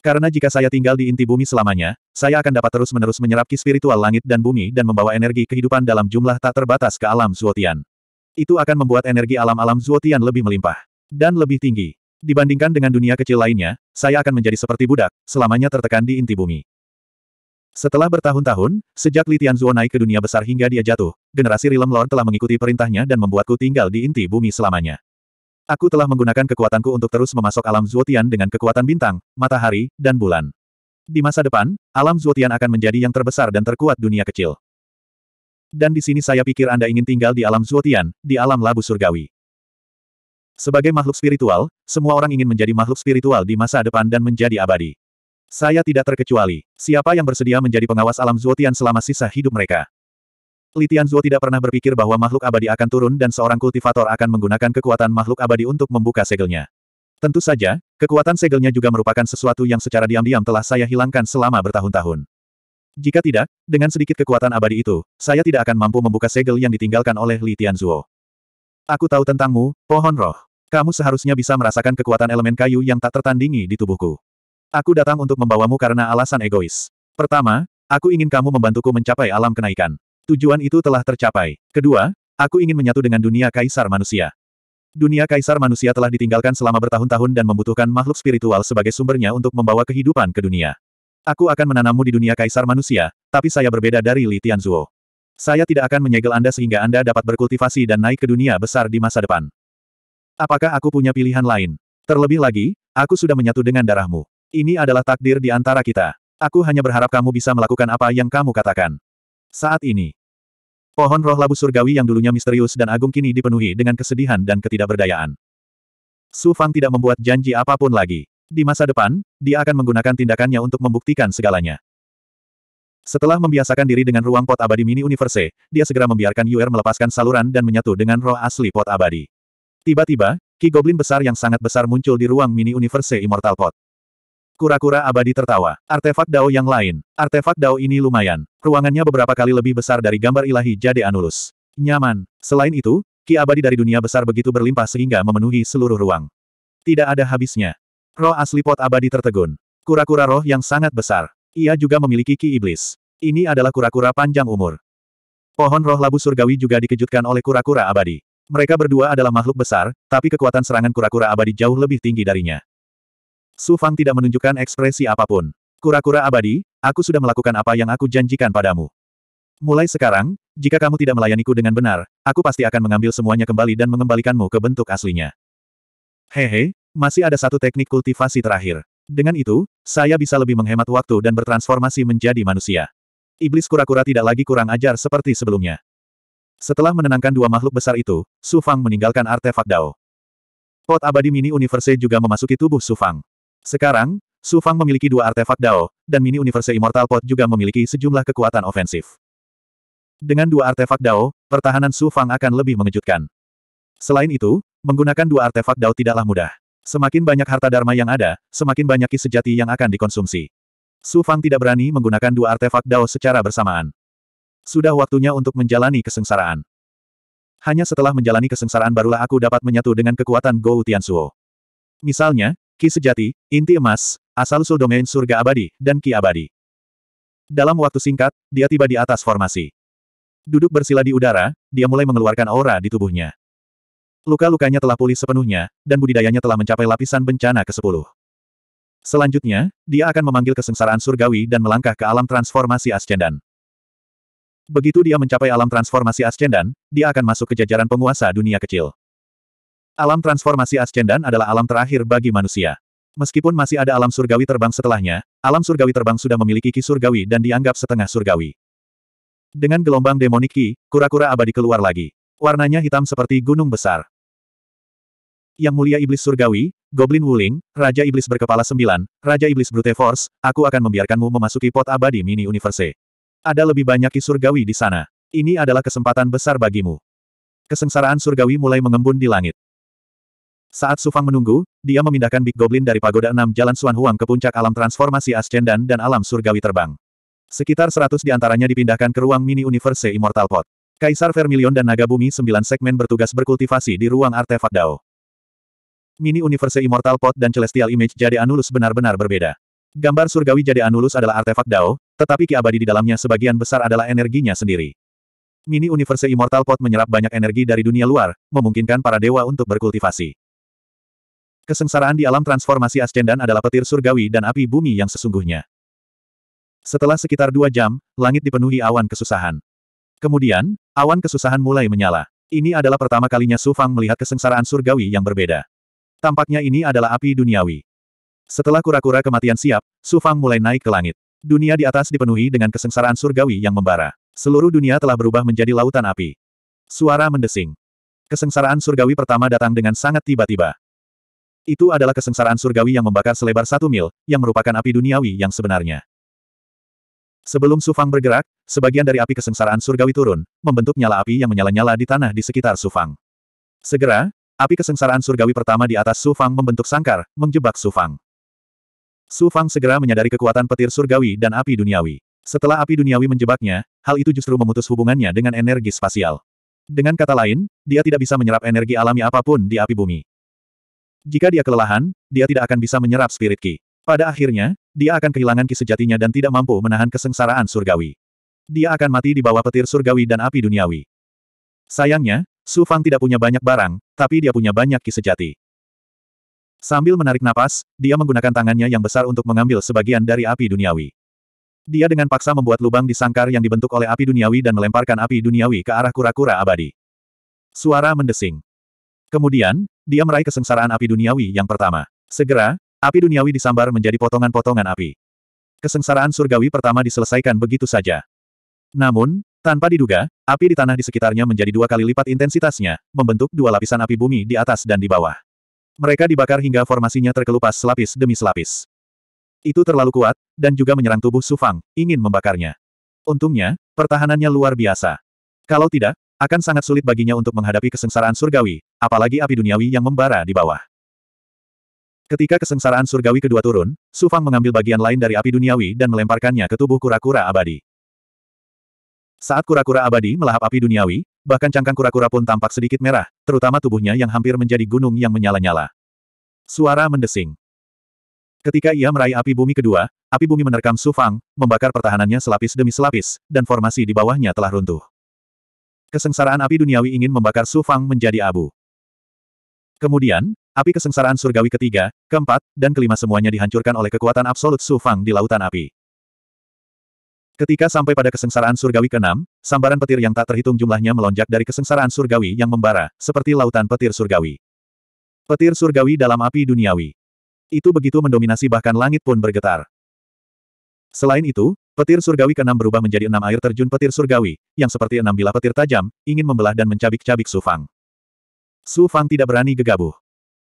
Karena jika saya tinggal di inti bumi selamanya, saya akan dapat terus-menerus menyerap ki spiritual langit dan bumi dan membawa energi kehidupan dalam jumlah tak terbatas ke alam Zuotian. Itu akan membuat energi alam-alam Zuotian lebih melimpah. Dan lebih tinggi. Dibandingkan dengan dunia kecil lainnya, saya akan menjadi seperti budak, selamanya tertekan di inti bumi. Setelah bertahun-tahun, sejak Litian Tianzuo naik ke dunia besar hingga dia jatuh, generasi Realm Lord telah mengikuti perintahnya dan membuatku tinggal di inti bumi selamanya. Aku telah menggunakan kekuatanku untuk terus memasok alam Zuotian dengan kekuatan bintang, matahari, dan bulan. Di masa depan, alam Zuotian akan menjadi yang terbesar dan terkuat dunia kecil. Dan di sini saya pikir Anda ingin tinggal di alam Zuotian, di alam labu surgawi. Sebagai makhluk spiritual, semua orang ingin menjadi makhluk spiritual di masa depan dan menjadi abadi. Saya tidak terkecuali. Siapa yang bersedia menjadi pengawas alam Zuotian selama sisa hidup mereka? Li Tianzuo tidak pernah berpikir bahwa makhluk abadi akan turun dan seorang kultivator akan menggunakan kekuatan makhluk abadi untuk membuka segelnya. Tentu saja, kekuatan segelnya juga merupakan sesuatu yang secara diam-diam telah saya hilangkan selama bertahun-tahun. Jika tidak, dengan sedikit kekuatan abadi itu, saya tidak akan mampu membuka segel yang ditinggalkan oleh Li Tianzuo. Aku tahu tentangmu, pohon roh. Kamu seharusnya bisa merasakan kekuatan elemen kayu yang tak tertandingi di tubuhku. Aku datang untuk membawamu karena alasan egois. Pertama, aku ingin kamu membantuku mencapai alam kenaikan. Tujuan itu telah tercapai. Kedua, aku ingin menyatu dengan dunia kaisar manusia. Dunia kaisar manusia telah ditinggalkan selama bertahun-tahun dan membutuhkan makhluk spiritual sebagai sumbernya untuk membawa kehidupan ke dunia. Aku akan menanammu di dunia kaisar manusia, tapi saya berbeda dari Li Tianzuo. Saya tidak akan menyegel Anda sehingga Anda dapat berkultivasi dan naik ke dunia besar di masa depan. Apakah aku punya pilihan lain? Terlebih lagi, aku sudah menyatu dengan darahmu. Ini adalah takdir di antara kita. Aku hanya berharap kamu bisa melakukan apa yang kamu katakan. Saat ini, pohon roh labu surgawi yang dulunya misterius dan agung kini dipenuhi dengan kesedihan dan ketidakberdayaan. Su Fang tidak membuat janji apapun lagi. Di masa depan, dia akan menggunakan tindakannya untuk membuktikan segalanya. Setelah membiasakan diri dengan ruang pot abadi mini universe, dia segera membiarkan Yuer melepaskan saluran dan menyatu dengan roh asli pot abadi. Tiba-tiba, Ki Goblin besar yang sangat besar muncul di ruang mini universe Immortal Pot. Kura-kura abadi tertawa. Artefak Dao yang lain. Artefak Dao ini lumayan. Ruangannya beberapa kali lebih besar dari gambar ilahi Jade Anulus. Nyaman. Selain itu, ki abadi dari dunia besar begitu berlimpah sehingga memenuhi seluruh ruang. Tidak ada habisnya. Roh asli pot abadi tertegun. Kura-kura roh yang sangat besar. Ia juga memiliki ki iblis. Ini adalah kura-kura panjang umur. Pohon roh labu surgawi juga dikejutkan oleh kura-kura abadi. Mereka berdua adalah makhluk besar, tapi kekuatan serangan kura-kura abadi jauh lebih tinggi darinya. Su Fang tidak menunjukkan ekspresi apapun. Kura-kura abadi, aku sudah melakukan apa yang aku janjikan padamu. Mulai sekarang, jika kamu tidak melayaniku dengan benar, aku pasti akan mengambil semuanya kembali dan mengembalikanmu ke bentuk aslinya. Hehe, masih ada satu teknik kultivasi terakhir. Dengan itu, saya bisa lebih menghemat waktu dan bertransformasi menjadi manusia. Iblis kura-kura tidak lagi kurang ajar seperti sebelumnya. Setelah menenangkan dua makhluk besar itu, Sufang meninggalkan artefak Dao. Pot abadi mini universe juga memasuki tubuh Sufang. Sekarang, Su Fang memiliki dua artefak Dao, dan Mini Universe Immortal Pot juga memiliki sejumlah kekuatan ofensif. Dengan dua artefak Dao, pertahanan Su Fang akan lebih mengejutkan. Selain itu, menggunakan dua artefak Dao tidaklah mudah. Semakin banyak harta dharma yang ada, semakin banyak ki sejati yang akan dikonsumsi. Su Fang tidak berani menggunakan dua artefak Dao secara bersamaan. Sudah waktunya untuk menjalani kesengsaraan. Hanya setelah menjalani kesengsaraan barulah aku dapat menyatu dengan kekuatan Tian Suo. Misalnya, Ki sejati, inti emas, asal-usul domain surga abadi, dan ki abadi. Dalam waktu singkat, dia tiba di atas formasi. Duduk bersila di udara, dia mulai mengeluarkan aura di tubuhnya. Luka-lukanya telah pulih sepenuhnya, dan budidayanya telah mencapai lapisan bencana ke-10. Selanjutnya, dia akan memanggil kesengsaraan surgawi dan melangkah ke alam transformasi ascendan. Begitu dia mencapai alam transformasi ascendan, dia akan masuk ke jajaran penguasa dunia kecil. Alam transformasi ascendan adalah alam terakhir bagi manusia. Meskipun masih ada alam surgawi terbang setelahnya, alam surgawi terbang sudah memiliki ki surgawi dan dianggap setengah surgawi. Dengan gelombang demonik ki, kura-kura abadi keluar lagi. Warnanya hitam seperti gunung besar. Yang mulia iblis surgawi, Goblin Wuling, Raja Iblis berkepala sembilan, Raja Iblis Brute Force, aku akan membiarkanmu memasuki pot abadi mini universe. Ada lebih banyak ki surgawi di sana. Ini adalah kesempatan besar bagimu. Kesengsaraan surgawi mulai mengembun di langit. Saat Sufang menunggu, dia memindahkan Big Goblin dari Pagoda enam Jalan Suan Huang ke puncak alam transformasi Ascendan dan alam surgawi terbang. Sekitar 100 di antaranya dipindahkan ke ruang mini universe Immortal Pot. Kaisar Vermilion dan Naga Bumi sembilan segmen bertugas berkultivasi di ruang artefak Dao. Mini universe Immortal Pot dan Celestial Image Jade Anulus benar-benar berbeda. Gambar surgawi Jade Anulus adalah artefak Dao, tetapi ki abadi di dalamnya sebagian besar adalah energinya sendiri. Mini Universe Immortal Pot menyerap banyak energi dari dunia luar, memungkinkan para dewa untuk berkultivasi. Kesengsaraan di alam transformasi ascendan adalah petir surgawi dan api bumi yang sesungguhnya. Setelah sekitar dua jam, langit dipenuhi awan kesusahan. Kemudian, awan kesusahan mulai menyala. Ini adalah pertama kalinya Su Fang melihat kesengsaraan surgawi yang berbeda. Tampaknya ini adalah api duniawi. Setelah kura-kura kematian siap, Su Fang mulai naik ke langit. Dunia di atas dipenuhi dengan kesengsaraan surgawi yang membara. Seluruh dunia telah berubah menjadi lautan api. Suara mendesing. Kesengsaraan surgawi pertama datang dengan sangat tiba-tiba. Itu adalah kesengsaraan surgawi yang membakar selebar satu mil, yang merupakan api duniawi yang sebenarnya. Sebelum Sufang bergerak, sebagian dari api kesengsaraan surgawi turun, membentuk nyala api yang menyala-nyala di tanah di sekitar Sufang. Segera, api kesengsaraan surgawi pertama di atas Sufang membentuk sangkar, menjebak Sufang. Sufang segera menyadari kekuatan petir surgawi dan api duniawi. Setelah api duniawi menjebaknya, hal itu justru memutus hubungannya dengan energi spasial. Dengan kata lain, dia tidak bisa menyerap energi alami apapun di api bumi. Jika dia kelelahan, dia tidak akan bisa menyerap spirit ki. Pada akhirnya, dia akan kehilangan ki sejatinya dan tidak mampu menahan kesengsaraan surgawi. Dia akan mati di bawah petir surgawi dan api duniawi. Sayangnya, Su Fang tidak punya banyak barang, tapi dia punya banyak ki sejati. Sambil menarik napas, dia menggunakan tangannya yang besar untuk mengambil sebagian dari api duniawi. Dia dengan paksa membuat lubang di sangkar yang dibentuk oleh api duniawi dan melemparkan api duniawi ke arah kura-kura abadi. Suara mendesing. Kemudian, dia meraih kesengsaraan api duniawi yang pertama. Segera, api duniawi disambar menjadi potongan-potongan api. Kesengsaraan surgawi pertama diselesaikan begitu saja. Namun, tanpa diduga, api di tanah di sekitarnya menjadi dua kali lipat intensitasnya, membentuk dua lapisan api bumi di atas dan di bawah. Mereka dibakar hingga formasinya terkelupas selapis demi selapis. Itu terlalu kuat, dan juga menyerang tubuh Sufang, ingin membakarnya. Untungnya, pertahanannya luar biasa. Kalau tidak, akan sangat sulit baginya untuk menghadapi kesengsaraan surgawi, apalagi api duniawi yang membara di bawah. Ketika kesengsaraan surgawi kedua turun, Su Fang mengambil bagian lain dari api duniawi dan melemparkannya ke tubuh kura-kura abadi. Saat kura-kura abadi melahap api duniawi, bahkan cangkang kura-kura pun tampak sedikit merah, terutama tubuhnya yang hampir menjadi gunung yang menyala-nyala. Suara mendesing. Ketika ia meraih api bumi kedua, api bumi menerkam Su Fang, membakar pertahanannya selapis demi selapis, dan formasi di bawahnya telah runtuh. Kesengsaraan api duniawi ingin membakar Su Fang menjadi abu. Kemudian, api kesengsaraan surgawi ketiga, keempat, dan kelima semuanya dihancurkan oleh kekuatan absolut Su Fang di lautan api. Ketika sampai pada kesengsaraan surgawi keenam, sambaran petir yang tak terhitung jumlahnya melonjak dari kesengsaraan surgawi yang membara, seperti lautan petir surgawi. Petir surgawi dalam api duniawi. Itu begitu mendominasi bahkan langit pun bergetar. Selain itu, Petir surgawi keenam berubah menjadi enam air terjun petir surgawi, yang seperti enam bilah petir tajam, ingin membelah dan mencabik-cabik Su Fang. Su Fang tidak berani gegabah.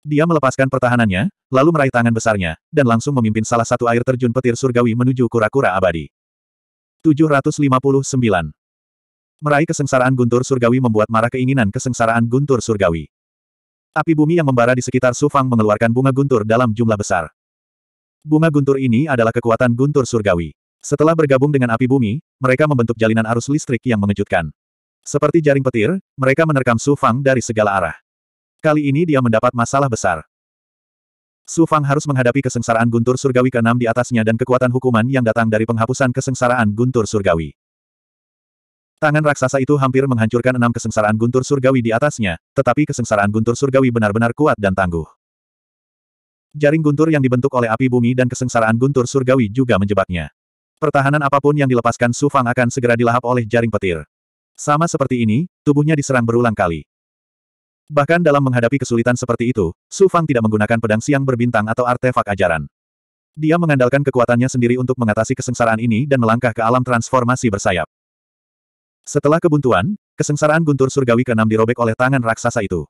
Dia melepaskan pertahanannya, lalu meraih tangan besarnya, dan langsung memimpin salah satu air terjun petir surgawi menuju kura-kura abadi. 759. Meraih kesengsaraan guntur surgawi membuat marah keinginan kesengsaraan guntur surgawi. Api bumi yang membara di sekitar Su Fang mengeluarkan bunga guntur dalam jumlah besar. Bunga guntur ini adalah kekuatan guntur surgawi. Setelah bergabung dengan api bumi, mereka membentuk jalinan arus listrik yang mengejutkan. Seperti jaring petir, mereka menerkam Su Fang dari segala arah. Kali ini dia mendapat masalah besar. Su Fang harus menghadapi kesengsaraan guntur surgawi ke-6 di atasnya dan kekuatan hukuman yang datang dari penghapusan kesengsaraan guntur surgawi. Tangan raksasa itu hampir menghancurkan enam kesengsaraan guntur surgawi di atasnya, tetapi kesengsaraan guntur surgawi benar-benar kuat dan tangguh. Jaring guntur yang dibentuk oleh api bumi dan kesengsaraan guntur surgawi juga menjebaknya. Pertahanan apapun yang dilepaskan Su Fang akan segera dilahap oleh jaring petir. Sama seperti ini, tubuhnya diserang berulang kali. Bahkan dalam menghadapi kesulitan seperti itu, Su Fang tidak menggunakan pedang siang berbintang atau artefak ajaran. Dia mengandalkan kekuatannya sendiri untuk mengatasi kesengsaraan ini dan melangkah ke alam transformasi bersayap. Setelah kebuntuan, kesengsaraan guntur surgawi ke-6 dirobek oleh tangan raksasa itu.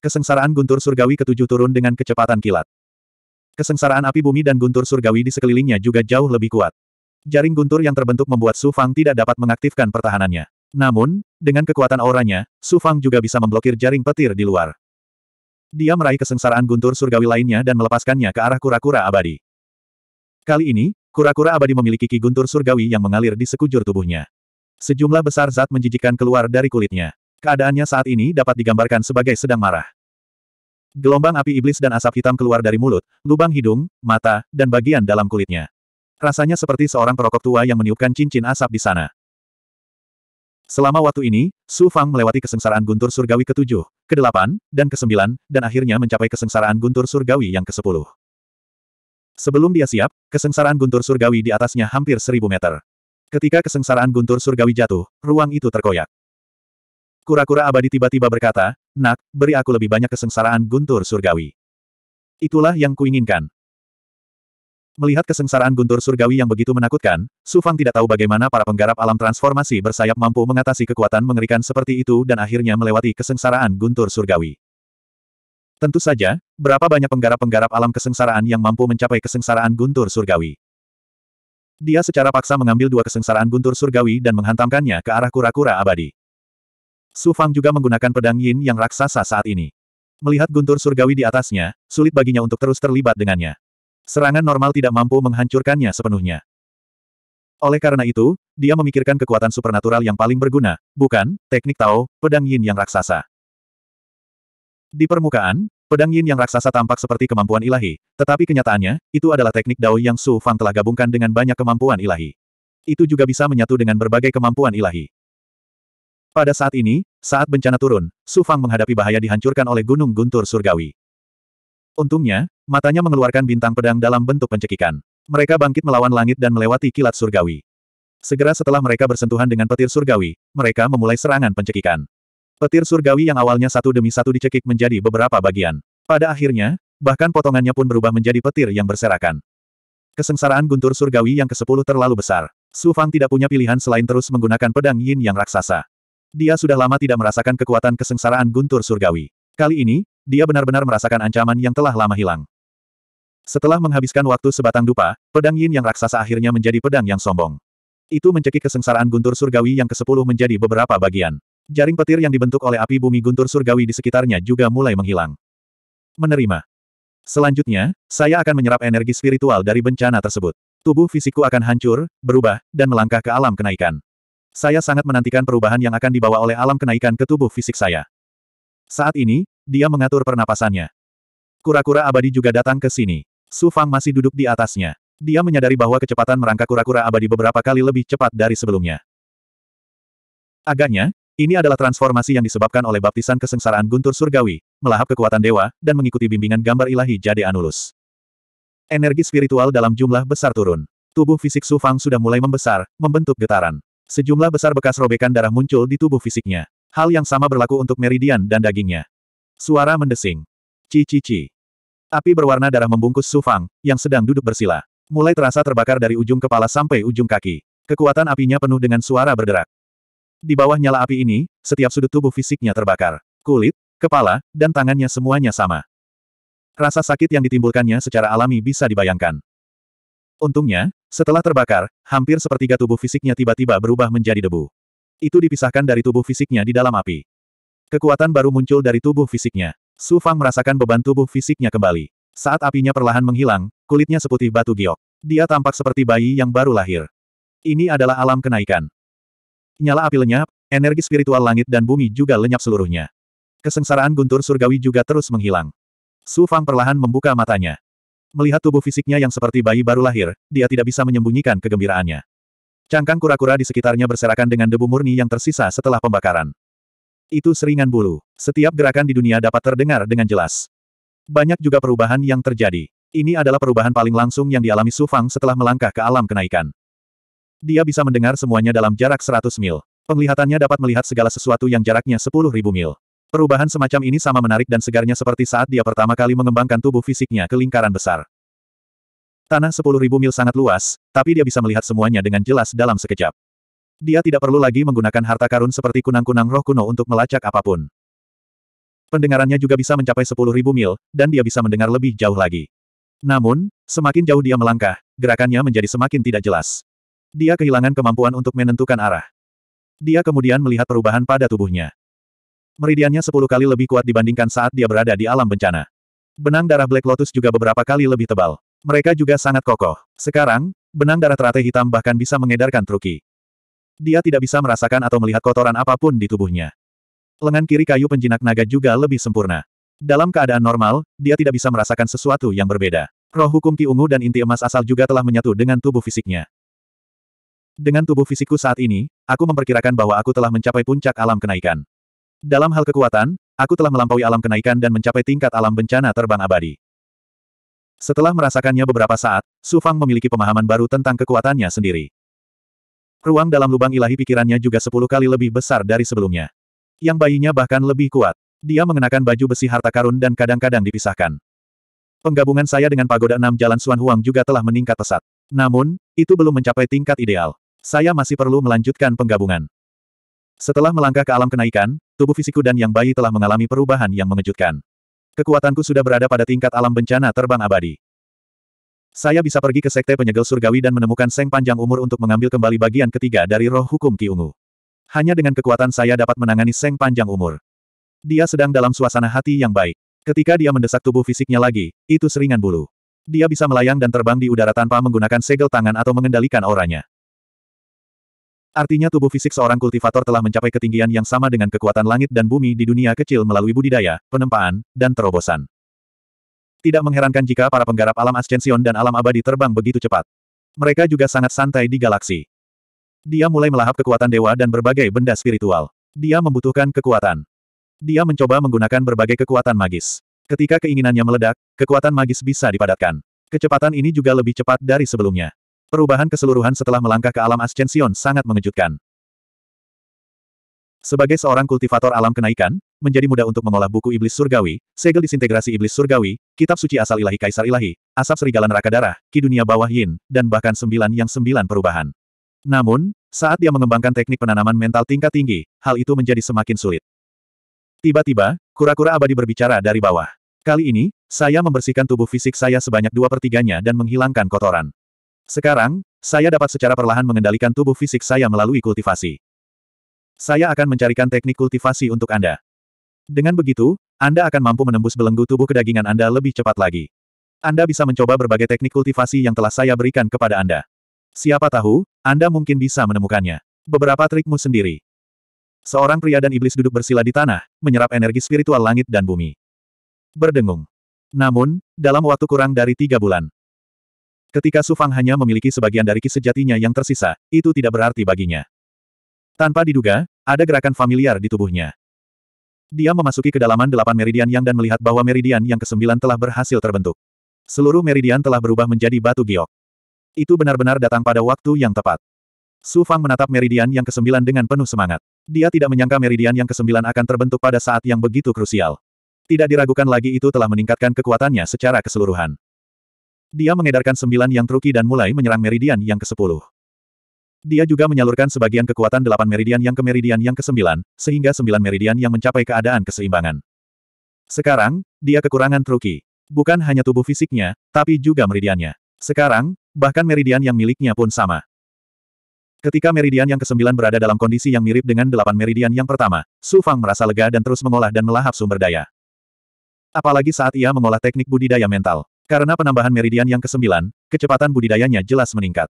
Kesengsaraan guntur surgawi ke ketujuh turun dengan kecepatan kilat. Kesengsaraan api bumi dan guntur surgawi di sekelilingnya juga jauh lebih kuat. Jaring guntur yang terbentuk membuat Su Fang tidak dapat mengaktifkan pertahanannya. Namun, dengan kekuatan auranya, Su Fang juga bisa memblokir jaring petir di luar. Dia meraih kesengsaraan guntur surgawi lainnya dan melepaskannya ke arah kura-kura abadi. Kali ini, kura-kura abadi memiliki ki guntur surgawi yang mengalir di sekujur tubuhnya. Sejumlah besar zat menjijikan keluar dari kulitnya. Keadaannya saat ini dapat digambarkan sebagai sedang marah. Gelombang api iblis dan asap hitam keluar dari mulut, lubang hidung, mata, dan bagian dalam kulitnya. Rasanya seperti seorang perokok tua yang meniupkan cincin asap di sana. Selama waktu ini, Su Fang melewati kesengsaraan guntur surgawi ke-7, ke-8, dan ke-9, dan akhirnya mencapai kesengsaraan guntur surgawi yang ke-10. Sebelum dia siap, kesengsaraan guntur surgawi di atasnya hampir seribu meter. Ketika kesengsaraan guntur surgawi jatuh, ruang itu terkoyak. Kura-kura abadi tiba-tiba berkata, Nak, beri aku lebih banyak kesengsaraan guntur surgawi. Itulah yang kuinginkan. Melihat kesengsaraan guntur surgawi yang begitu menakutkan, Su Fang tidak tahu bagaimana para penggarap alam transformasi bersayap mampu mengatasi kekuatan mengerikan seperti itu dan akhirnya melewati kesengsaraan guntur surgawi. Tentu saja, berapa banyak penggarap-penggarap alam kesengsaraan yang mampu mencapai kesengsaraan guntur surgawi. Dia secara paksa mengambil dua kesengsaraan guntur surgawi dan menghantamkannya ke arah kura-kura abadi. Su Fang juga menggunakan pedang yin yang raksasa saat ini. Melihat guntur surgawi di atasnya, sulit baginya untuk terus terlibat dengannya. Serangan normal tidak mampu menghancurkannya sepenuhnya. Oleh karena itu, dia memikirkan kekuatan supernatural yang paling berguna, bukan, teknik Tao, pedang yin yang raksasa. Di permukaan, pedang yin yang raksasa tampak seperti kemampuan ilahi, tetapi kenyataannya, itu adalah teknik Dao yang Su Fang telah gabungkan dengan banyak kemampuan ilahi. Itu juga bisa menyatu dengan berbagai kemampuan ilahi. Pada saat ini, saat bencana turun, Su Fang menghadapi bahaya dihancurkan oleh gunung guntur surgawi. Untungnya, matanya mengeluarkan bintang pedang dalam bentuk pencekikan. Mereka bangkit melawan langit dan melewati kilat surgawi. Segera setelah mereka bersentuhan dengan petir surgawi, mereka memulai serangan pencekikan. Petir surgawi yang awalnya satu demi satu dicekik menjadi beberapa bagian. Pada akhirnya, bahkan potongannya pun berubah menjadi petir yang berserakan. Kesengsaraan guntur surgawi yang ke-10 terlalu besar. Su Fang tidak punya pilihan selain terus menggunakan pedang yin yang raksasa. Dia sudah lama tidak merasakan kekuatan kesengsaraan guntur surgawi. Kali ini, dia benar-benar merasakan ancaman yang telah lama hilang. Setelah menghabiskan waktu sebatang dupa, pedang yin yang raksasa akhirnya menjadi pedang yang sombong. Itu mencekik kesengsaraan guntur surgawi yang ke-10 menjadi beberapa bagian. Jaring petir yang dibentuk oleh api bumi guntur surgawi di sekitarnya juga mulai menghilang. Menerima. Selanjutnya, saya akan menyerap energi spiritual dari bencana tersebut. Tubuh fisikku akan hancur, berubah, dan melangkah ke alam kenaikan. Saya sangat menantikan perubahan yang akan dibawa oleh alam kenaikan ke tubuh fisik saya. Saat ini, dia mengatur pernapasannya. Kura-kura abadi juga datang ke sini. Su Fang masih duduk di atasnya. Dia menyadari bahwa kecepatan merangkak kura-kura abadi beberapa kali lebih cepat dari sebelumnya. Agaknya, ini adalah transformasi yang disebabkan oleh baptisan kesengsaraan guntur surgawi, melahap kekuatan dewa, dan mengikuti bimbingan gambar ilahi Jade Anulus. Energi spiritual dalam jumlah besar turun. Tubuh fisik Su Fang sudah mulai membesar, membentuk getaran. Sejumlah besar bekas robekan darah muncul di tubuh fisiknya. Hal yang sama berlaku untuk meridian dan dagingnya. Suara mendesing. Cici-ci. Api berwarna darah membungkus Sufang, yang sedang duduk bersila. Mulai terasa terbakar dari ujung kepala sampai ujung kaki. Kekuatan apinya penuh dengan suara berderak. Di bawah nyala api ini, setiap sudut tubuh fisiknya terbakar. Kulit, kepala, dan tangannya semuanya sama. Rasa sakit yang ditimbulkannya secara alami bisa dibayangkan. Untungnya, setelah terbakar, hampir sepertiga tubuh fisiknya tiba-tiba berubah menjadi debu. Itu dipisahkan dari tubuh fisiknya di dalam api. Kekuatan baru muncul dari tubuh fisiknya. Su Fang merasakan beban tubuh fisiknya kembali. Saat apinya perlahan menghilang, kulitnya seputih batu giok. Dia tampak seperti bayi yang baru lahir. Ini adalah alam kenaikan. Nyala api lenyap, energi spiritual langit dan bumi juga lenyap seluruhnya. Kesengsaraan guntur surgawi juga terus menghilang. Su Fang perlahan membuka matanya. Melihat tubuh fisiknya yang seperti bayi baru lahir, dia tidak bisa menyembunyikan kegembiraannya. Cangkang kura-kura di sekitarnya berserakan dengan debu murni yang tersisa setelah pembakaran. Itu seringan bulu. Setiap gerakan di dunia dapat terdengar dengan jelas. Banyak juga perubahan yang terjadi. Ini adalah perubahan paling langsung yang dialami Su Fang setelah melangkah ke alam kenaikan. Dia bisa mendengar semuanya dalam jarak 100 mil. Penglihatannya dapat melihat segala sesuatu yang jaraknya 10.000 mil. Perubahan semacam ini sama menarik dan segarnya seperti saat dia pertama kali mengembangkan tubuh fisiknya ke lingkaran besar. Tanah ribu mil sangat luas, tapi dia bisa melihat semuanya dengan jelas dalam sekejap. Dia tidak perlu lagi menggunakan harta karun seperti kunang-kunang roh kuno untuk melacak apapun. Pendengarannya juga bisa mencapai sepuluh ribu mil, dan dia bisa mendengar lebih jauh lagi. Namun, semakin jauh dia melangkah, gerakannya menjadi semakin tidak jelas. Dia kehilangan kemampuan untuk menentukan arah. Dia kemudian melihat perubahan pada tubuhnya. Meridiannya sepuluh kali lebih kuat dibandingkan saat dia berada di alam bencana. Benang darah Black Lotus juga beberapa kali lebih tebal. Mereka juga sangat kokoh. Sekarang, benang darah teratai hitam bahkan bisa mengedarkan truki. Dia tidak bisa merasakan atau melihat kotoran apapun di tubuhnya. Lengan kiri kayu penjinak naga juga lebih sempurna. Dalam keadaan normal, dia tidak bisa merasakan sesuatu yang berbeda. Roh hukum Ki Ungu dan inti emas asal juga telah menyatu dengan tubuh fisiknya. Dengan tubuh fisikku saat ini, aku memperkirakan bahwa aku telah mencapai puncak alam kenaikan. Dalam hal kekuatan, aku telah melampaui alam kenaikan dan mencapai tingkat alam bencana terbang abadi. Setelah merasakannya beberapa saat, Su Fang memiliki pemahaman baru tentang kekuatannya sendiri. Ruang dalam lubang ilahi pikirannya juga sepuluh kali lebih besar dari sebelumnya. Yang bayinya bahkan lebih kuat. Dia mengenakan baju besi harta karun dan kadang-kadang dipisahkan. Penggabungan saya dengan Pagoda Enam Jalan Suan Huang juga telah meningkat pesat. Namun, itu belum mencapai tingkat ideal. Saya masih perlu melanjutkan penggabungan. Setelah melangkah ke alam kenaikan, tubuh fisikku dan yang bayi telah mengalami perubahan yang mengejutkan. Kekuatanku sudah berada pada tingkat alam bencana terbang abadi. Saya bisa pergi ke Sekte Penyegel Surgawi dan menemukan Seng Panjang Umur untuk mengambil kembali bagian ketiga dari roh hukum Ki Ungu. Hanya dengan kekuatan saya dapat menangani Seng Panjang Umur. Dia sedang dalam suasana hati yang baik. Ketika dia mendesak tubuh fisiknya lagi, itu seringan bulu. Dia bisa melayang dan terbang di udara tanpa menggunakan segel tangan atau mengendalikan auranya. Artinya tubuh fisik seorang kultivator telah mencapai ketinggian yang sama dengan kekuatan langit dan bumi di dunia kecil melalui budidaya, penempaan, dan terobosan. Tidak mengherankan jika para penggarap alam ascension dan alam abadi terbang begitu cepat. Mereka juga sangat santai di galaksi. Dia mulai melahap kekuatan dewa dan berbagai benda spiritual. Dia membutuhkan kekuatan. Dia mencoba menggunakan berbagai kekuatan magis. Ketika keinginannya meledak, kekuatan magis bisa dipadatkan. Kecepatan ini juga lebih cepat dari sebelumnya. Perubahan keseluruhan setelah melangkah ke alam Ascension sangat mengejutkan. Sebagai seorang kultivator alam kenaikan, menjadi mudah untuk mengolah buku iblis surgawi, segel disintegrasi iblis surgawi, kitab suci asal ilahi kaisar ilahi, asap serigala neraka darah, ki dunia bawah yin, dan bahkan sembilan yang sembilan perubahan. Namun, saat dia mengembangkan teknik penanaman mental tingkat tinggi, hal itu menjadi semakin sulit. Tiba-tiba, kura-kura abadi berbicara dari bawah. Kali ini, saya membersihkan tubuh fisik saya sebanyak dua pertiganya dan menghilangkan kotoran. Sekarang, saya dapat secara perlahan mengendalikan tubuh fisik saya melalui kultivasi. Saya akan mencarikan teknik kultivasi untuk Anda. Dengan begitu, Anda akan mampu menembus belenggu tubuh kedagingan Anda lebih cepat lagi. Anda bisa mencoba berbagai teknik kultivasi yang telah saya berikan kepada Anda. Siapa tahu, Anda mungkin bisa menemukannya. Beberapa trikmu sendiri. Seorang pria dan iblis duduk bersila di tanah, menyerap energi spiritual langit dan bumi. Berdengung. Namun, dalam waktu kurang dari tiga bulan, Ketika Sufang hanya memiliki sebagian dari kis sejatinya yang tersisa, itu tidak berarti baginya. Tanpa diduga, ada gerakan familiar di tubuhnya. Dia memasuki kedalaman delapan meridian yang dan melihat bahwa meridian yang kesembilan telah berhasil terbentuk. Seluruh meridian telah berubah menjadi batu giok. Itu benar-benar datang pada waktu yang tepat. Su Fang menatap meridian yang kesembilan dengan penuh semangat. Dia tidak menyangka meridian yang kesembilan akan terbentuk pada saat yang begitu krusial. Tidak diragukan lagi itu telah meningkatkan kekuatannya secara keseluruhan. Dia mengedarkan sembilan yang truki dan mulai menyerang meridian yang ke-10. Dia juga menyalurkan sebagian kekuatan delapan meridian yang ke meridian yang ke-9, sehingga sembilan meridian yang mencapai keadaan keseimbangan. Sekarang, dia kekurangan truki. Bukan hanya tubuh fisiknya, tapi juga meridiannya. Sekarang, bahkan meridian yang miliknya pun sama. Ketika meridian yang ke-9 berada dalam kondisi yang mirip dengan delapan meridian yang pertama, Su Fang merasa lega dan terus mengolah dan melahap sumber daya. Apalagi saat ia mengolah teknik budidaya mental. Karena penambahan meridian yang kesembilan, kecepatan budidayanya jelas meningkat.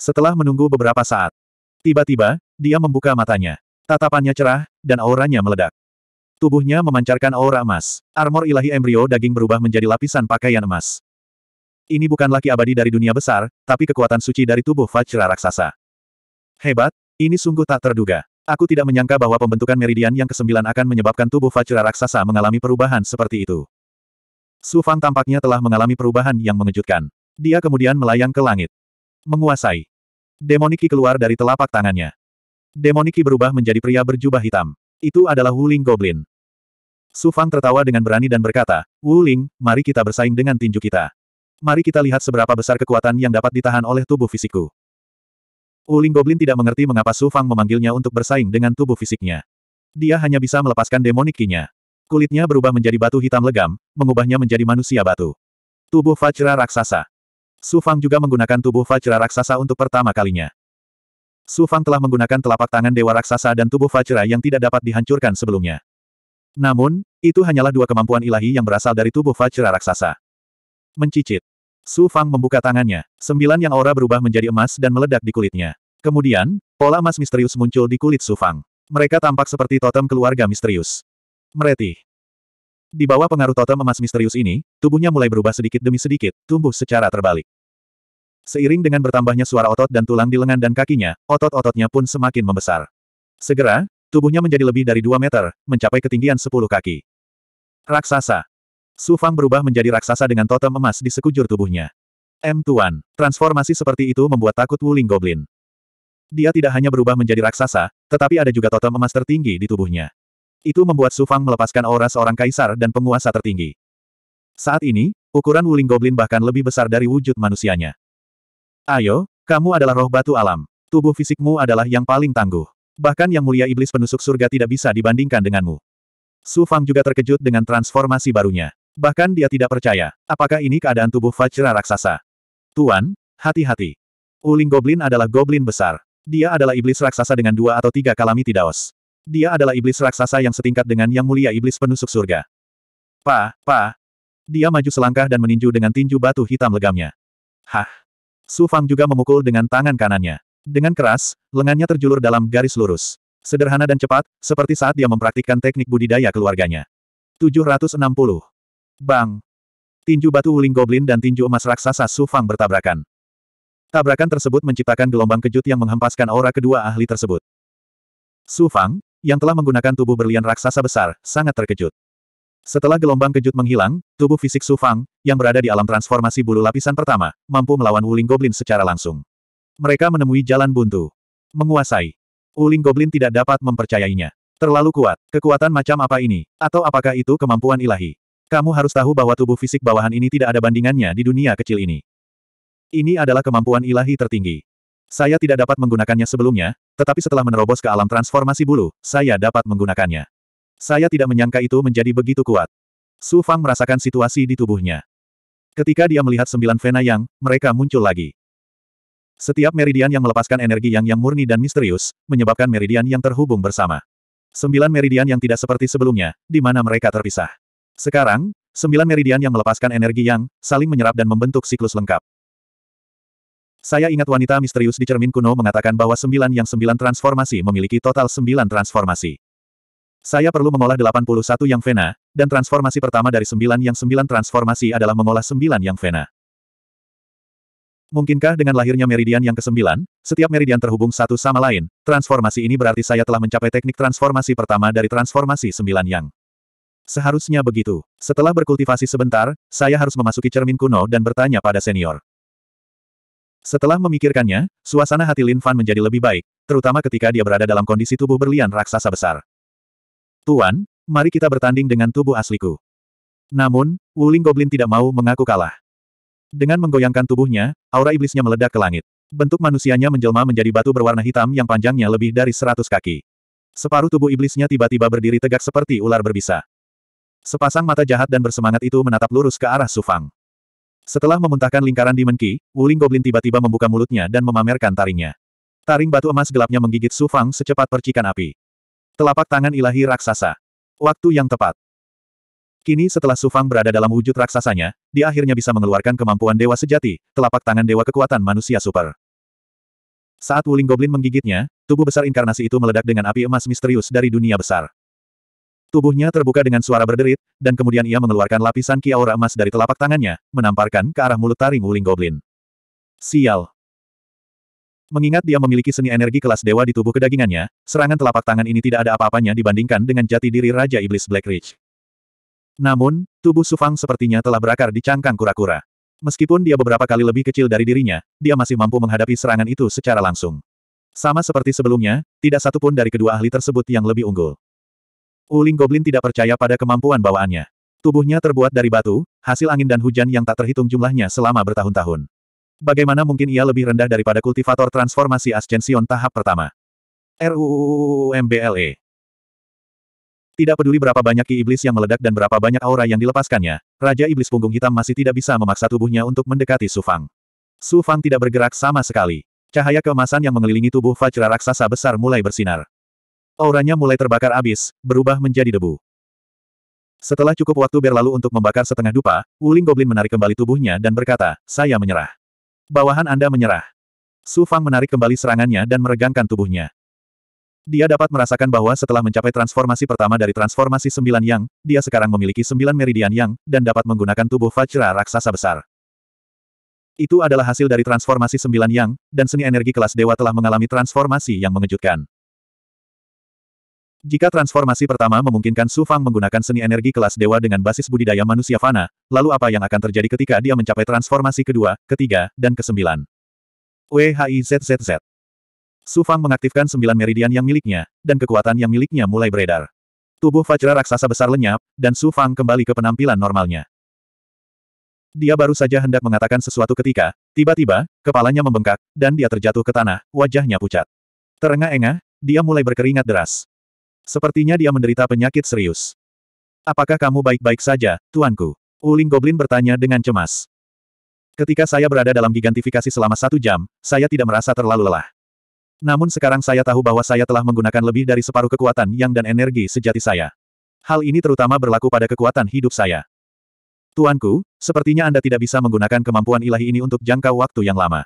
Setelah menunggu beberapa saat, tiba-tiba, dia membuka matanya. Tatapannya cerah, dan auranya meledak. Tubuhnya memancarkan aura emas. Armor ilahi embrio daging berubah menjadi lapisan pakaian emas. Ini bukan laki abadi dari dunia besar, tapi kekuatan suci dari tubuh Vajra Raksasa. Hebat, ini sungguh tak terduga. Aku tidak menyangka bahwa pembentukan meridian yang kesembilan akan menyebabkan tubuh Vajra Raksasa mengalami perubahan seperti itu. Su Fang tampaknya telah mengalami perubahan yang mengejutkan. Dia kemudian melayang ke langit. Menguasai. Demoniki keluar dari telapak tangannya. Demoniki berubah menjadi pria berjubah hitam. Itu adalah Wuling Goblin. Su Fang tertawa dengan berani dan berkata, Wuling, mari kita bersaing dengan tinju kita. Mari kita lihat seberapa besar kekuatan yang dapat ditahan oleh tubuh fisikku. Wuling Goblin tidak mengerti mengapa Su Fang memanggilnya untuk bersaing dengan tubuh fisiknya. Dia hanya bisa melepaskan demonikinya. Kulitnya berubah menjadi batu hitam legam, mengubahnya menjadi manusia batu. Tubuh Fajra Raksasa Su Fang juga menggunakan tubuh Fajra Raksasa untuk pertama kalinya. Su Fang telah menggunakan telapak tangan Dewa Raksasa dan tubuh Fajra yang tidak dapat dihancurkan sebelumnya. Namun, itu hanyalah dua kemampuan ilahi yang berasal dari tubuh Fajra Raksasa. Mencicit. Su Fang membuka tangannya. Sembilan yang aura berubah menjadi emas dan meledak di kulitnya. Kemudian, pola emas misterius muncul di kulit Su Fang. Mereka tampak seperti totem keluarga misterius. Meretih. Di bawah pengaruh totem emas misterius ini, tubuhnya mulai berubah sedikit demi sedikit, tumbuh secara terbalik. Seiring dengan bertambahnya suara otot dan tulang di lengan dan kakinya, otot-ototnya pun semakin membesar. Segera, tubuhnya menjadi lebih dari 2 meter, mencapai ketinggian 10 kaki. Raksasa. Su Fang berubah menjadi raksasa dengan totem emas di sekujur tubuhnya. M. Tuan, transformasi seperti itu membuat takut Wuling Goblin. Dia tidak hanya berubah menjadi raksasa, tetapi ada juga totem emas tertinggi di tubuhnya. Itu membuat Su Fang melepaskan aura seorang kaisar dan penguasa tertinggi. Saat ini, ukuran Wuling Goblin bahkan lebih besar dari wujud manusianya. Ayo, kamu adalah roh batu alam. Tubuh fisikmu adalah yang paling tangguh. Bahkan yang mulia iblis penusuk surga tidak bisa dibandingkan denganmu. Su Fang juga terkejut dengan transformasi barunya. Bahkan dia tidak percaya, apakah ini keadaan tubuh Fajra raksasa. Tuan, hati-hati. Wuling Goblin adalah goblin besar. Dia adalah iblis raksasa dengan dua atau tiga kalami tidaos. Dia adalah iblis raksasa yang setingkat dengan yang mulia iblis penusuk surga. Pa, pa. Dia maju selangkah dan meninju dengan tinju batu hitam legamnya. Hah. Su Fang juga memukul dengan tangan kanannya. Dengan keras, lengannya terjulur dalam garis lurus. Sederhana dan cepat, seperti saat dia mempraktikkan teknik budidaya keluarganya. 760. Bang! Tinju batu wuling goblin dan tinju emas raksasa Su Fang bertabrakan. Tabrakan tersebut menciptakan gelombang kejut yang menghempaskan aura kedua ahli tersebut. Su Fang yang telah menggunakan tubuh berlian raksasa besar, sangat terkejut. Setelah gelombang kejut menghilang, tubuh fisik Su Fang, yang berada di alam transformasi bulu lapisan pertama, mampu melawan Wuling Goblin secara langsung. Mereka menemui jalan buntu. Menguasai. Wuling Goblin tidak dapat mempercayainya. Terlalu kuat. Kekuatan macam apa ini? Atau apakah itu kemampuan ilahi? Kamu harus tahu bahwa tubuh fisik bawahan ini tidak ada bandingannya di dunia kecil ini. Ini adalah kemampuan ilahi tertinggi. Saya tidak dapat menggunakannya sebelumnya, tetapi setelah menerobos ke alam transformasi bulu, saya dapat menggunakannya. Saya tidak menyangka itu menjadi begitu kuat. Su Fang merasakan situasi di tubuhnya. Ketika dia melihat sembilan vena yang, mereka muncul lagi. Setiap meridian yang melepaskan energi yang yang murni dan misterius, menyebabkan meridian yang terhubung bersama. Sembilan meridian yang tidak seperti sebelumnya, di mana mereka terpisah. Sekarang, sembilan meridian yang melepaskan energi yang, saling menyerap dan membentuk siklus lengkap. Saya ingat wanita misterius di cermin kuno mengatakan bahwa sembilan yang sembilan transformasi memiliki total sembilan transformasi. Saya perlu mengolah 81 yang Vena, dan transformasi pertama dari sembilan yang sembilan transformasi adalah mengolah sembilan yang Vena. Mungkinkah dengan lahirnya meridian yang ke-9, setiap meridian terhubung satu sama lain, transformasi ini berarti saya telah mencapai teknik transformasi pertama dari transformasi sembilan yang. Seharusnya begitu. Setelah berkultivasi sebentar, saya harus memasuki cermin kuno dan bertanya pada senior. Setelah memikirkannya, suasana hati Lin Fan menjadi lebih baik, terutama ketika dia berada dalam kondisi tubuh berlian raksasa besar. Tuan, mari kita bertanding dengan tubuh asliku. Namun, Wuling Goblin tidak mau mengaku kalah. Dengan menggoyangkan tubuhnya, aura iblisnya meledak ke langit. Bentuk manusianya menjelma menjadi batu berwarna hitam yang panjangnya lebih dari seratus kaki. Separuh tubuh iblisnya tiba-tiba berdiri tegak seperti ular berbisa. Sepasang mata jahat dan bersemangat itu menatap lurus ke arah Sufang. Setelah memuntahkan lingkaran di menki, Wuling Goblin tiba-tiba membuka mulutnya dan memamerkan taringnya. Taring batu emas gelapnya menggigit Su Fang secepat percikan api. Telapak tangan ilahi raksasa. Waktu yang tepat. Kini setelah Su Fang berada dalam wujud raksasanya, dia akhirnya bisa mengeluarkan kemampuan dewa sejati, telapak tangan dewa kekuatan manusia super. Saat Wuling Goblin menggigitnya, tubuh besar inkarnasi itu meledak dengan api emas misterius dari dunia besar. Tubuhnya terbuka dengan suara berderit, dan kemudian ia mengeluarkan lapisan ki aura emas dari telapak tangannya, menamparkan ke arah mulut taring Wuling goblin. Sial. Mengingat dia memiliki seni energi kelas dewa di tubuh kedagingannya, serangan telapak tangan ini tidak ada apa-apanya dibandingkan dengan jati diri Raja Iblis Black Ridge. Namun, tubuh Sufang sepertinya telah berakar di cangkang kura-kura. Meskipun dia beberapa kali lebih kecil dari dirinya, dia masih mampu menghadapi serangan itu secara langsung. Sama seperti sebelumnya, tidak satupun dari kedua ahli tersebut yang lebih unggul. Uling Goblin tidak percaya pada kemampuan bawaannya. Tubuhnya terbuat dari batu, hasil angin dan hujan yang tak terhitung jumlahnya selama bertahun-tahun. Bagaimana mungkin ia lebih rendah daripada kultivator transformasi ascension tahap pertama? Rumble. Tidak peduli berapa banyak ki iblis yang meledak dan berapa banyak aura yang dilepaskannya, Raja Iblis Punggung Hitam masih tidak bisa memaksa tubuhnya untuk mendekati Su Fang. Su Fang tidak bergerak sama sekali. Cahaya keemasan yang mengelilingi tubuh Fajra Raksasa besar mulai bersinar. Auranya mulai terbakar abis, berubah menjadi debu. Setelah cukup waktu berlalu untuk membakar setengah dupa, Wuling Goblin menarik kembali tubuhnya dan berkata, saya menyerah. Bawahan Anda menyerah. Su Fang menarik kembali serangannya dan meregangkan tubuhnya. Dia dapat merasakan bahwa setelah mencapai transformasi pertama dari transformasi sembilan yang, dia sekarang memiliki sembilan meridian yang, dan dapat menggunakan tubuh Vajra raksasa besar. Itu adalah hasil dari transformasi sembilan yang, dan seni energi kelas dewa telah mengalami transformasi yang mengejutkan. Jika transformasi pertama memungkinkan Su Fang menggunakan seni energi kelas dewa dengan basis budidaya manusia fana, lalu apa yang akan terjadi ketika dia mencapai transformasi kedua, ketiga, dan kesembilan? WHIZZZ Su Fang mengaktifkan sembilan meridian yang miliknya, dan kekuatan yang miliknya mulai beredar. Tubuh Vajra raksasa besar lenyap, dan Su Fang kembali ke penampilan normalnya. Dia baru saja hendak mengatakan sesuatu ketika, tiba-tiba, kepalanya membengkak, dan dia terjatuh ke tanah, wajahnya pucat. Terengah-engah, dia mulai berkeringat deras. Sepertinya dia menderita penyakit serius. Apakah kamu baik-baik saja, tuanku? Uling Goblin bertanya dengan cemas. Ketika saya berada dalam gigantifikasi selama satu jam, saya tidak merasa terlalu lelah. Namun sekarang saya tahu bahwa saya telah menggunakan lebih dari separuh kekuatan yang dan energi sejati saya. Hal ini terutama berlaku pada kekuatan hidup saya. Tuanku, sepertinya Anda tidak bisa menggunakan kemampuan ilahi ini untuk jangka waktu yang lama.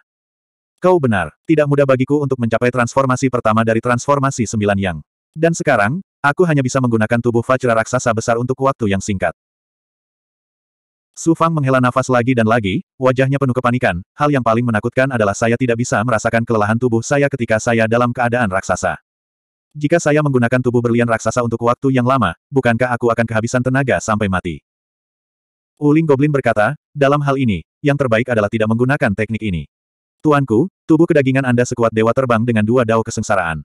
Kau benar, tidak mudah bagiku untuk mencapai transformasi pertama dari transformasi sembilan yang. Dan sekarang, aku hanya bisa menggunakan tubuh Vajra raksasa besar untuk waktu yang singkat. Su Fang menghela nafas lagi dan lagi, wajahnya penuh kepanikan, hal yang paling menakutkan adalah saya tidak bisa merasakan kelelahan tubuh saya ketika saya dalam keadaan raksasa. Jika saya menggunakan tubuh berlian raksasa untuk waktu yang lama, bukankah aku akan kehabisan tenaga sampai mati? Uling Goblin berkata, dalam hal ini, yang terbaik adalah tidak menggunakan teknik ini. Tuanku, tubuh kedagingan Anda sekuat dewa terbang dengan dua dao kesengsaraan.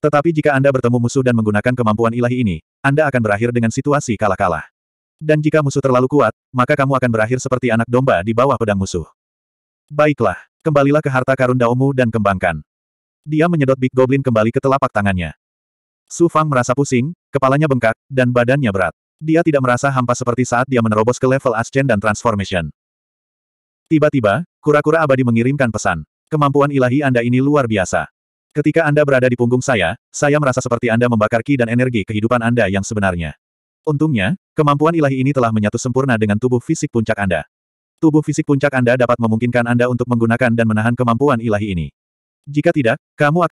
Tetapi jika Anda bertemu musuh dan menggunakan kemampuan ilahi ini, Anda akan berakhir dengan situasi kalah-kalah. Dan jika musuh terlalu kuat, maka kamu akan berakhir seperti anak domba di bawah pedang musuh. Baiklah, kembalilah ke harta karun Daomu dan kembangkan. Dia menyedot Big Goblin kembali ke telapak tangannya. Su Fang merasa pusing, kepalanya bengkak, dan badannya berat. Dia tidak merasa hampa seperti saat dia menerobos ke level Ascend dan Transformation. Tiba-tiba, kura-kura abadi mengirimkan pesan. Kemampuan ilahi Anda ini luar biasa. Ketika Anda berada di punggung saya, saya merasa seperti Anda membakar ki dan energi kehidupan Anda yang sebenarnya. Untungnya, kemampuan ilahi ini telah menyatu sempurna dengan tubuh fisik puncak Anda. Tubuh fisik puncak Anda dapat memungkinkan Anda untuk menggunakan dan menahan kemampuan ilahi ini. Jika tidak, kamu akan